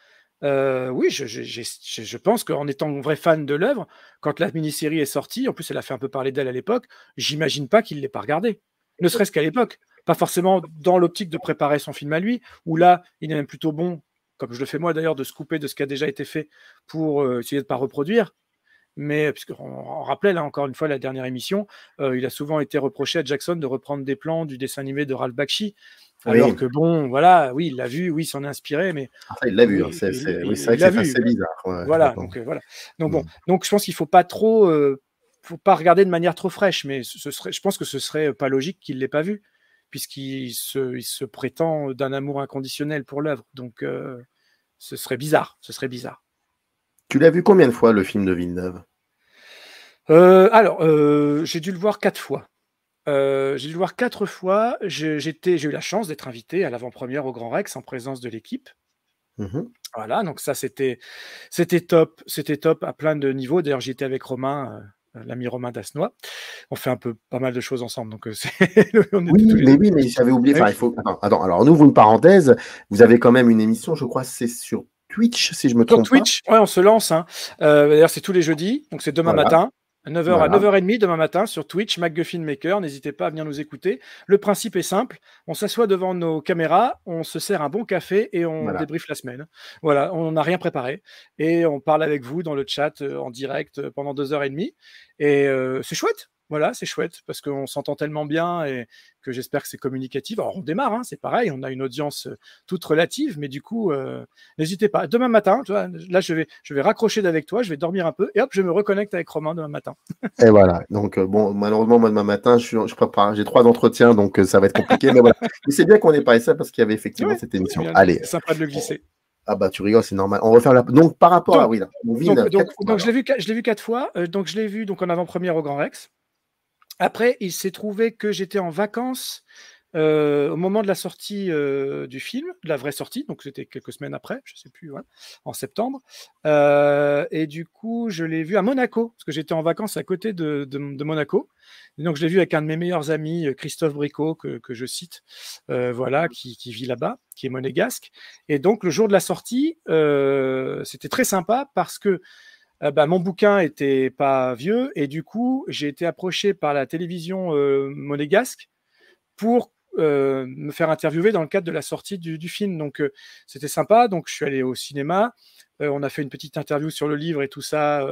euh, oui, je, pense qu'en étant un vrai fan de l'œuvre, quand la mini-série est sortie, en plus elle a fait un peu parler d'elle à l'époque, j'imagine pas qu'il ne l'ait pas regardée, ne serait-ce qu'à l'époque. Pas forcément dans l'optique de préparer son film à lui, où là, il est même plutôt bon, comme je le fais moi d'ailleurs, de se couper de ce qui a déjà été fait pour euh, essayer de ne pas reproduire. Mais euh, puisqu'on rappelait là encore une fois la dernière émission, il a souvent été reproché à Jackson de reprendre des plans du dessin animé de Ralph Bakshi, alors que bon, voilà, oui, il l'a vu, oui, il s'en est inspiré, mais. Ah, il l'a vu, hein, c'est vrai que c'est assez bizarre. voilà, donc, euh, voilà. Donc, bon, hmm. donc je pense qu'il ne faut pas trop. Euh, faut pas regarder de manière trop fraîche, mais je pense que ce serait euh, pas logique qu'il ne l'ait pas vu, puisqu'il se, prétend d'un amour inconditionnel pour l'œuvre. Donc, ce serait bizarre. Ce serait bizarre. Tu l'as vu combien de fois, le film de Villeneuve Alors, j'ai dû le voir quatre fois. Euh, j'ai dû le voir quatre fois. j'ai eu la chance d'être invité à l'avant-première au Grand Rex en présence de l'équipe. Mhm. Voilà, donc ça c'était, top, c'était top à plein de niveaux. D'ailleurs, j'étais avec Romain, euh, l'ami Romain Dasnois. On fait un peu pas mal de choses ensemble, donc oui, mais oui, mais j'avais oublié. Eh alors on ouvre une parenthèse. Vous avez quand même une émission, je crois, c'est sur Twitch, si je me trompe. Sur Twitch, Ouais, on se lance. Hein. Euh, d'ailleurs, c'est tous les jeudis, donc c'est demain matin. 9h à 9h30 demain matin sur Twitch, MacGuffin Maker. N'hésitez pas à venir nous écouter. Le principe est simple on s'assoit devant nos caméras, on se sert un bon café et on débriefe la semaine. Voilà, on n'a rien préparé et on parle avec vous dans le chat euh, en direct euh, pendant 2h30. Et, demie. et euh, c'est chouette, voilà, c'est chouette parce qu'on s'entend tellement bien et que j'espère que c'est communicatif. Alors on démarre, hein, c'est pareil, on a une audience euh, toute relative, mais du coup, euh, n'hésitez pas. Demain matin, tu là je vais, je vais raccrocher avec toi, je vais dormir un peu et hop, je me reconnecte avec Romain demain matin. et voilà. Donc euh, bon, malheureusement moi demain matin, je, je prépare, j'ai trois entretiens, donc ça va être compliqué. mais voilà. c'est bien qu'on ait parlé ça parce qu'il y avait effectivement cette émission. Allez. Allez. Sympa de le glisser. Ah bah tu rigoles, c'est normal. On refaire la. Donc par rapport à oui, là, on donc, je l'ai vu, vu quatre fois. donc je l'ai vu donc en avant-première au Grand Rex. Après, il s'est trouvé que j'étais en vacances euh, au moment de la sortie euh, du film, de la vraie sortie, donc c'était quelques semaines après, je ne sais plus, en septembre. Euh, et du coup, je l'ai vu à Monaco, parce que j'étais en vacances à côté de, Monaco. donc, je l'ai vu avec un de mes meilleurs amis, Christophe Bricot, que, je cite, voilà, qui, qui vit là-bas, qui est monégasque. Et donc, le jour de la sortie, c'était très sympa parce que euh, bah, mon bouquin était pas vieux et du coup, j'ai été approché par la télévision euh, monégasque pour euh, me faire interviewer dans le cadre de la sortie du, du film. Donc, c'était sympa. Donc, je suis allé au cinéma. on a fait une petite interview sur le livre et tout ça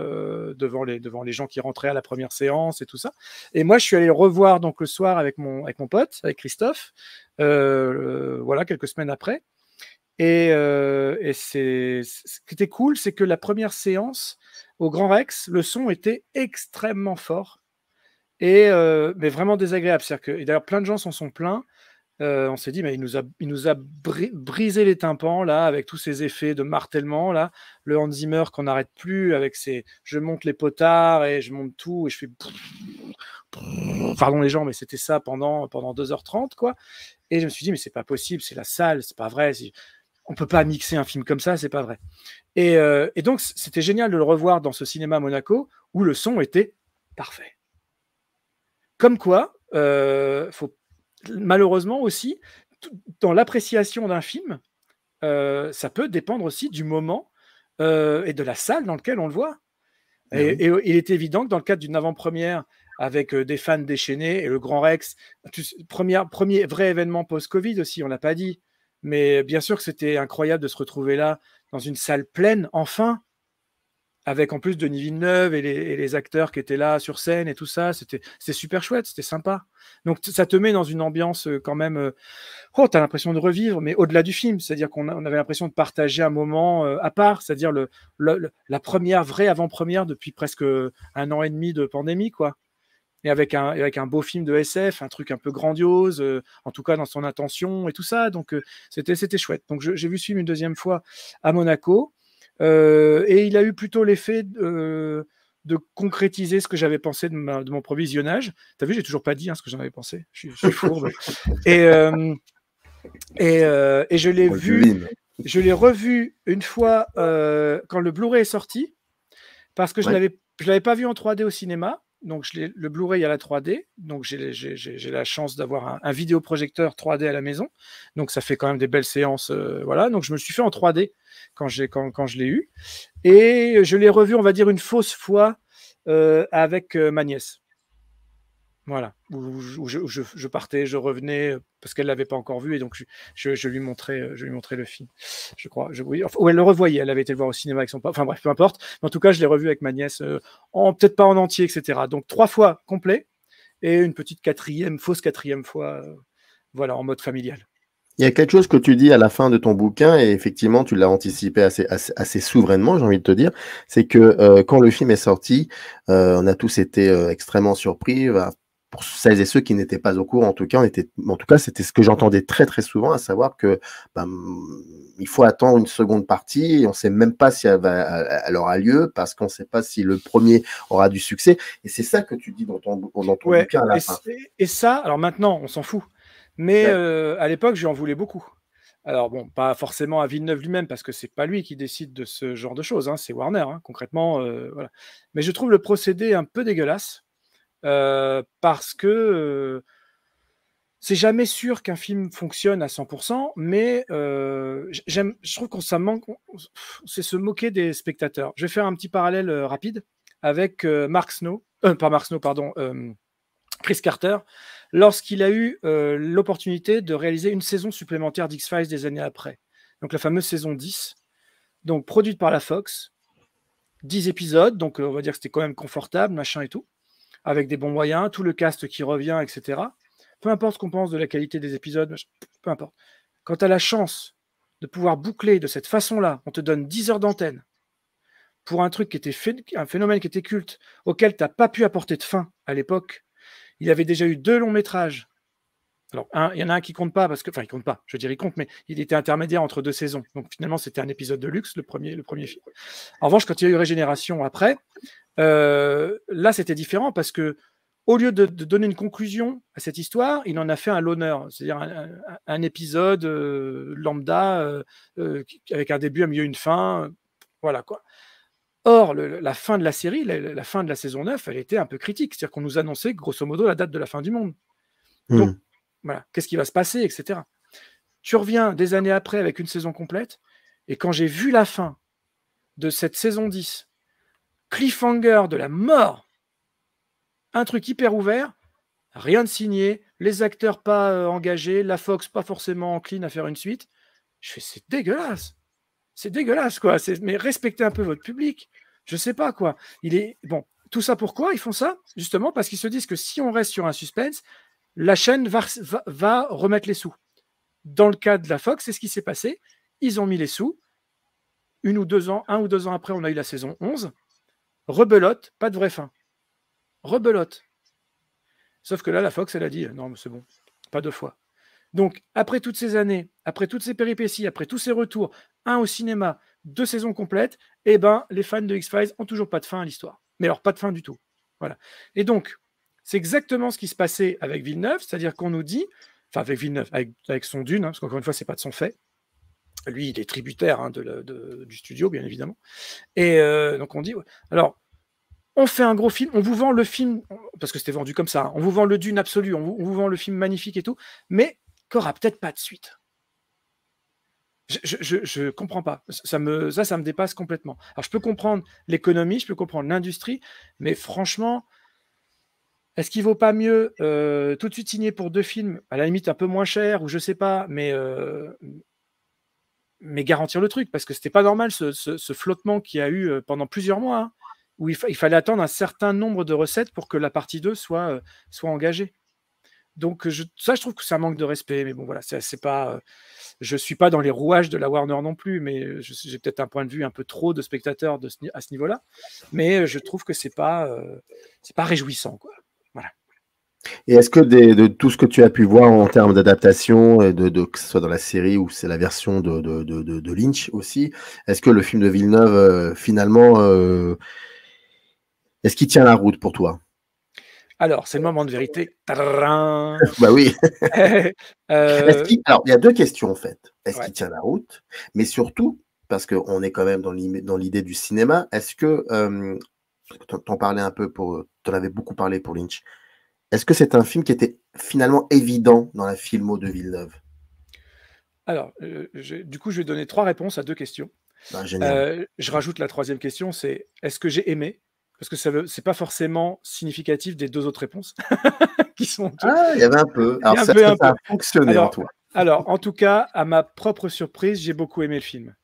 devant, les, devant les gens qui rentraient à la première séance et tout ça. Et moi, je suis allé revoir donc le soir avec mon, avec mon pote, avec Christophe, voilà, quelques semaines après. Euh, et, c'est, ce qui était cool, c'est que la première séance au Grand Rex, le son était extrêmement fort et euh, mais vraiment désagréable. cest que, et d'ailleurs, plein de gens s'en sont plaints. Euh, on s'est dit, mais il nous a, il nous a brisé les tympans là, avec tous ces effets de martèlement là, le Hans Zimmer qu'on n'arrête plus avec ses, je monte les potards et je monte tout et je fais, pardon les gens, mais c'était ça pendant pendant 2h30 quoi. Et je me suis dit, mais c'est pas possible, c'est la salle, c'est pas vrai on peut pas mixer un film comme ça, c'est pas vrai. Et, euh, donc, c'était génial de le revoir dans ce cinéma Monaco où le son était parfait. Comme quoi, euh, faut, malheureusement aussi, dans l'appréciation d'un film, euh, ça peut dépendre aussi du moment et de la salle dans laquelle on le voit. Eh et, il est évident que dans le cadre d'une avant-première avec des fans déchaînés et le Grand Rex, premier, vrai événement post-Covid aussi, on l'a pas dit, mais bien sûr que c'était incroyable de se retrouver là, dans une salle pleine, enfin, avec en plus Denis Villeneuve et les, les acteurs qui étaient là sur scène et tout ça. C'était super chouette, c'était sympa. Donc ça te met dans une ambiance euh, quand même. Euh, oh, t'as l'impression de revivre, mais au-delà du film. C'est-à-dire qu'on avait l'impression de partager un moment euh, à part, c'est-à-dire la première vraie avant-première depuis presque un an et demi de pandémie, quoi et avec un, avec un beau film de SF, un truc un peu grandiose, euh, en tout cas dans son intention et tout ça. Donc euh, c'était, c'était chouette. Donc j'ai vu ce film une deuxième fois à Monaco. Euh, et il a eu plutôt l'effet de, de concrétiser ce que j'avais pensé de, de, mon provisionnage. as vu, j'ai toujours pas dit hein, ce que j'en avais pensé. Je, suis fourbe. et, et, et, je l'ai vu, je l'ai revu une fois quand le Blu-ray est sorti, parce que je l'avais, je l'avais pas vu en 3D au cinéma donc le Blu-ray à la 3D, donc j'ai la chance d'avoir un, vidéoprojecteur 3D à la maison, donc ça fait quand même des belles séances, euh, voilà. Donc je me suis fait en 3D quand, je l'ai eu, et je l'ai revu, on va dire une fausse fois euh, avec euh, ma nièce. Voilà, où, je, partais, je revenais euh, parce qu'elle l'avait pas encore vu et donc je, lui montrais, euh, je lui montrais le film. Je crois, je, ou elle le revoyait, elle avait été le voir au cinéma avec son père. Enfin bref, peu importe. en tout cas, je l'ai revu avec ma nièce, euh, en peut-être pas en entier, etc. Donc trois fois complet et une petite quatrième, fausse quatrième fois, voilà, en mode familial. Il y a quelque chose que tu dis à la fin de ton bouquin, et effectivement, tu l'as anticipé assez, assez, souverainement, j'ai envie de te dire, c'est que quand le film est sorti, on a tous été extrêmement surpris pour celles et ceux qui n'étaient pas au courant, en tout cas, était, en tout cas, c'était ce que j'entendais très très souvent, à savoir que bah, il faut attendre une seconde partie, on ne sait même pas si elle, aura lieu, parce qu'on ne sait pas si le premier aura du succès. Et c'est ça que tu dis dans ton, bouquin à la et, fin. et ça, alors maintenant, on s'en fout. Mais euh, à l'époque, j'en voulais beaucoup. Alors bon, pas forcément à Villeneuve lui-même, parce que c'est pas lui qui décide de ce genre de choses, hein, c'est Warner, hein, concrètement. Euh, voilà. Mais je trouve le procédé un peu dégueulasse, parce que c'est jamais sûr qu'un film fonctionne à 100%, mais j'aime, je trouve qu'on ça manque, c'est se moquer des spectateurs. Je vais faire un petit parallèle rapide avec Mark Snow, Mark Snow, pardon, Chris Carter, lorsqu'il a eu l'opportunité de réaliser une saison supplémentaire d'X-Files des années après, donc la fameuse saison 10, donc produite par la Fox, 10 épisodes, donc on va dire que c'était quand même confortable, machin et tout avec des bons moyens, tout le cast qui revient, etc. Peu importe ce qu'on pense de la qualité des épisodes, peu importe. Quand tu as la chance de pouvoir boucler de cette façon-là, on te donne 10 heures d'antenne pour un truc qui était un phénomène qui était culte, auquel tu n'as pas pu apporter de fin à l'époque. Il y avait déjà eu deux longs métrages. Alors, il y en a un qui compte pas, parce que, enfin, il compte pas, je veux dire, il compte, mais il était intermédiaire entre deux saisons. Donc, finalement, c'était un épisode de luxe, le premier, le premier film. En revanche, quand il y a eu Régénération après, euh, là, c'était différent parce que au lieu de, donner une conclusion à cette histoire, il en a fait un l'honneur, c'est-à-dire un, épisode euh, lambda euh, avec un début, un milieu, une fin, voilà quoi. Or, la fin de la série, la, fin de la saison 9, elle était un peu critique, c'est-à-dire qu'on nous annonçait grosso modo la date de la fin du monde. Hmm. Donc, voilà, qu'est-ce qui va se passer, etc. Tu reviens des années après avec une saison complète, et quand j'ai vu la fin de cette saison 10, cliffhanger de la mort. Un truc hyper ouvert, rien de signé, les acteurs pas euh, engagés, la Fox pas forcément encline à faire une suite. Je fais, c'est dégueulasse. C'est dégueulasse, quoi. Mais respectez un peu votre public. Je sais pas, quoi. Il est. Bon, tout ça pourquoi ils font ça Justement parce qu'ils se disent que si on reste sur un suspense, la chaîne va, va remettre les sous. Dans le cas de la Fox, c'est ce qui s'est passé. Ils ont mis les sous. Une ou deux ans, un ou deux ans après, on a eu la saison 11 rebelote, pas de vraie fin. Rebelote. Sauf que là, la Fox, elle a dit euh, non, mais c'est bon, pas deux fois. Donc, après toutes ces années, après toutes ces péripéties, après tous ces retours, un au cinéma, deux saisons complètes, eh ben, les fans de X-Files ont toujours pas de fin à l'histoire. Mais alors, pas de fin du tout. Voilà. Et donc, c'est exactement ce qui se passait avec Villeneuve, c'est-à-dire qu'on nous dit, enfin avec Villeneuve, avec, son dune, hein, parce qu'encore une fois, c'est pas de son fait, lui, il est tributaire hein, du studio, bien évidemment. Et euh, donc on dit, alors, on fait un gros film, on vous vend le film, parce que c'était vendu comme ça, hein. on vous vend le dune absolu, on vous, vend le film magnifique et tout, mais qu'aura peut-être pas de suite. Je, ne comprends pas. Ça, me, ça, ça me dépasse complètement. Alors, je peux comprendre l'économie, je peux comprendre l'industrie, mais franchement, est-ce qu'il vaut pas mieux euh, tout de suite signer pour deux films, à la limite un peu moins cher, ou je sais pas, mais, euh, mais garantir le truc, parce que c'était pas normal ce, flottement qu'il y a eu euh, pendant plusieurs mois, hein, où il, fallait attendre un certain nombre de recettes pour que la partie 2 soit, euh, soit engagée. Donc ça, je trouve que c'est un manque de respect, mais bon voilà, c'est pas, euh, je suis pas dans les rouages de la Warner non plus, mais j'ai peut-être un point de vue un peu trop de spectateurs à ce niveau-là, mais je trouve que c'est pas, c'est pas réjouissant quoi. Voilà. Et est-ce que de tout ce que tu as pu voir en termes d'adaptation, et de, que ce soit dans la série ou c'est la version de, Lynch aussi, est-ce que le film de Villeneuve, euh, finalement, euh, est-ce qu'il tient la route pour toi alors, c'est le moment de vérité. bah oui. Euh, alors, il y a deux questions en fait. Est-ce qu'il tient la route Mais surtout, parce qu'on est quand même dans l'idée du cinéma, est-ce que, tu en parlais un peu, pour, en avais beaucoup parlé pour Lynch, est-ce que c'est un film qui était finalement évident dans la filmo de Villeneuve Alors, euh, du coup, je vais donner trois réponses à deux questions. Ah, euh, je rajoute la troisième question, c'est est-ce que j'ai aimé Parce que ce n'est pas forcément significatif des deux autres réponses qui sont. Ah, il y avait un peu. Alors, a fonctionné en toi. Alors, en tout cas, à ma propre surprise, j'ai beaucoup aimé le film.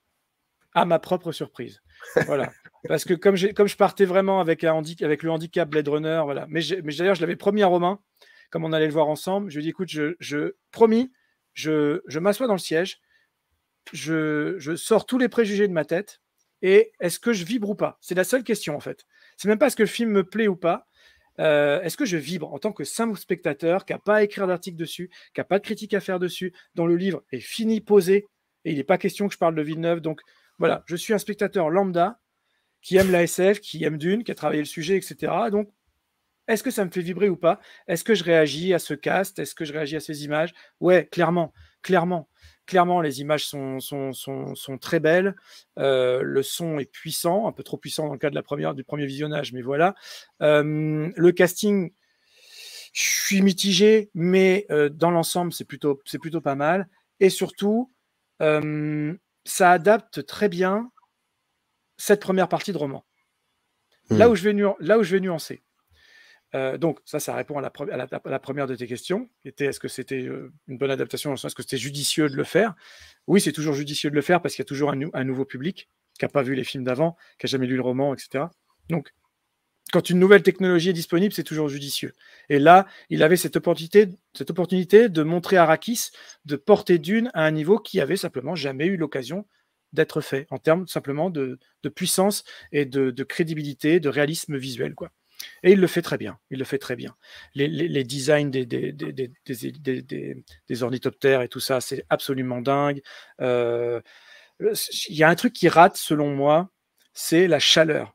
À ma propre surprise. Voilà. Parce que comme, je partais vraiment avec, le handicap Blade Runner, voilà. Mais, d'ailleurs, je l'avais promis à Romain, comme on allait le voir ensemble, je lui ai dit, écoute, je, promis, je, m'assois dans le siège, je, sors tous les préjugés de ma tête, et est-ce que je vibre ou pas C'est la seule question en fait. C'est même pas est-ce que le film me plaît ou pas. Euh, est-ce que je vibre en tant que simple spectateur qui n'a pas à écrire d'article dessus, qui n'a pas de critique à faire dessus, dont le livre est fini, posé, et il n'est pas question que je parle de Villeneuve. Donc voilà, je suis un spectateur lambda qui aime la SF, qui aime Dune, qui a travaillé le sujet, etc. Donc, est-ce que ça me fait vibrer ou pas Est-ce que je réagis à ce cast Est-ce que je réagis à ces images Ouais, clairement, clairement. Clairement, les images sont, sont, sont, sont très belles. Euh, le son est puissant, un peu trop puissant dans le cas de la première, du premier visionnage, mais voilà. Euh, le casting, je suis mitigé, mais euh, dans l'ensemble, c'est plutôt, plutôt pas mal. Et surtout, ça adapte très bien cette première partie de roman. Hmm. Là, où je vais là où je vais nuancer. Euh, donc, ça, ça répond à la, première de tes questions, était est-ce que c'était euh, une bonne adaptation, est-ce que c'était judicieux de le faire Oui, c'est toujours judicieux de le faire parce qu'il y a toujours un, nouveau public qui n'a pas vu les films d'avant, qui n'a jamais lu le roman, etc. Donc, quand une nouvelle technologie est disponible, c'est toujours judicieux. Et là, il avait cette opportunité, cette opportunité de montrer à Rakis de porter Dune à un niveau qui avait simplement jamais eu l'occasion d'être fait en termes simplement de, puissance et de, de, crédibilité, de réalisme visuel. Quoi. Et il le fait très bien. Il le fait très bien. Les, designs des, des, ornithoptères et tout ça, c'est absolument dingue. Euh, euh, il y a un truc qui rate, selon moi, c'est la chaleur.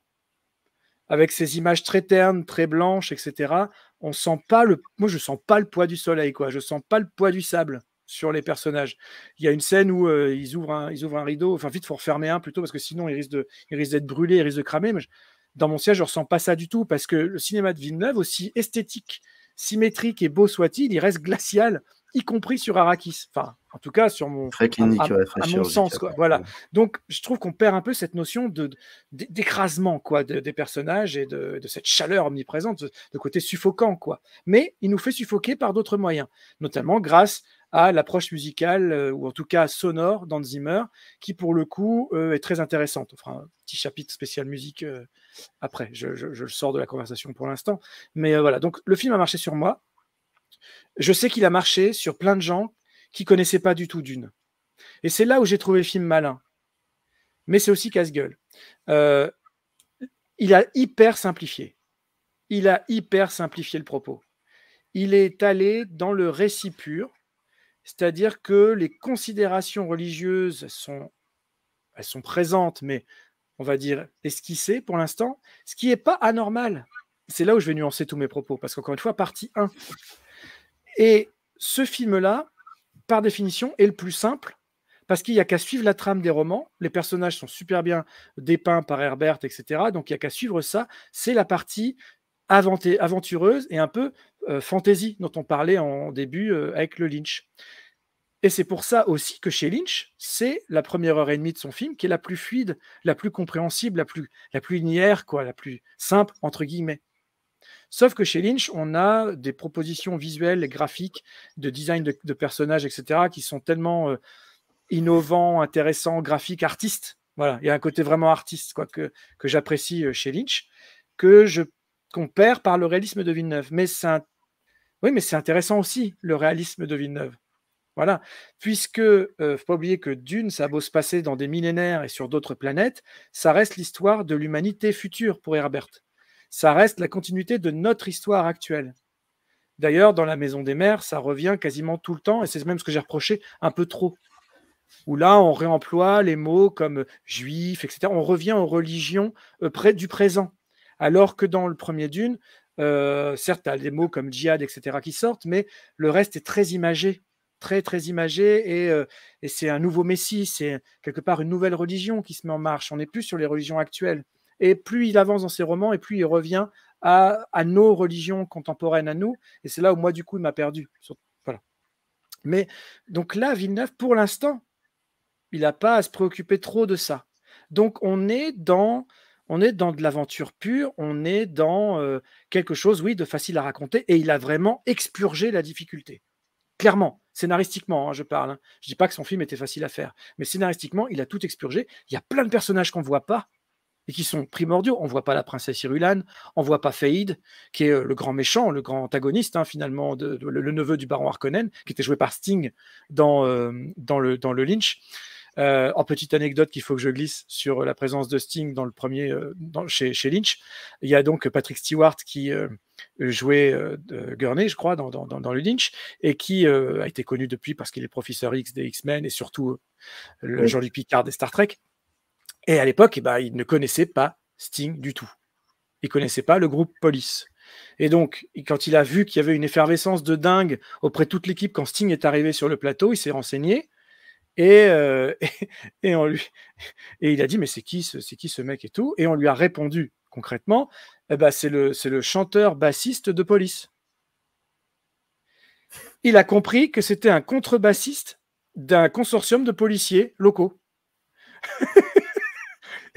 Avec ces images très ternes, très blanches, etc., on sent pas le. Moi, je sens pas le poids du soleil, quoi. Je sens pas le poids du sable sur les personnages. Il y a une scène où euh, ils, ouvrent un, ils ouvrent un rideau, enfin vite, il faut refermer un plutôt, parce que sinon, ils risquent d'être brûlés, ils risquent de cramer. Mais dans mon siège, je ne ressens pas ça du tout, parce que le cinéma de Villeneuve, aussi esthétique, symétrique et beau soit-il, il reste glacial, y compris sur Arrakis. Enfin, en tout cas, sur mon, à, mon sens. Quoi. Voilà. Donc, je trouve qu'on perd un peu cette notion de, d'écrasement quoi, des personnages et de, de, cette chaleur omniprésente, de côté suffocant. Quoi. Mais il nous fait suffoquer par d'autres moyens, notamment grâce à l'approche musicale, euh, ou en tout cas sonore Zimmer qui pour le coup euh, est très intéressante. fera un petit chapitre spécial musique euh, après, je, le sors de la conversation pour l'instant. Mais voilà, donc le film a marché sur moi. Je sais qu'il a marché sur plein de gens qui connaissaient pas du tout Dune. Et c'est là où j'ai trouvé le film malin. Mais c'est aussi casse-gueule. il a hyper simplifié. Il a hyper simplifié le propos. Il est allé dans le récit pur, c'est-à-dire que les considérations religieuses sont, elles sont présentes, mais on va dire esquissées pour l'instant, ce qui n'est pas anormal. C'est là où je vais nuancer tous mes propos, parce qu'encore une fois, partie 1. Et ce film-là, par définition, est le plus simple, parce qu'il n'y a qu'à suivre la trame des romans. Les personnages sont super bien dépeints par Herbert, etc. Donc il n'y a qu'à suivre ça. C'est la partie aventureuse et un peu euh, fantasy dont on parlait en début euh, avec le Lynch. Et c'est pour ça aussi que chez Lynch, c'est la première heure et demie de son film qui est la plus fluide, la plus compréhensible, la plus, la plus linéaire, quoi, la plus simple, entre guillemets. Sauf que chez Lynch, on a des propositions visuelles, et graphiques, de design de, personnages, etc., qui sont tellement euh, innovants, intéressants, graphiques, artistes. Voilà, il y a un côté vraiment artiste quoi, que, que j'apprécie chez Lynch, que je qu'on perd par le réalisme de Villeneuve. Mais c'est oui, mais c'est intéressant aussi le réalisme de Villeneuve. Voilà, puisque ne euh, faut pas oublier que Dune, ça a se passer dans des millénaires et sur d'autres planètes, ça reste l'histoire de l'humanité future pour Herbert. Ça reste la continuité de notre histoire actuelle. D'ailleurs, dans la Maison des Mères, ça revient quasiment tout le temps, et c'est même ce que j'ai reproché un peu trop. Où là, on réemploie les mots comme juif, etc. On revient aux religions euh, près du présent alors que dans le premier Dune, euh, certes, y a des mots comme djihad, etc., qui sortent, mais le reste est très imagé, très, très imagé, euh, et, c'est un nouveau Messie, c'est quelque part une nouvelle religion qui se met en marche. On n'est plus sur les religions actuelles. Et plus il avance dans ses romans, et plus il revient à, nos religions contemporaines, à nous, et c'est là où moi, du coup, il m'a perdu. Voilà. Mais donc là, Villeneuve, pour l'instant, il n'a pas à se préoccuper trop de ça. Donc on est dans on est dans de l'aventure pure, on est dans euh, quelque chose, oui, de facile à raconter, et il a vraiment expurgé la difficulté. Clairement, scénaristiquement, hein, je parle. Je hein. Je dis pas que son film était facile à faire, mais scénaristiquement, il a tout expurgé. Il y a plein de personnages qu'on ne voit pas et qui sont primordiaux. On ne voit pas la princesse Irulan, on voit pas Faïd, qui est euh, le grand méchant, le grand antagoniste hein, finalement, le, neveu du baron Harkonnen, qui était joué par Sting dans euh, le Lynch. Euh, en petite anecdote qu'il faut que je glisse sur la présence de Sting dans le premier, euh, chez, Lynch, il y a donc Patrick Stewart qui euh, jouait Gurney, je crois, dans, le Lynch, et qui a été connu depuis parce qu'il est professeur X des X-Men et surtout le Jean-Luc Picard des Star Trek. Et à l'époque, eh ben, il ne connaissait pas Sting du tout. Il connaissait pas le groupe Police. Et donc, quand il a vu qu'il y avait une effervescence de dingue auprès de toute l'équipe quand Sting est arrivé sur le plateau, il s'est renseigné. Euh, et, et, lui, et il a dit, mais c'est qui, ce, qui ce mec et tout Et on lui a répondu concrètement, eh ben, c'est le, le chanteur bassiste de police. Il a compris que c'était un contrebassiste d'un consortium de policiers locaux.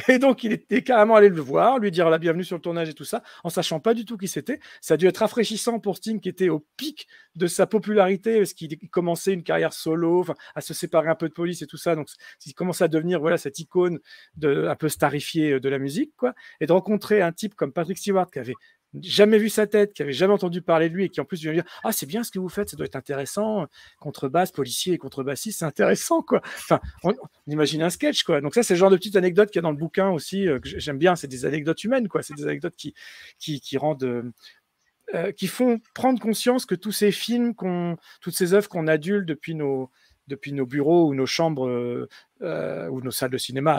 Et donc, il était carrément allé le voir, lui dire la bienvenue sur le tournage et tout ça, en sachant pas du tout qui c'était. Ça a dû être rafraîchissant pour Sting, qui était au pic de sa popularité, parce qu'il commençait une carrière solo, à se séparer un peu de police et tout ça. Donc, il commençait à devenir voilà cette icône de, un peu starifiée euh, de la musique. quoi. Et de rencontrer un type comme Patrick Stewart, qui avait jamais vu sa tête, qui avait jamais entendu parler de lui et qui en plus vient dire ah c'est bien ce que vous faites, ça doit être intéressant, contrebasse, policier et contrebassiste, c'est intéressant quoi. Enfin, on, imagine un sketch quoi. Donc ça c'est le genre de petites anecdotes qu'il y a dans le bouquin aussi euh, que j'aime bien, c'est des anecdotes humaines quoi, c'est des anecdotes qui qui, qui rendent euh, euh, qui font prendre conscience que tous ces films, qu'on, toutes ces œuvres qu'on adulte depuis nos, depuis nos bureaux ou nos chambres euh, euh, ou nos salles de cinéma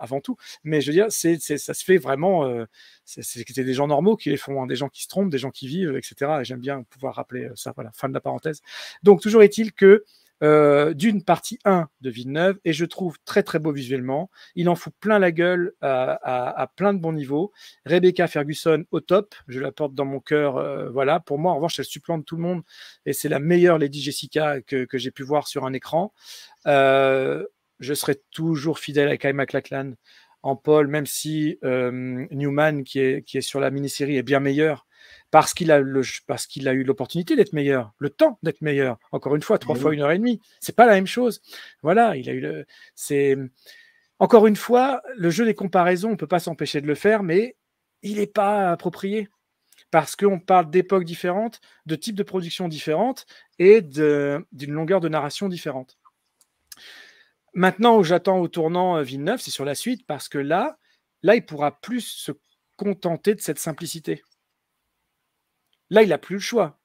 avant, euh, tout. Mais je veux dire, ça se fait vraiment. c'est, des gens normaux qui les font, hein, des gens qui se trompent, des gens qui vivent, etc. Et j'aime bien pouvoir rappeler ça. Voilà, fin de la parenthèse. Donc, toujours est-il que euh, d'une partie 1 de Villeneuve et je trouve très très beau visuellement. Il en fout plein la gueule à, plein de bons niveaux. Rebecca Ferguson au top, je la porte dans mon cœur. Euh, voilà, pour moi en revanche, elle supplante tout le monde et c'est la meilleure Lady Jessica que, j'ai pu voir sur un écran. Euh, je serai toujours fidèle à Kai McLachlan en Paul, même si Newman, qui est, qui est sur la mini-série, est bien meilleur parce qu'il a, eu l'opportunité d'être meilleur, le temps d'être meilleur. Encore une fois, trois fois une heure et demie, c'est pas la même chose. Voilà, il a eu le. C'est encore une fois le jeu des comparaisons. On peut pas s'empêcher de le faire, mais il n'est pas approprié parce qu'on parle d'époques différentes, de types de production différentes et d'une longueur de narration différente. Maintenant où j'attends au tournant euh, Villeneuve, c'est sur la suite parce que là, là, il pourra plus se contenter de cette simplicité. Là, il n'a plus le choix.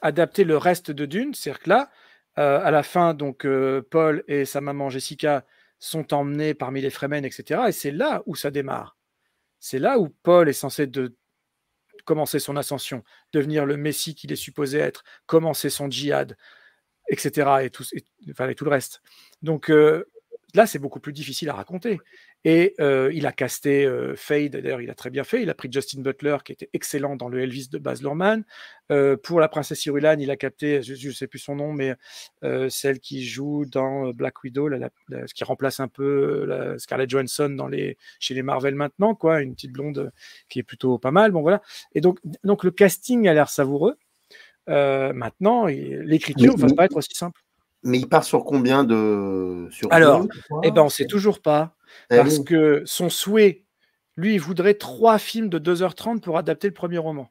Adapter le reste de Dune, c'est-à-dire que là, euh, à la fin, donc euh, Paul et sa maman Jessica sont emmenés parmi les Fremen, etc. Et c'est là où ça démarre. C'est là où Paul est censé de commencer son ascension, devenir le Messie qu'il est supposé être, commencer son djihad, etc. Et tout, le reste. Donc euh, là, c'est beaucoup plus difficile à raconter. Et euh, il a casté euh, Fade, d'ailleurs il a très bien fait, il a pris Justin Butler qui était excellent dans le Elvis de Baz Luhrmann. Euh, pour la princesse Irulan, il a capté, je ne sais plus son nom, mais celle qui joue dans Black Widow, ce qui remplace un peu Scarlett Johansson dans les, chez les Marvel maintenant, quoi, une petite blonde qui est plutôt pas mal. Bon voilà. Et donc, donc le casting a l'air savoureux. maintenant, l'écriture ne va pas être aussi simple. Mais il part sur combien de sur Alors, eh ben on sait toujours pas. Eh parce que son souhait, lui, il voudrait trois films de 2h30 pour adapter le premier roman.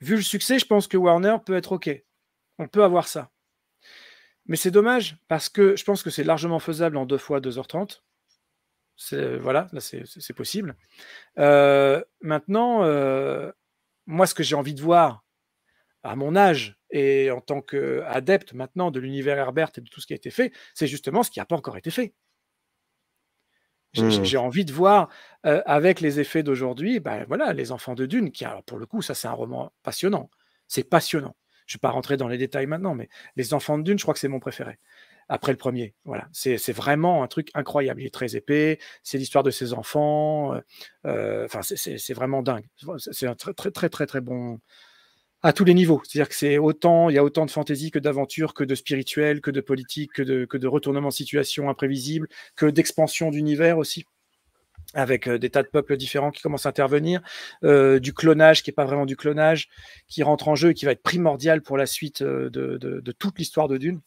Vu le succès, je pense que Warner peut être OK. On peut avoir ça. Mais c'est dommage parce que je pense que c'est largement faisable en deux fois 2h30. Euh, voilà, là c'est possible. Euh, maintenant, euh, moi ce que j'ai envie de voir à mon âge et en tant qu'adepte maintenant de l'univers Herbert et de tout ce qui a été fait, c'est justement ce qui n'a pas encore été fait. Mmh. J'ai envie de voir avec les effets d'aujourd'hui, ben voilà, les enfants de Dune, qui alors pour le coup, ça c'est un roman passionnant. C'est passionnant. Je ne vais pas rentrer dans les détails maintenant, mais les enfants de Dune, je crois que c'est mon préféré après le premier. Voilà, c'est vraiment un truc incroyable. Il est très épais, c'est l'histoire de ses enfants. Euh, enfin, c'est vraiment dingue. C'est un très, très, très, très, très bon, à tous les niveaux. C'est-à-dire que c'est autant, il y a autant de fantaisie que d'aventure, que de spirituel, que de politique, que de, retournement de situation imprévisible, que d'expansion d'univers aussi avec euh, des tas de peuples différents qui commencent à intervenir, euh, du clonage qui n'est pas vraiment du clonage, qui rentre en jeu et qui va être primordial pour la suite euh, de, toute l'histoire de Dune.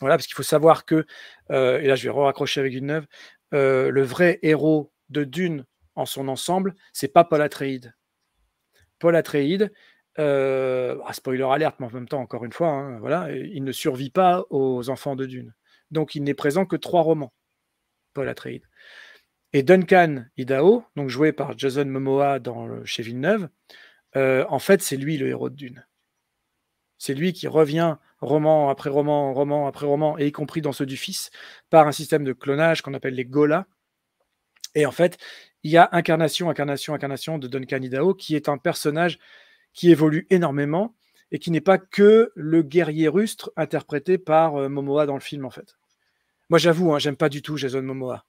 Voilà, parce qu'il faut savoir que, et là je vais raccrocher avec une neuve, le vrai héros de Dune en son ensemble, c'est pas Paul Atreides. Paul Atreides, euh, ah, spoiler alerte, mais en même temps, encore une fois, hein, voilà, il ne survit pas aux enfants de Dune. Donc il n'est présent que trois romans, Paul Atreides. Et Duncan Idaho, donc joué par Jason Momoa dans, chez Villeneuve, euh, en fait, c'est lui le héros de Dune. C'est lui qui revient roman après roman, roman après roman, et y compris dans ceux du fils, par un système de clonage qu'on appelle les Gola. Et en fait, il y a incarnation, incarnation, incarnation de Duncan Idaho, qui est un personnage qui évolue énormément et qui n'est pas que le guerrier rustre interprété par euh, Momoa dans le film en fait. Moi j'avoue, hein, j'aime pas du tout Jason Momoa.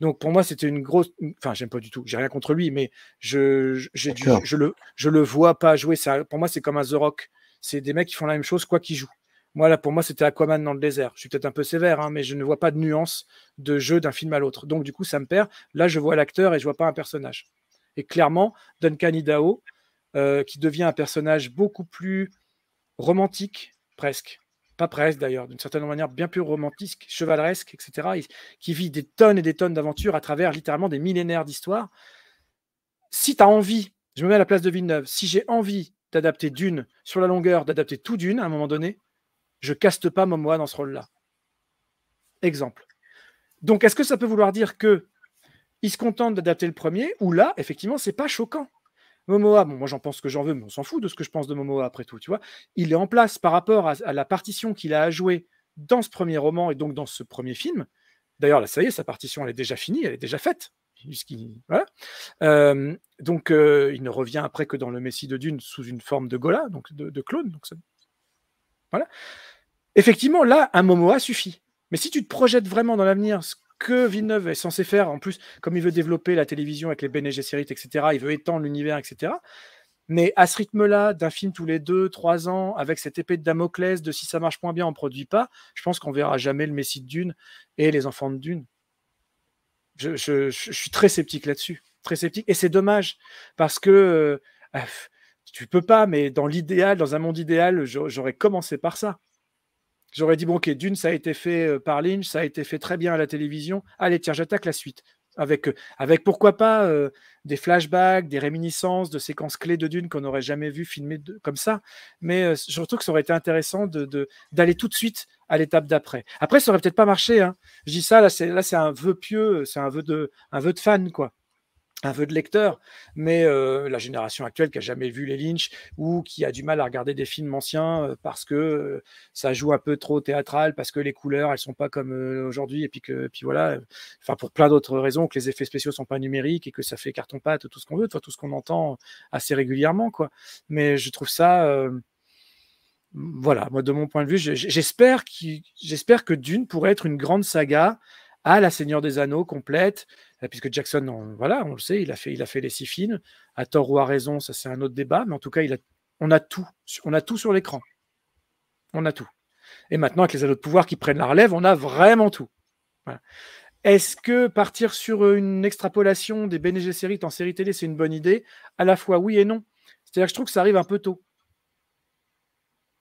Donc pour moi c'était une grosse, enfin j'aime pas du tout, j'ai rien contre lui, mais je ne le je le vois pas jouer. Ça, pour moi c'est comme un The Rock, c'est des mecs qui font la même chose quoi qu'ils jouent. Moi là pour moi c'était Aquaman dans le désert. Je suis peut-être un peu sévère, hein, mais je ne vois pas de nuance de jeu d'un film à l'autre. Donc du coup ça me perd. Là je vois l'acteur et je vois pas un personnage. Et clairement Duncan Idaho euh, qui devient un personnage beaucoup plus romantique, presque. Pas presque d'ailleurs, d'une certaine manière bien plus romantique, chevaleresque, etc. qui vit des tonnes et des tonnes d'aventures à travers littéralement des millénaires d'histoires, Si tu as envie, je me mets à la place de Villeneuve, si j'ai envie d'adapter Dune sur la longueur, d'adapter tout Dune à un moment donné, je caste pas Momoa dans ce rôle-là. Exemple. Donc, est-ce que ça peut vouloir dire que se contente d'adapter le premier, ou là, effectivement, c'est pas choquant Momoa, bon, moi j'en pense que j'en veux, mais on s'en fout de ce que je pense de Momoa après tout, tu vois. Il est en place par rapport à, la partition qu'il a à jouer dans ce premier roman et donc dans ce premier film. D'ailleurs, là, ça y est, sa partition, elle est déjà finie, elle est déjà faite. Euh, donc, euh, il ne revient après que dans le Messie de Dune sous une forme de Gola, donc de, de clone. Donc Voilà. Effectivement, là, un Momoa suffit. Mais si tu te projettes vraiment dans l'avenir, ce que Villeneuve est censé faire. En plus, comme il veut développer la télévision avec les Bene Gesserit, etc., il veut étendre l'univers, etc. Mais à ce rythme-là, d'un film tous les deux, trois ans, avec cette épée de Damoclès, de si ça marche pas bien, on produit pas, je pense qu'on verra jamais le Messie de Dune et les enfants de Dune. Je, suis très sceptique là-dessus, très sceptique. Et c'est dommage parce que Tu euh, ah, tu peux pas, mais dans l'idéal, dans un monde idéal, j'aurais commencé par ça. J'aurais dit, bon, ok, d'une, ça a été fait euh, par Lynch, ça a été fait très bien à la télévision. Allez, tiens, j'attaque la suite. Avec, euh, avec pourquoi pas euh, des flashbacks, des réminiscences de séquences clés de Dune qu'on n'aurait jamais vu filmées comme ça. Mais je trouve que ça aurait été intéressant d'aller de, tout de suite à l'étape d'après. Après, ça aurait peut-être pas marché. Hein. Je dis ça, là, c'est un vœu pieux, c'est un, vœu de, un vœu de fan, quoi un vœu de lecteur, mais euh, la génération actuelle qui a jamais vu les Lynch ou qui a du mal à regarder des films anciens euh, parce que euh, ça joue un peu trop théâtral, parce que les couleurs elles sont pas comme aujourd'hui et puis que puis voilà, enfin pour plein d'autres raisons que les effets spéciaux sont pas numériques et que ça fait carton pâte tout ce qu'on veut, tout ce qu'on entend assez régulièrement quoi. Mais je trouve ça voilà, moi de mon point de vue, j'espère j'espère que Dune pourrait être une grande saga à La Seigneur des Anneaux complète, euh, puisque Jackson, on, voilà, on le sait, il a fait, il a fait les six films, à tort ou à raison, ça c'est un autre débat, mais en tout cas, il a, on a tout, on a tout sur l'écran, on a tout. Et maintenant, avec les anneaux de pouvoir qui prennent la relève, on a vraiment tout. Est-ce que partir sur une extrapolation des BNG en série télé, c'est une bonne idée À la fois oui et non. C'est-à-dire que je trouve que ça arrive un peu tôt.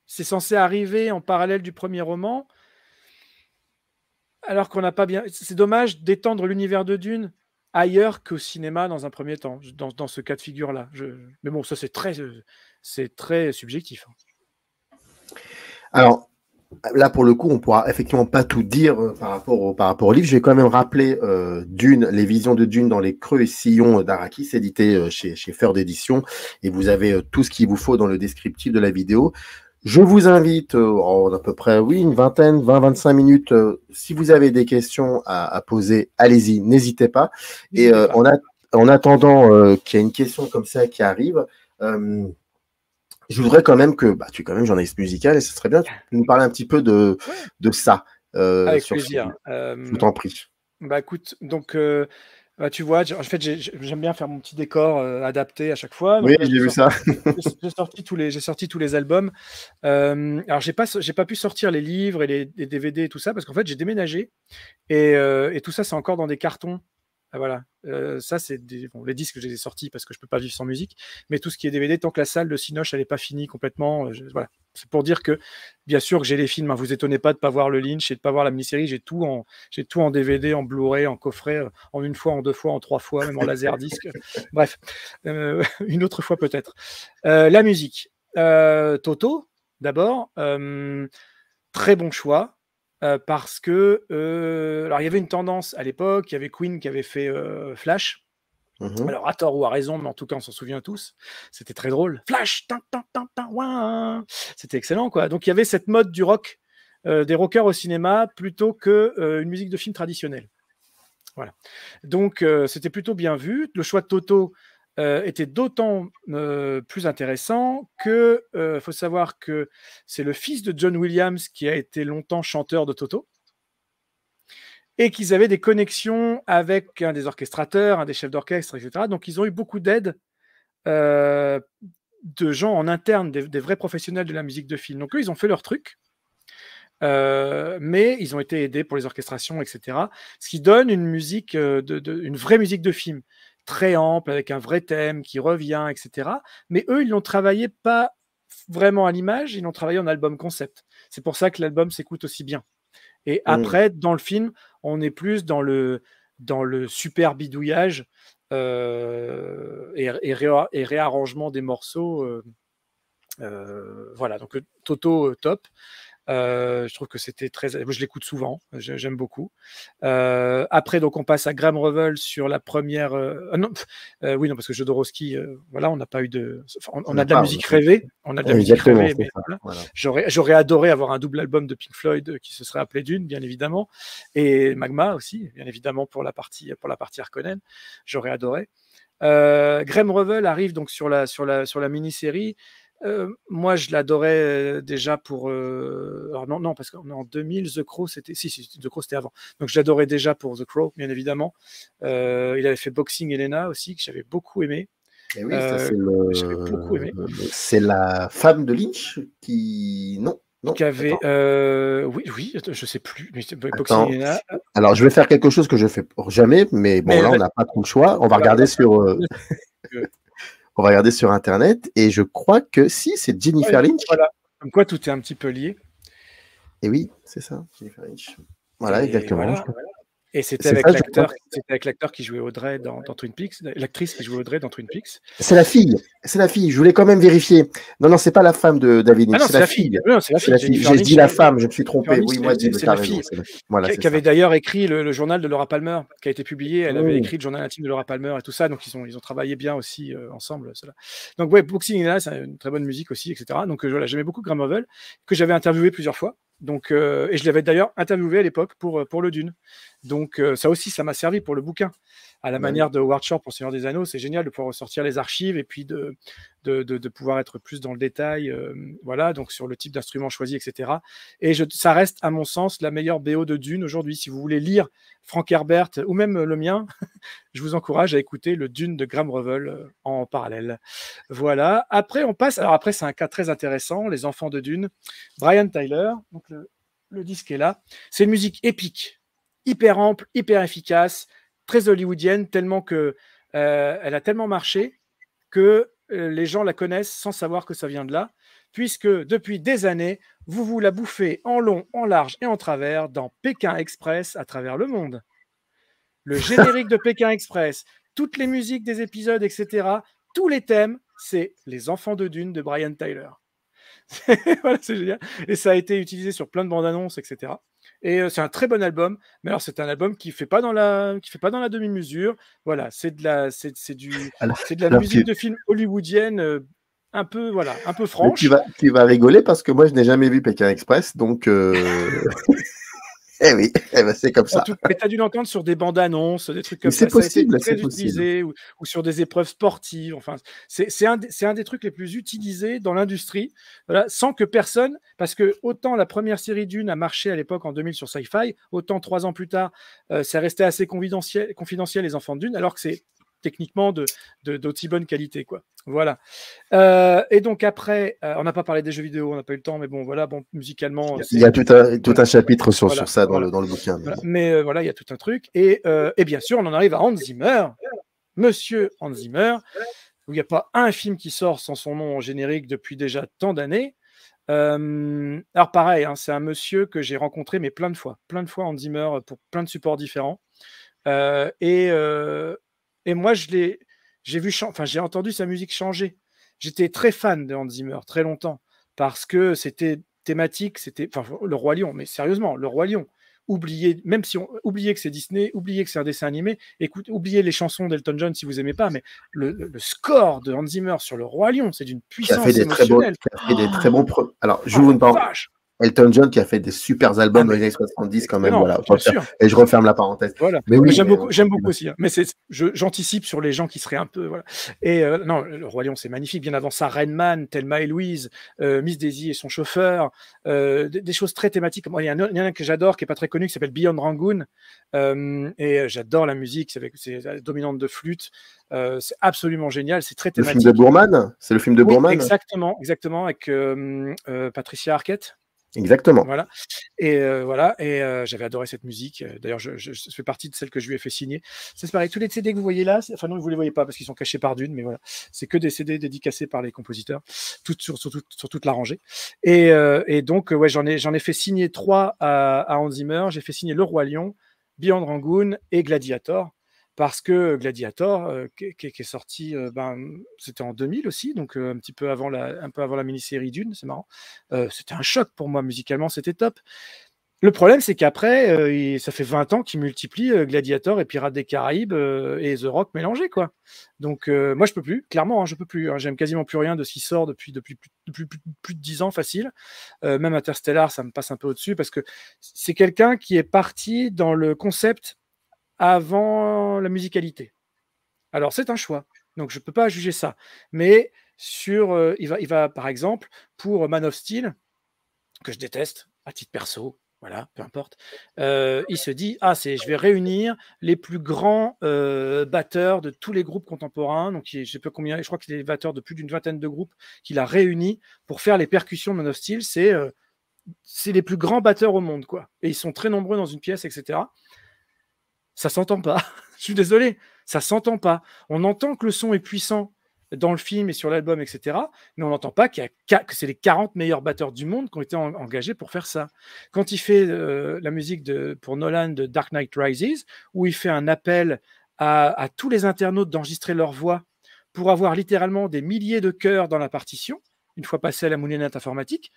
C'est censé arriver en parallèle du premier roman alors qu'on n'a pas bien. C'est dommage d'étendre l'univers de Dune ailleurs qu'au cinéma dans un premier temps, dans, ce cas de figure-là. Mais bon, ça c'est très, euh, très subjectif. Hein. Alors, là pour le coup, on pourra effectivement pas tout dire euh, par rapport au, rapport livre. Je vais quand même rappeler euh, Dune, les visions de Dune dans les creux et sillons d'Arakis, édité chez chez d'édition, et vous avez tout ce qu'il vous faut dans le descriptif de la vidéo. Je vous invite euh, en à peu près, oui, une vingtaine, 20-25 minutes. Euh, si vous avez des questions à, poser, allez-y, n'hésitez pas. Et euh, en, attendant qu'il y ait une question comme ça qui arrive, je voudrais quand même que bah, tu es quand même journaliste musical et ce serait bien que tu nous parler un petit peu de, ça. Avec plaisir. Ce, je t'en prie. Bah écoute, donc bah, tu vois, en fait, j'aime bien faire mon petit décor euh, adapté à chaque fois. oui, j'ai euh, vu ça. j'ai sorti tous les, sorti tous les albums. Euh, alors, j'ai pas, pas pu sortir les livres et les, DVD et tout ça parce qu'en fait, j'ai déménagé et, tout ça, c'est encore dans des cartons. Ah, voilà, euh, ça c'est des... les disques, que j'ai ai sortis parce que je peux pas vivre sans musique, mais tout ce qui est DVD, tant que la salle de Cinoche elle n'est pas finie complètement, euh, voilà. C'est pour dire que bien sûr que j'ai les films. Hein, vous étonnez pas de pas voir le Lynch et de pas voir la mini-série. J'ai tout en j'ai tout en DVD, en Blu-ray, en coffret, euh, en une fois, en deux fois, en trois fois, même en laser disque. Bref, une autre fois peut-être. la musique, Toto d'abord, très bon choix. Euh, parce que euh, alors il y avait une tendance à l'époque, il y avait Queen qui avait fait euh, Flash. Mmh alors à tort ou à raison, mais en tout cas on s'en souvient tous. C'était très drôle. Flash, c'était excellent quoi. Donc il y avait cette mode du rock, des rockers au cinéma plutôt que une musique de film traditionnelle. Voilà. Donc c'était plutôt bien vu. Le choix de Toto, euh, était d'autant euh, plus intéressant que euh, faut savoir que c'est le fils de John Williams qui a été longtemps chanteur de Toto et qu'ils avaient des connexions avec un des orchestrateurs, un des chefs d'orchestre, etc. Donc ils ont eu beaucoup d'aide de gens en interne, des, vrais professionnels de la musique de film. Donc eux, ils ont fait leur truc. mais ils ont été aidés pour les orchestrations, etc. Ce qui donne une musique, une vraie musique de film très ample, avec un vrai thème qui revient, etc. Mais eux, ils l'ont travaillé pas vraiment à l'image, ils l'ont travaillé en album concept. C'est pour ça que l'album s'écoute aussi bien. Et mmh. après, dans le film, on est plus dans le, dans le super bidouillage euh, et, réarrangement des morceaux. Euh, euh, voilà, donc Toto, top. Euh, je trouve que c'était très. Je l'écoute souvent, j'aime beaucoup. Euh, après, donc, on passe à Graham Revel sur la première. Euh, ah non, oui, non, parce que Jodorowsky, voilà, on n'a pas eu de. on, a de la musique rêvée. On a musique J'aurais, adoré avoir un double album de Pink Floyd qui se serait appelé Dune, bien évidemment, et Magma aussi, bien évidemment, pour la partie pour la partie Harkonnen. J'aurais adoré. Graham Revel arrive donc sur la sur la sur la mini-série euh, moi, je l'adorais euh, déjà pour. Euh, non, non, parce qu'en 2000, The Crow, c'était. Si, si, The Crow, c'était avant. Donc, je l'adorais déjà pour The Crow, bien évidemment. il avait fait Boxing Elena aussi, que j'avais beaucoup aimé. Eh oui, c'est la femme de Lynch qui. Non. qui avait, oui, oui, je ne sais plus. Alors, je vais faire quelque chose que je ne fais jamais, mais bon, là, on n'a pas trop le choix. On va regarder sur. on va regarder sur Internet. Et je crois que si, c'est Jennifer Lynch. Voilà. Comme quoi, tout est un petit peu lié. Et oui, c'est ça, Jennifer Lynch. Voilà, exactement. Voilà, et c'était avec l'acteur, avec l'acteur qui jouait Audrey dans, dans Twin Peaks, l'actrice qui jouait Audrey dans Twin Peaks. C'est la fille, c'est la fille. Je voulais quand même vérifier. Non, non, c'est pas la femme de David. c'est la, fille. c'est la fille. J'ai dit la femme, je me suis trompé. Oui, moi, c'est la fille. Voilà, qui avait d'ailleurs écrit le, journal de Laura Palmer, qui a été publié. Elle avait écrit le journal intime de Laura Palmer et tout ça. Donc ils ont, ils ont travaillé bien aussi euh, ensemble. Cela. Donc ouais, Boxing c'est une très bonne musique aussi, etc. Donc euh, voilà, j'aimais beaucoup Graham que j'avais interviewé plusieurs fois. Donc, euh, et je l'avais d'ailleurs interviewé à l'époque pour, euh, pour le Dune. Donc, euh, ça aussi, ça m'a servi pour le bouquin à la bah manière de World pour Seigneur des Anneaux. C'est génial de pouvoir ressortir les archives et puis de, pouvoir être plus dans le détail, euh, voilà, donc sur le type d'instrument choisi, etc. Et ça reste, à mon sens, la meilleure BO de Dune aujourd'hui. Si vous voulez lire Frank Herbert ou même euh, le mien, je vous encourage à écouter le Dune de Graham Revel euh, en parallèle. Voilà. Après, on passe. Alors après, c'est un cas très intéressant, les enfants de Dune. Brian Tyler, donc le, le disque est là. C'est une musique épique, hyper ample, hyper efficace très hollywoodienne, tellement que euh, elle a tellement marché que euh, les gens la connaissent sans savoir que ça vient de là, puisque depuis des années, vous vous la bouffez en long, en large et en travers dans Pékin Express à travers le monde. Le générique de Pékin Express, toutes les musiques des épisodes, etc., tous les thèmes, c'est Les Enfants de Dune de Brian Tyler. voilà, c'est Et ça a été utilisé sur plein de bandes annonces, etc. Et euh, c'est un très bon album. Mais alors, c'est un album qui fait pas dans la, qui fait pas dans la demi-mesure. Voilà, c'est de la, c'est, du, c'est de la musique de film hollywoodienne. Euh, un peu, voilà, un peu franche. tu vas, tu vas rigoler parce que moi, je n'ai jamais vu Pékin Express, donc. Euh, eh oui, eh ben, c'est comme ça. Tout, mais tu as dû l'entendre sur des bandes annonces, des trucs comme ça. C'est possible, c'est utilisé, ou, sur des épreuves sportives. Enfin, c'est un, un, des trucs les plus utilisés dans l'industrie, voilà, sans que personne, parce que autant la première série d'une a marché à l'époque en 2000 sur Sci-Fi, autant trois ans plus tard, euh, c'est ça restait assez confidentiel, confidentiel les enfants d'une, alors que c'est techniquement de, d'aussi bonne qualité. Quoi. Voilà. Euh, et donc après, euh, on n'a pas parlé des jeux vidéo, on n'a pas eu le temps, mais bon, voilà, bon, musicalement. Il y a tout un, chapitre sur, sur ça dans, le, dans le bouquin. Mais euh, voilà, il y a tout un truc. Et, et, bien sûr, on en arrive à Hans Zimmer, monsieur Hans Zimmer, il n'y a pas un film qui sort sans son nom en générique depuis déjà tant d'années. alors pareil, hein, c'est un monsieur que j'ai rencontré, mais plein de fois, plein de fois Hans Zimmer pour plein de supports différents. et et moi, je l'ai, j'ai vu, enfin, j'ai entendu sa musique changer. J'étais très fan de Hans Zimmer très longtemps parce que c'était thématique, c'était, enfin, le Roi Lion. Mais sérieusement, le Roi Lion. Oubliez, même si on oubliez que c'est Disney, oubliez que c'est un dessin animé, Écoute, oubliez les chansons d'Elton John si vous aimez pas, mais le, score de Hans Zimmer sur le Roi Lion, c'est d'une puissance émotionnelle. Très bons, il fait des très oh bons. Alors, je oh vous ne Elton John qui a fait des super albums ah, dans les années 70 quand même. voilà, et je referme la parenthèse. Mais euh, j'aime beaucoup, aussi. Hein. Mais c'est, j'anticipe sur les gens qui seraient un peu. Et euh, non, le Roi c'est magnifique. Bien avant ça, Rainman, Thelma et Louise, euh, Miss Daisy et son chauffeur, des, choses très thématiques. il y en a, un, que j'adore qui est pas très connu qui s'appelle Beyond Rangoon. et j'adore la musique, c'est avec de flûte. c'est absolument génial, c'est très thématique. Le film de Bourman C'est le film de Bourman Exactement, exactement, avec Patricia Arquette. Exactement. Voilà. Et euh, voilà. Et euh, j'avais adoré cette musique. Euh, d'ailleurs, je, fais partie de celle que je lui ai fait signer. C'est pareil. Tous les CD que vous voyez là, enfin non, vous les voyez pas parce qu'ils sont cachés par d'une, mais voilà. C'est que des CD dédicacés par les compositeurs, sur, toute, la rangée. Et, donc, ouais, j'en ai, fait signer trois à, à Hans Zimmer. J'ai fait signer Le Roi Lion, Beyond Rangoon et Gladiator parce que Gladiator, euh, qui, est sorti, euh, ben, mmh, c'était en 2000 aussi, donc euh, un petit peu avant la, un peu avant la mini-série Dune, c'est marrant. c'était un choc pour moi musicalement, c'était top. Le problème, c'est qu'après, ça fait 20 ans qu'il multiplie Gladiator et Pirates des Caraïbes et The Rock mélangés, quoi. Donc, moi, je peux plus, clairement, hein, je peux plus. Hein. J'aime quasiment plus rien de ce qui sort depuis, depuis, plus, plus de 10 ans, facile. même Interstellar, ça me passe un peu au-dessus parce que c'est quelqu'un qui est parti dans le concept avant la musicalité. Alors c'est un choix, donc je ne peux pas juger ça. Mais sur, euh, il, va, il va par exemple pour Man of Steel, que je déteste à titre perso, voilà, peu importe. Euh, il se dit ah c'est, je vais réunir les plus grands euh, batteurs de tous les groupes contemporains. Donc je sais pas combien, je crois qu'il est batteur de plus d'une vingtaine de groupes qu'il a réunis pour faire les percussions de Man of Steel. C'est c'est les plus grands batteurs au monde quoi. Et ils sont très nombreux dans une pièce, etc ça s'entend pas. Je suis désolé, ça s'entend pas. On entend que le son est puissant dans le film et sur l'album, etc. Mais on n'entend pas qu'il que c'est les 40 meilleurs batteurs du monde qui ont été engagés pour faire ça. Quand il fait euh, la musique pour Nolan de Dark Knight Rises, où il fait un appel à, tous les internautes d'enregistrer leur voix pour avoir littéralement des milliers de chœurs dans la partition, une fois passé à la moulinette informatique,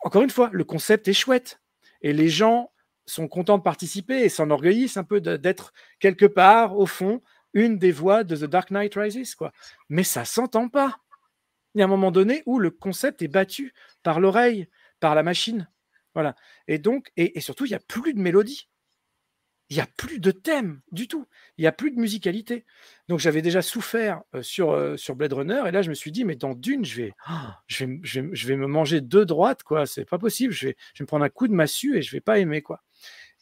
encore une fois, le concept est chouette. Et les gens sont contents de participer et s'enorgueillissent un peu d'être quelque part, au fond, une des voix de The Dark Knight Rises. Quoi. Mais ça s'entend pas. Il y a un moment donné où le concept est battu par l'oreille, par la machine. Voilà. Et donc, et, surtout, il n'y a plus de mélodie. Il n'y a plus de thème du tout. Il n'y a plus de musicalité. Donc j'avais déjà souffert euh, sur, euh, sur Blade Runner. Et là, je me suis dit, mais dans Dune, oh, je vais, je vais, je vais, me manger deux droites, quoi. C'est pas possible. Je vais, je vais me prendre un coup de massue et je vais pas aimer, quoi.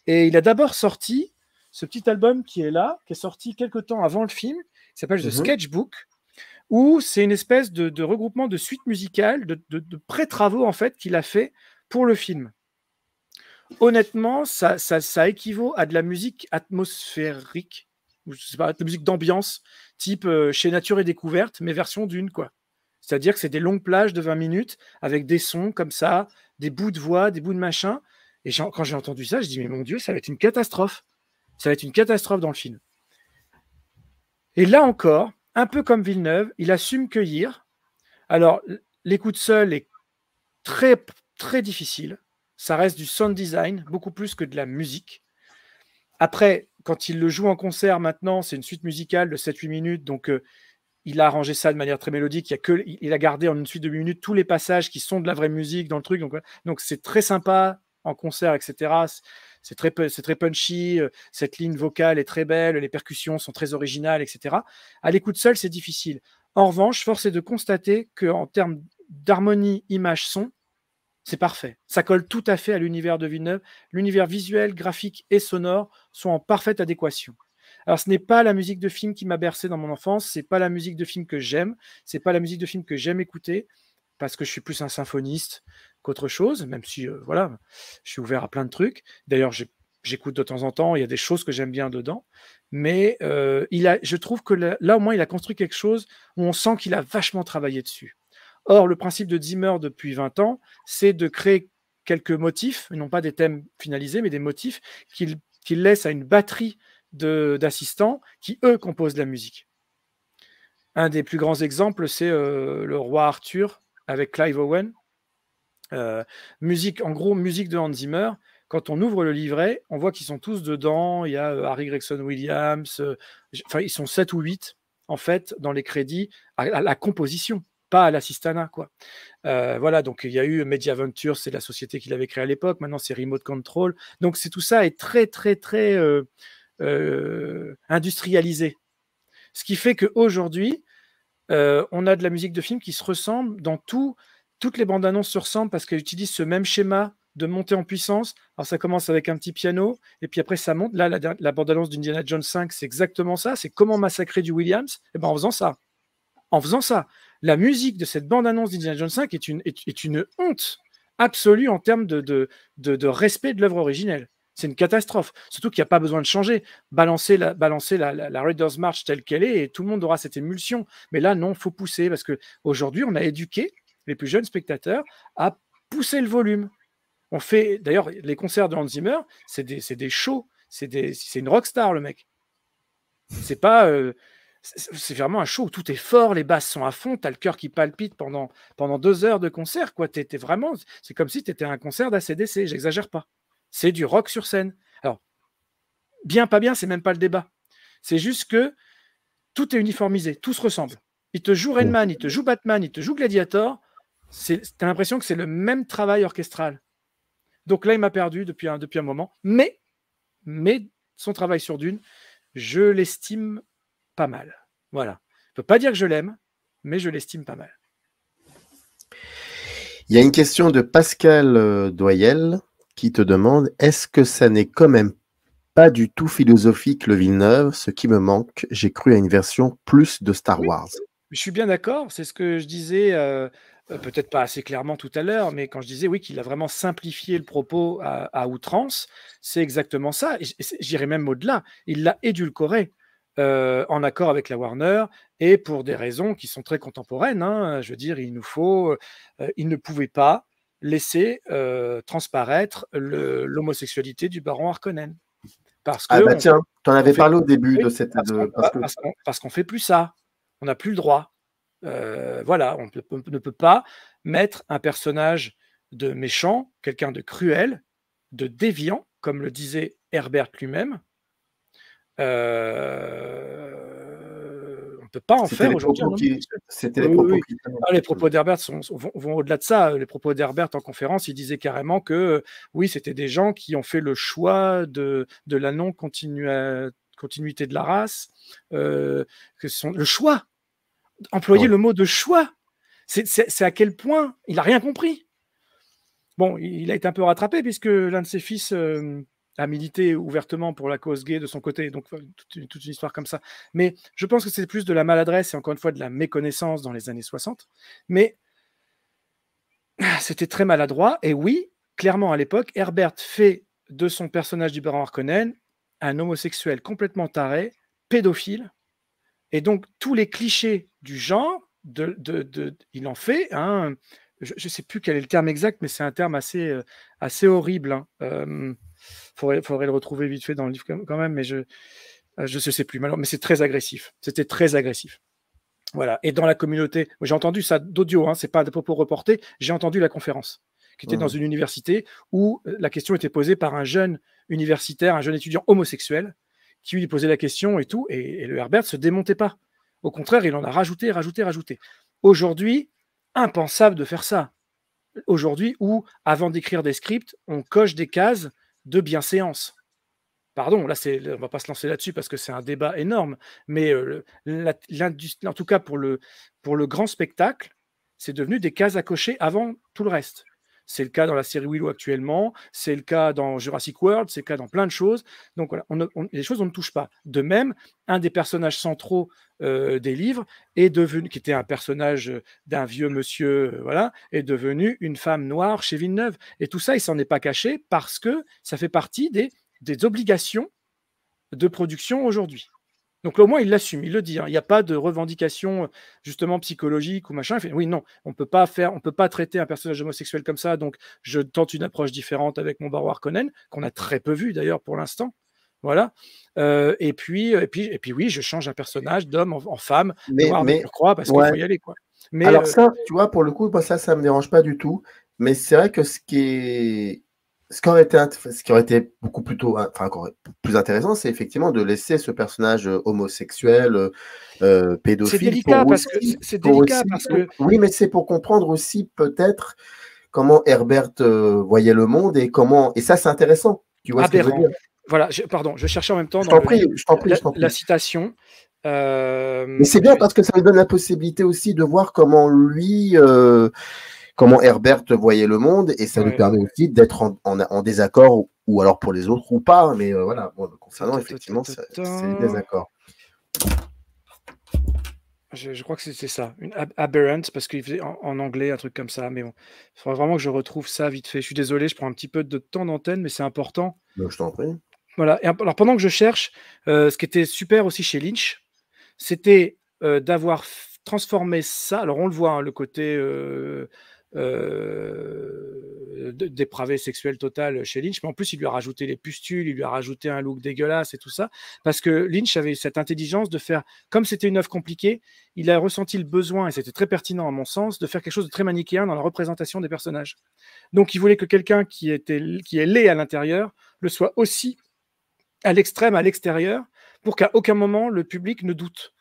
Et il a d'abord sorti ce petit album qui est là, qui est sorti quelque temps avant le film, qui s'appelle The mhm. Sketchbook, où c'est une espèce de, regroupement de suites musicales, de, pré-travaux en fait qu'il a fait pour le film. Honnêtement, ça, équivaut à de la musique atmosphérique, ou je sais pas, de la musique d'ambiance, type euh, chez Nature et Découverte, mais version d'une quoi. C'est-à-dire que c'est des longues plages de 20 minutes avec des sons comme ça, des bouts de voix, des bouts de machin, et quand j'ai entendu ça, je dis, mais mon Dieu, ça va être une catastrophe. Ça va être une catastrophe dans le film. Et là encore, un peu comme Villeneuve, il assume cueillir. Alors, l'écoute seule est très, très difficile. Ça reste du sound design, beaucoup plus que de la musique. Après, quand il le joue en concert maintenant, c'est une suite musicale de 7-8 minutes. Donc, euh, il a arrangé ça de manière très mélodique. Il a, gardé en une suite de 8 minutes tous les passages qui sont de la vraie musique dans le truc. Donc, c'est très sympa, en concert, etc. C'est très, punchy, euh, cette ligne vocale est très belle, les percussions sont très originales, etc. À l'écoute seule, c'est difficile. En revanche, force est de constater qu'en termes d'harmonie, image, son, c'est parfait. Ça colle tout à fait à l'univers de Villeneuve. L'univers visuel, graphique et sonore sont en parfaite adéquation. Alors, ce n'est pas la musique de film qui m'a bercé dans mon enfance, ce n'est pas la musique de film que j'aime, c'est pas la musique de film que j'aime écouter, parce que je suis plus un symphoniste, autre chose, même si euh, voilà, je suis ouvert à plein de trucs. D'ailleurs, j'écoute de temps en temps, il y a des choses que j'aime bien dedans. Mais euh, il a, je trouve que là, au moins, il a construit quelque chose où on sent qu'il a vachement travaillé dessus. Or, le principe de Zimmer depuis 20 ans, c'est de créer quelques motifs, non pas des thèmes finalisés, mais des motifs qu'il laisse à une batterie d'assistants qui, eux, composent de la musique. Un des plus grands exemples, c'est euh, le roi Arthur avec Clive Owen, euh, musique, en gros, musique de Hans Zimmer. Quand on ouvre le livret, on voit qu'ils sont tous dedans. Il y a euh, Harry Gregson Williams, euh, enfin, ils sont 7 ou 8, en fait, dans les crédits, à, la composition pas à l'assistana. Quoi. voilà, donc il y a eu Media Ventures, c'est la société qu'il avait créée à l'époque, maintenant c'est Remote Control. Donc c'est tout ça est très, très, très industrialisé. Ce qui fait qu'aujourd'hui, on a de la musique de film qui se ressemble dans tout, toutes les bandes annonces se ressemblent parce qu'elles utilisent ce même schéma de montée en puissance. Alors ça commence avec un petit piano et puis après ça monte. Là, la, bande annonce d'Indiana Jones 5, c'est exactement ça. C'est comment massacrer du Williams et eh ben, en faisant ça. En faisant ça. La musique de cette bande annonce d'Indiana Jones 5 est une, est, une honte absolue en termes de, de, respect de l'œuvre originelle. C'est une catastrophe. Surtout qu'il n'y a pas besoin de changer. Balancer la, balancer la, Raiders March telle qu'elle est et tout le monde aura cette émulsion. Mais là, non, faut pousser parce que aujourd'hui, on a éduqué les plus jeunes spectateurs à pousser le volume. On fait d'ailleurs les concerts de Hans Zimmer, c'est des, shows, c'est une star le mec. C'est pas euh, c'est vraiment un show où tout est fort, les basses sont à fond, as le cœur qui palpite pendant, pendant deux heures de concert, quoi. vraiment, c'est comme si t'étais à un concert d'ACDC, j'exagère pas. C'est du rock sur scène. Alors, bien, pas bien, c'est même pas le débat. C'est juste que tout est uniformisé, tout se ressemble. Il te joue Redman, il te joue Batman, il te joue Gladiator, T'as l'impression que c'est le même travail orchestral. Donc là, il m'a perdu depuis un, depuis un moment. Mais, mais son travail sur Dune, je l'estime pas mal. Voilà. Je ne peux pas dire que je l'aime, mais je l'estime pas mal. Il y a une question de Pascal euh, Doyel qui te demande est-ce que ça n'est quand même pas du tout philosophique le Villeneuve Ce qui me manque, j'ai cru à une version plus de Star Wars. je suis bien d'accord, c'est ce que je disais euh, euh, peut-être pas assez clairement tout à l'heure, mais quand je disais oui qu'il a vraiment simplifié le propos à, outrance, c'est exactement ça. J'irais même au-delà. Il l'a édulcoré. Euh, en accord avec la Warner et pour des raisons qui sont très contemporaines. Hein. Je veux dire, il nous faut, euh, il ne pouvait pas laisser transparaître l'homosexualité du baron Harkonnen. Parce ah que ah bah tiens, tu en avais parlé au début de cette... Parce qu'on ne fait plus ça, on n'a plus le droit. Euh, voilà, on, ne peut pas mettre un personnage de méchant, quelqu'un de cruel, de déviant, comme le disait Herbert lui-même. Euh, on ne peut pas en faire aujourd'hui. les ah, propos. d'Herbert vont, au-delà de ça. Les propos d'Herbert en conférence, il disait carrément que oui, c'était des gens qui ont fait le choix de, la non-continuité de la race, euh, que sont, le choix employer le mot de choix. C'est à quel point il n'a rien compris. Bon, il a été un peu rattrapé puisque l'un de ses fils euh, a milité ouvertement pour la cause gay de son côté, donc toute une, histoire comme ça. Mais je pense que c'est plus de la maladresse et encore une fois de la méconnaissance dans les années 60. Mais c'était très maladroit. Et oui, clairement à l'époque, Herbert fait de son personnage du baron Harkonnen un homosexuel complètement taré, pédophile, et donc, tous les clichés du genre, il en fait hein, je ne sais plus quel est le terme exact, mais c'est un terme assez, euh, assez horrible. Il hein. faudrait, le retrouver vite fait dans le livre quand même, mais je ne euh, sais plus. Mais, c'est très agressif. C'était très agressif. Voilà. Et dans la communauté, j'ai entendu ça d'audio, hein, ce n'est pas de propos reportés, j'ai entendu la conférence qui était dans mmh. une université où euh, la question était posée par un jeune universitaire, un jeune étudiant homosexuel, qui lui posait la question et tout, et, le Herbert se démontait pas. Au contraire, il en a rajouté, rajouté, rajouté. Aujourd'hui, impensable de faire ça. Aujourd'hui, où avant d'écrire des scripts, on coche des cases de bienséance. Pardon, là, c'est, on va pas se lancer là-dessus parce que c'est un débat énorme, mais euh, l'industrie, en tout cas pour le, pour le grand spectacle, c'est devenu des cases à cocher avant tout le reste. C'est le cas dans la série Willow actuellement, c'est le cas dans Jurassic World, c'est le cas dans plein de choses. Donc voilà, les choses on ne touche pas. De même, un des personnages centraux euh, des livres est devenu, qui était un personnage euh, d'un vieux monsieur, euh, voilà, est devenu une femme noire chez Villeneuve. Et tout ça, il s'en est pas caché parce que ça fait partie des obligations de production aujourd'hui. Donc au moins, il l'assume, il le dit. Hein. Il n'y a pas de revendication euh, justement psychologique ou machin. fait, oui, non, on peut pas faire, on peut pas traiter un personnage homosexuel comme ça. Donc, je tente une approche différente avec mon Baroar Conan, qu'on a très peu vu d'ailleurs pour l'instant. Voilà. Euh, et puis, euh, et puis, et puis, oui, je change un personnage d'homme en, femme, mais, je crois, parce qu'il faut y aller, quoi. Mais alors ça, tu vois, pour le coup, moi, ça, ça me dérange pas du tout. Mais c'est vrai que ce qui est ce qui aurait été, qui aurait été beaucoup plus, plus intéressant, c'est effectivement de laisser ce personnage euh, homosexuel, euh, euh, pédophile. C'est délicat, parce, que, c'est délicat parce que. Oui, mais c'est pour comprendre aussi peut-être comment Herbert voyait le monde et comment. Et ça, c'est intéressant. Tu vois Voilà, pardon, je cherchais en même temps. Je la, citation. Mais c'est bien parce que ça lui donne la possibilité aussi de voir comment lui comment Herbert voyait le monde, et ça lui permet aussi d'être en, désaccord, ou, alors pour les autres ou pas, mais euh, voilà, concernant effectivement, c'est des désaccords. Je, crois que c'est ça, une aberrant, parce qu'il faisait en, anglais un truc comme ça, mais bon, il faudrait vraiment que je retrouve ça vite fait. Je suis désolé, je prends un petit peu de temps d'antenne, mais c'est important. Donc, je t'en prie. Voilà, alors pendant que je cherche, euh, ce qui était super aussi chez Lynch, c'était euh, d'avoir transformé ça, alors on le voit, hein, le côté euh, dépravé sexuel total chez Lynch, mais en plus il lui a rajouté les pustules, il lui a rajouté un look dégueulasse et tout ça, parce que Lynch avait cette intelligence de faire, comme c'était une œuvre compliquée, il a ressenti le besoin, et c'était très pertinent à mon sens, de faire quelque chose de très manichéen dans la représentation des personnages. Donc il voulait que quelqu'un qui, était, qui est laid à l'intérieur le soit aussi à l'extrême, à l'extérieur, pour qu'à aucun moment le public ne doute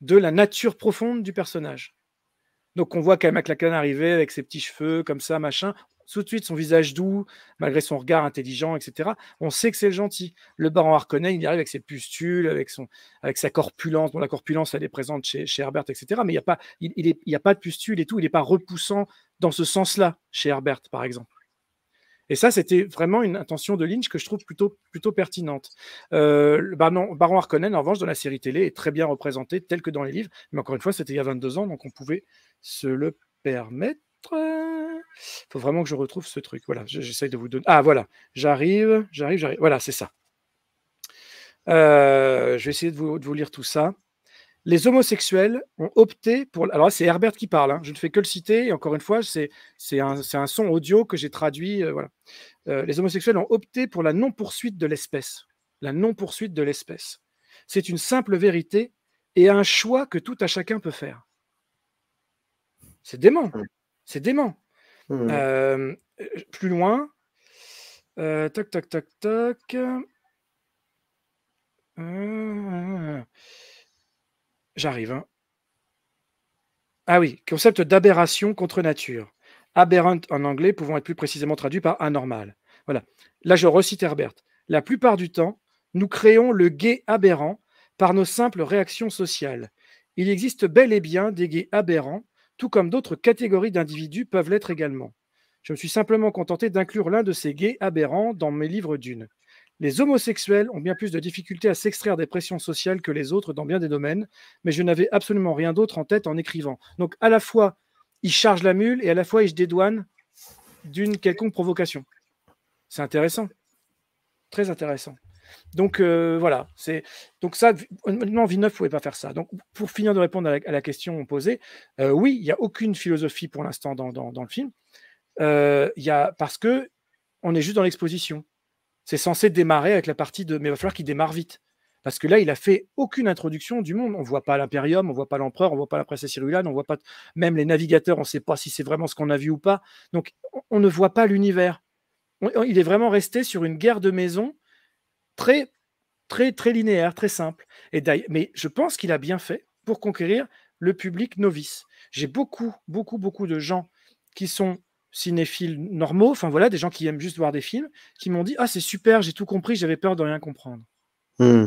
de la nature profonde du personnage. Donc on voit quand même McLachlan arriver avec ses petits cheveux comme ça, machin. Tout de suite, son visage doux, malgré son regard intelligent, etc. On sait que c'est le gentil. Le baron Harkonnen, il arrive avec ses pustules, avec, son, avec sa corpulence. Bon, la corpulence, elle est présente chez, Herbert, etc. Mais il n'y a, pas, il, a pas de pustules et tout. Il n'est pas repoussant dans ce sens-là chez Herbert, par exemple. Et ça, c'était vraiment une intention de Lynch que je trouve plutôt, plutôt pertinente. Euh, le baron, baron Harkonnen, en revanche, dans la série télé, est très bien représenté, tel que dans les livres. Mais encore une fois, c'était il y a 22 ans, donc on pouvait se le permettre. il Faut vraiment que je retrouve ce truc. Voilà, j'essaye de vous donner. Ah voilà, j'arrive, j'arrive, j'arrive. Voilà, c'est ça. je vais essayer de vous, lire tout ça. Les homosexuels ont opté pour. Alors c'est Herbert qui parle, hein, je ne fais que le citer, et encore une fois, c'est un, son audio que j'ai traduit. voilà. les homosexuels ont opté pour la non-poursuite de l'espèce. La non-poursuite de l'espèce. C'est une simple vérité et un choix que tout à chacun peut faire. C'est dément. Mmh. C'est dément. Mmh. Euh, plus loin. tac, euh, toc, toc, toc, euh, J'arrive. Hein. Ah oui, concept d'aberration contre nature. Aberrant en anglais pouvant être plus précisément traduit par anormal. Voilà. Là, je recite Herbert. La plupart du temps, nous créons le gay aberrant par nos simples réactions sociales. Il existe bel et bien des gays aberrants tout comme d'autres catégories d'individus peuvent l'être également. Je me suis simplement contenté d'inclure l'un de ces gays aberrants dans mes livres d'une. Les homosexuels ont bien plus de difficultés à s'extraire des pressions sociales que les autres dans bien des domaines, mais je n'avais absolument rien d'autre en tête en écrivant. Donc à la fois, ils chargent la mule et à la fois, ils se dédouanent d'une quelconque provocation. C'est intéressant. Très intéressant. Donc euh, voilà, c'est donc ça. v ne pouvait pas faire ça. Donc pour finir de répondre à la, question posée, euh, oui, il n'y a aucune philosophie pour l'instant dans, dans, le film. Euh, y a, parce que on est juste dans l'exposition. C'est censé démarrer avec la partie de, mais il va falloir qu'il démarre vite. Parce que là, il a fait aucune introduction du monde. On ne voit pas l'impérium, on ne voit pas l'empereur, on ne voit pas la princesse Cyrulane, on voit pas même les navigateurs. On ne sait pas si c'est vraiment ce qu'on a vu ou pas. Donc, on ne voit pas l'univers. Il est vraiment resté sur une guerre de maison très, très, très linéaire, très simple. Et mais je pense qu'il a bien fait pour conquérir le public novice. J'ai beaucoup, beaucoup, beaucoup de gens qui sont cinéphiles normaux, enfin voilà, des gens qui aiment juste voir des films, qui m'ont dit Ah, c'est super, j'ai tout compris, j'avais peur de rien comprendre. Hmm.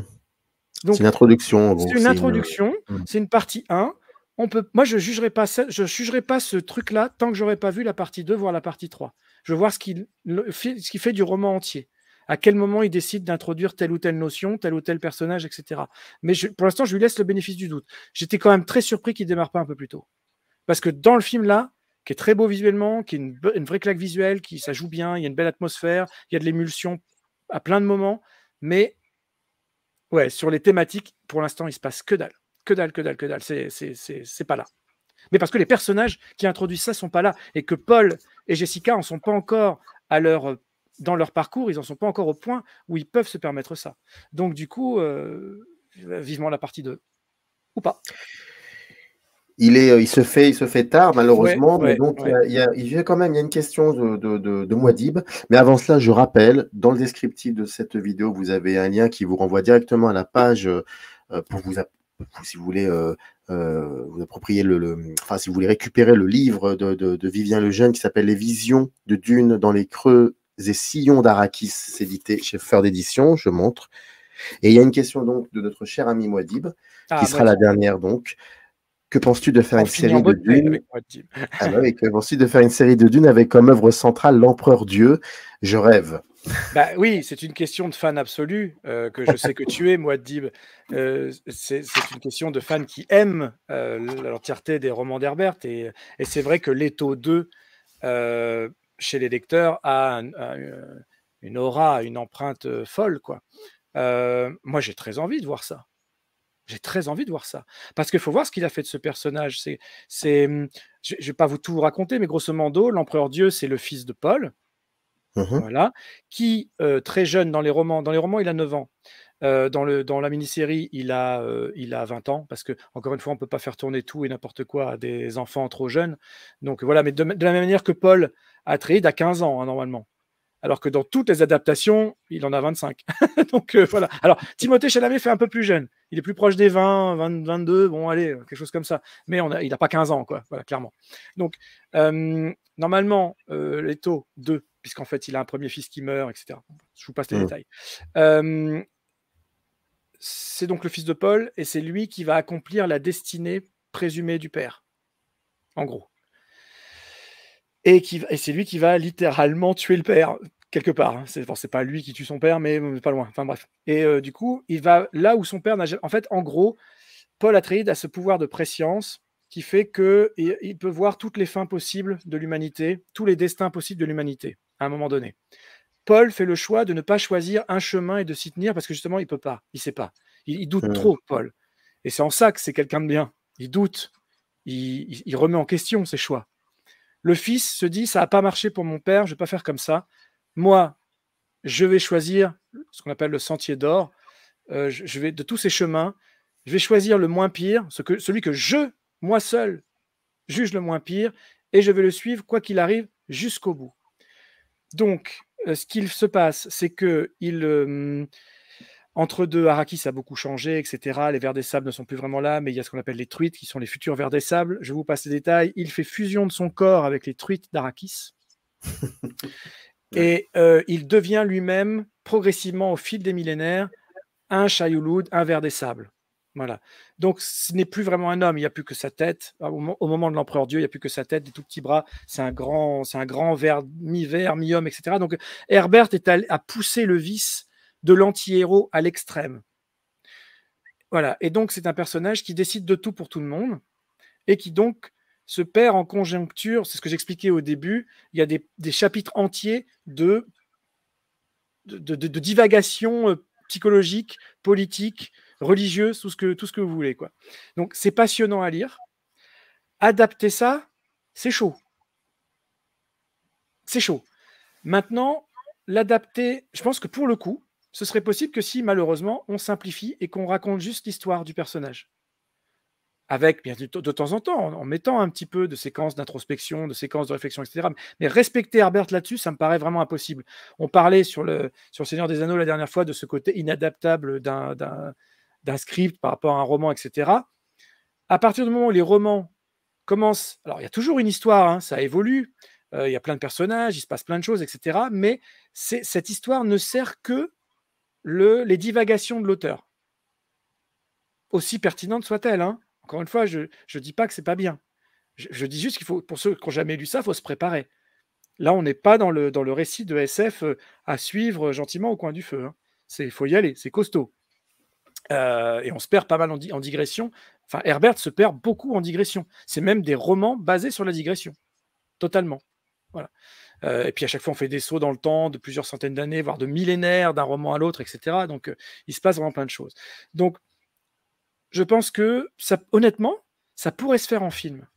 C'est une introduction. C'est une introduction, hmm. c'est une partie 1. On peut, moi, je ne jugerai pas, je jugerai pas ce truc-là tant que j'aurai pas vu la partie 2, voire la partie 3. Je veux voir ce qu'il ce qui fait du roman entier à quel moment il décide d'introduire telle ou telle notion, tel ou tel personnage, etc. Mais pour l'instant, je lui laisse le bénéfice du doute. J'étais quand même très surpris qu'il ne démarre pas un peu plus tôt. Parce que dans le film là, qui est très beau visuellement, qui est une, vraie claque visuelle, qui ça joue bien, il y a une belle atmosphère, il y a de l'émulsion à plein de moments, mais ouais, sur les thématiques, pour l'instant, il se passe que dalle, que dalle, que dalle, que dalle. C'est pas là. Mais parce que les personnages qui introduisent ça sont pas là et que Paul et Jessica en sont pas encore à leur euh, dans leur parcours, ils n'en sont pas encore au point où ils peuvent se permettre ça. Donc, du coup, euh, vivement la partie 2. Ou pas. Il, est, euh, il, se fait, il se fait tard, malheureusement. mais donc, Il, y a, quand même il y a une question de, de, Mais avant cela, je rappelle, dans le descriptif de cette vidéo, vous avez un lien qui vous renvoie directement à la page euh, pour vous, si vous voulez vous approprier le, enfin si vous voulez récupérer le livre de, de, de Vivien Lejeune qui s'appelle Les Visions de Dune dans les creux et Sillon d'Arakis, c'est édité chez d'édition, je montre. Et il y a une question donc de notre cher ami Moadib, ah, qui sera la dernière donc. Ah bah que penses-tu de faire une série de dunes de faire une série de dunes avec comme œuvre centrale l'empereur Dieu Je rêve. Bah, oui, c'est une question de fan absolu euh, que je sais que tu es, Moadib. Euh, c'est une question de fan qui aime euh, l'entièreté des romans d'Herbert et, c'est vrai que l'étau 2 chez les lecteurs a, euh, une aura, une empreinte euh, folle. quoi. Euh, moi, j'ai très envie de voir ça. J'ai très envie de voir ça. Parce qu'il faut voir ce qu'il a fait de ce personnage. C'est, c'est, mmh, je ne vais pas vous tout raconter, mais grosso modo, l'empereur Dieu, c'est le fils de Paul. Mmh voilà, qui très jeune dans les romans, dans les romans il a 9 ans, euh, dans, la mini-série, il, a euh, il a 20 ans, parce que, encore une fois, on ne peut pas faire tourner tout et n'importe quoi à des enfants trop jeunes. Donc voilà, mais de, la même manière que Paul, Atreide a 15 ans, hein, normalement. Alors que dans toutes les adaptations, il en a 25. Donc euh, voilà. Alors, Timothée Chalamet fait un peu plus jeune. Il est plus proche des 20, 22, bon, allez, quelque chose comme ça. Mais on a, il n'a pas 15 ans, quoi, voilà, clairement. Donc, normalement, euh, les taux 2, puisqu'en fait, il a un premier fils qui meurt, etc. Je vous passe les mmh. détails détails c'est donc le fils de Paul et c'est lui qui va accomplir la destinée présumée du père, en gros. Et, c'est lui qui va littéralement tuer le père, quelque part. Hein. C'est n'est pas lui qui tue son père, mais pas loin. Enfin bref. Et euh, du coup, il va là où son père n'a En fait, en gros, Paul trahi a ce pouvoir de préscience qui fait qu'il peut voir toutes les fins possibles de l'humanité, tous les destins possibles de l'humanité à un moment donné. Paul fait le choix de ne pas choisir un chemin et de s'y tenir parce que justement, il peut pas, il sait pas. Il, doute mmh. trop, Paul. Et c'est en ça que c'est quelqu'un de bien. Il doute, il, remet en question ses choix. Le fils se dit, ça n'a pas marché pour mon père, je ne vais pas faire comme ça. Moi, je vais choisir ce qu'on appelle le sentier d'or. Euh, je, vais de tous ces chemins, je vais choisir le moins pire, celui que je, moi seul, juge le moins pire, et je vais le suivre quoi qu'il arrive jusqu'au bout. Donc, euh, ce qu'il se passe, c'est que il entre deux, Arrakis a beaucoup changé, etc. Les vers des sables ne sont plus vraiment là, mais il y a ce qu'on appelle les truites, qui sont les futurs vers des sables. Je vous passe les détails. Il fait fusion de son corps avec les truites d'Arakis. et euh, il devient lui-même, progressivement au fil des millénaires, un Shayulud, un vers des sables. Voilà. Donc, ce n'est plus vraiment un homme. Il n'y a plus que sa tête. Ah, au, moment de l'empereur Dieu, il n'y a plus que sa tête, des tout petits bras. C'est un grand, c'est un grand mi-vert, mi-homme, etc. Donc, Herbert est a poussé le vice de l'anti-héros à l'extrême. Voilà. Et donc, c'est un personnage qui décide de tout pour tout le monde et qui donc se perd en conjoncture. C'est ce que j'expliquais au début. Il y a des, chapitres entiers de de, de, de, divagation euh, psychologique, politique, religieuse, tout ce que, tout ce que vous voulez. Quoi. Donc c'est passionnant à lire. Adapter ça, c'est chaud. C'est chaud. Maintenant, l'adapter, je pense que pour le coup, ce serait possible que si malheureusement on simplifie et qu'on raconte juste l'histoire du personnage. Avec, bien de temps en temps, en mettant un petit peu de séquences d'introspection, de séquences de réflexion, etc. Mais respecter Herbert là-dessus, ça me paraît vraiment impossible. On parlait sur le, sur le Seigneur des Anneaux la dernière fois de ce côté inadaptable d'un, d'un script par rapport à un roman, etc. À partir du moment où les romans commencent, alors il y a toujours une histoire, hein, ça évolue, euh, il y a plein de personnages, il se passe plein de choses, etc. Mais cette histoire ne sert que les divagations de l'auteur. Aussi pertinente soit-elle. Hein. Encore une fois, je ne dis pas que c'est pas bien. Je, dis juste qu'il faut, pour ceux qui n'ont jamais lu ça, il faut se préparer. Là, on n'est pas dans le, récit de SF euh, à suivre gentiment au coin du feu. Il hein. faut y aller, c'est costaud. Euh, et on se perd pas mal en, digression. Enfin, Herbert se perd beaucoup en digression. C'est même des romans basés sur la digression, totalement. Voilà. Euh, et puis à chaque fois, on fait des sauts dans le temps de plusieurs centaines d'années, voire de millénaires, d'un roman à l'autre, etc. Donc, euh, il se passe vraiment plein de choses. Donc, je pense que, ça, honnêtement, ça pourrait se faire en film.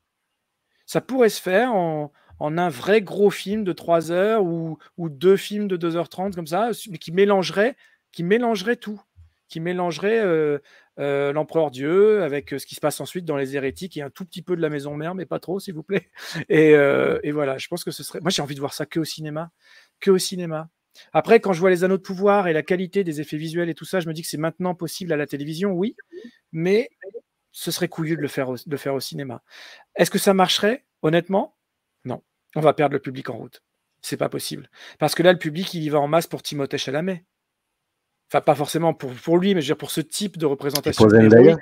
Ça pourrait se faire en, un vrai gros film de 3 heures ou, ou deux films de 2h30 comme ça, mais qui mélangerait, qui mélangerait tout qui mélangerait l'empereur Dieu avec ce qui se passe ensuite dans les hérétiques et un tout petit peu de la maison mère, mais pas trop, s'il vous plaît. Et, voilà, je pense que ce serait. Moi, j'ai envie de voir ça que au cinéma, que au cinéma. Après, quand je vois les anneaux de pouvoir et la qualité des effets visuels et tout ça, je me dis que c'est maintenant possible à la télévision, oui, mais ce serait couillu de le faire au, faire au cinéma. Est-ce que ça marcherait Honnêtement, non. On va perdre le public en route. C'est pas possible. Parce que là, le public, il y va en masse pour Timothée Chalamet. Enfin, pas forcément pour, lui, mais je veux dire pour ce type de représentation. Et pour Zendaya.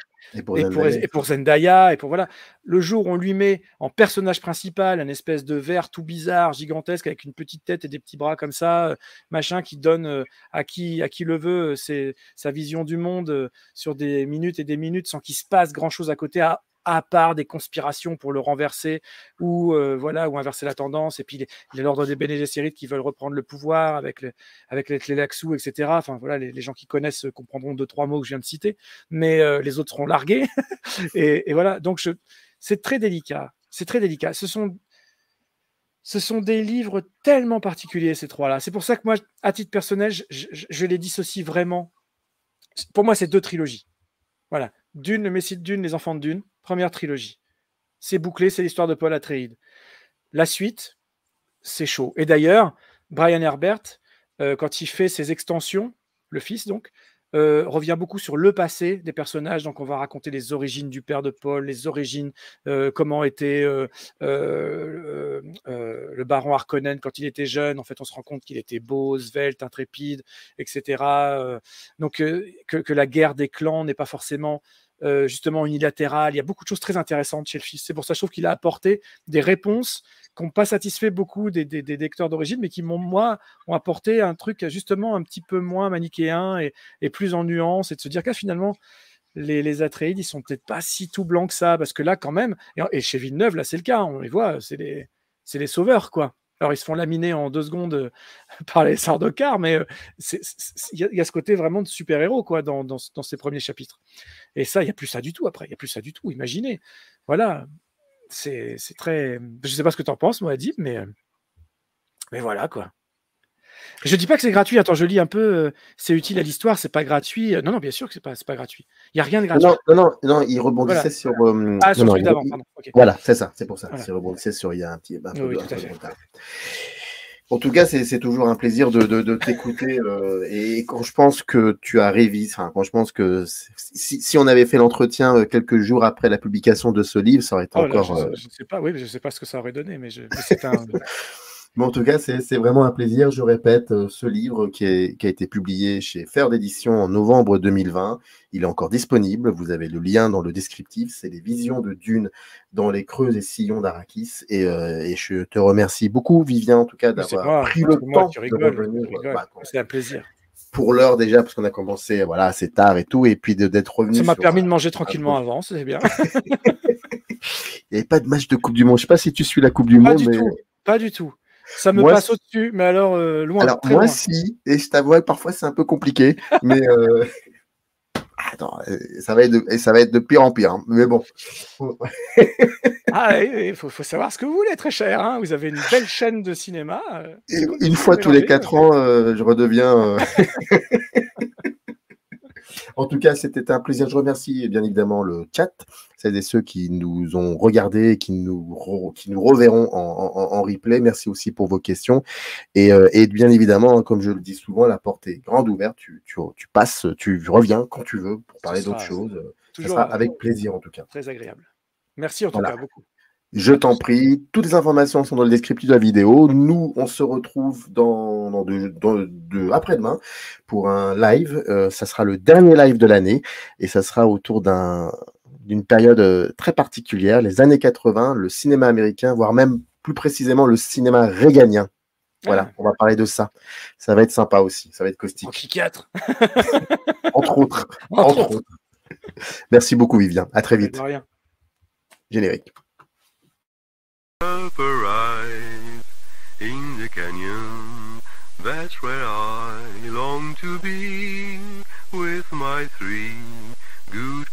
Et pour, voilà. Le jour où on lui met en personnage principal un espèce de verre tout bizarre, gigantesque, avec une petite tête et des petits bras comme ça, euh, machin, qui donne euh, à qui, à qui le veut euh, sa vision du monde sur des minutes et des minutes sans qu'il se passe grand chose à côté, à part des conspirations pour le renverser ou voilà ou inverser la tendance et puis y a l'ordre des Bene qui veulent reprendre le pouvoir avec le, avec les, les etc enfin voilà les, gens qui connaissent comprendront deux trois mots que je viens de citer mais les autres seront largués et, voilà donc c'est très délicat c'est très délicat ce sont ce sont des livres tellement particuliers ces trois là c'est pour ça que moi à titre personnel je, je, je les dissocie vraiment pour moi c'est deux trilogies voilà Dune, le Messie de Dune, les enfants de Dune, première trilogie. C'est bouclé, c'est l'histoire de Paul Atreides. La suite, c'est chaud. Et d'ailleurs, Brian Herbert, euh, quand il fait ses extensions, le fils donc, euh, revient beaucoup sur le passé des personnages. Donc, on va raconter les origines du père de Paul, les origines, euh, comment était euh, le baron Harkonnen quand il était jeune. En fait, on se rend compte qu'il était beau, svelte, intrépide, etc. donc, que, la guerre des clans n'est pas forcément justement unilatérale. Il y a beaucoup de choses très intéressantes chez le fils. C'est pour ça, je trouve qu'il a apporté des réponses qui n'ont pas satisfait beaucoup des, lecteurs d'origine, mais qui m'ont, moi, ont apporté un truc justement un petit peu moins manichéen et, plus en nuance, et de se dire qu'à finalement, les, Atreides, ils sont peut-être pas si tout blancs que ça, parce que là, quand même, et, chez Villeneuve, là, c'est le cas, on les voit, c'est les, sauveurs, quoi. Alors, ils se font laminer en deux secondes euh, par les sardocars, mais euh, il y, a ce côté vraiment de super-héros quoi dans, dans, ces premiers chapitres. Et ça, il n'y a plus ça du tout après. Il n'y a plus ça du tout. Imaginez. Voilà c'est très. Je sais pas ce que tu en penses, moi, Adib, mais. Euh, mais voilà, quoi. Je dis pas que c'est gratuit. Attends, je lis un peu. Euh, c'est utile à l'histoire, c'est pas gratuit. Euh, non, non, bien sûr que c'est pas, pas gratuit. Il y a rien de gratuit. Non, non, non, il rebondissait sur. ah, sur celui d'avant, pardon. Voilà, c'est ça, c'est pour ça. Il rebondissait sur. Il y a un petit. Bah, en tout cas, c'est toujours un plaisir de, t'écouter. Euh, et quand je pense que tu as révisé, quand je pense que si, on avait fait l'entretien euh, quelques jours après la publication de ce livre, ça aurait été oh encore. Je, ne euh, sais pas, oui, je sais pas ce que ça aurait donné, mais c'est un. Mais en tout cas, c'est vraiment un plaisir. Je répète, euh, ce livre qui, a été publié chez Faire d'édition en novembre 2020, il est encore disponible. Vous avez le lien dans le descriptif. C'est les visions de Dune dans les creux et sillons d'Arakis. Euh, et, je te remercie beaucoup, Vivien, en tout cas, d'avoir pris le temps de revenir. Bah, c'est un plaisir pour l'heure déjà, parce qu'on a commencé voilà, assez tard et tout, et puis d'être revenu. Ça m'a permis de euh, manger tranquillement avant, c'est bien. Il n'y avait pas de match de Coupe du Monde. Je ne sais pas si tu suis la Coupe du pas Monde. Du tout. Pas du tout. Ça me passe au-dessus, mais alors de euh, loin. Alors, moi, si, et je t'avoue parfois c'est un peu compliqué, mais. Euh, attends, euh, ça va, être de, ça va être de pire en pire, hein, mais bon. ah, il faut, savoir ce que vous voulez, très cher. Hein. Vous avez une belle chaîne de cinéma. une fois tous les quatre ans, je redeviens. En tout cas, c'était un plaisir. Je remercie bien évidemment le chat, celles et ceux qui nous ont regardés, qui nous, qui nous reverront en, replay. Merci aussi pour vos questions. Et, euh, bien évidemment, hein, comme je le dis souvent, la porte est grande ouverte. Tu, passes, tu reviens quand tu veux pour parler d'autres choses. Ce euh, sera avec plaisir en tout cas. Très agréable. Merci en tout cas beaucoup. Je t'en prie. Toutes les informations sont dans le descriptif de la vidéo. Nous, on se retrouve dans, après-demain pour un live. Euh, ça sera le dernier live de l'année et ça sera autour d'une période euh, très particulière, les années 80, le cinéma américain, voire même plus précisément le cinéma réganien. Voilà, ah. on va parler de ça. Ça va être sympa aussi, ça va être caustique. En psychiatre. entre autres. Entre, autres. Merci beaucoup, Vivien. À très vite. Générique. paradise in the canyon. That's where I long to be with my three good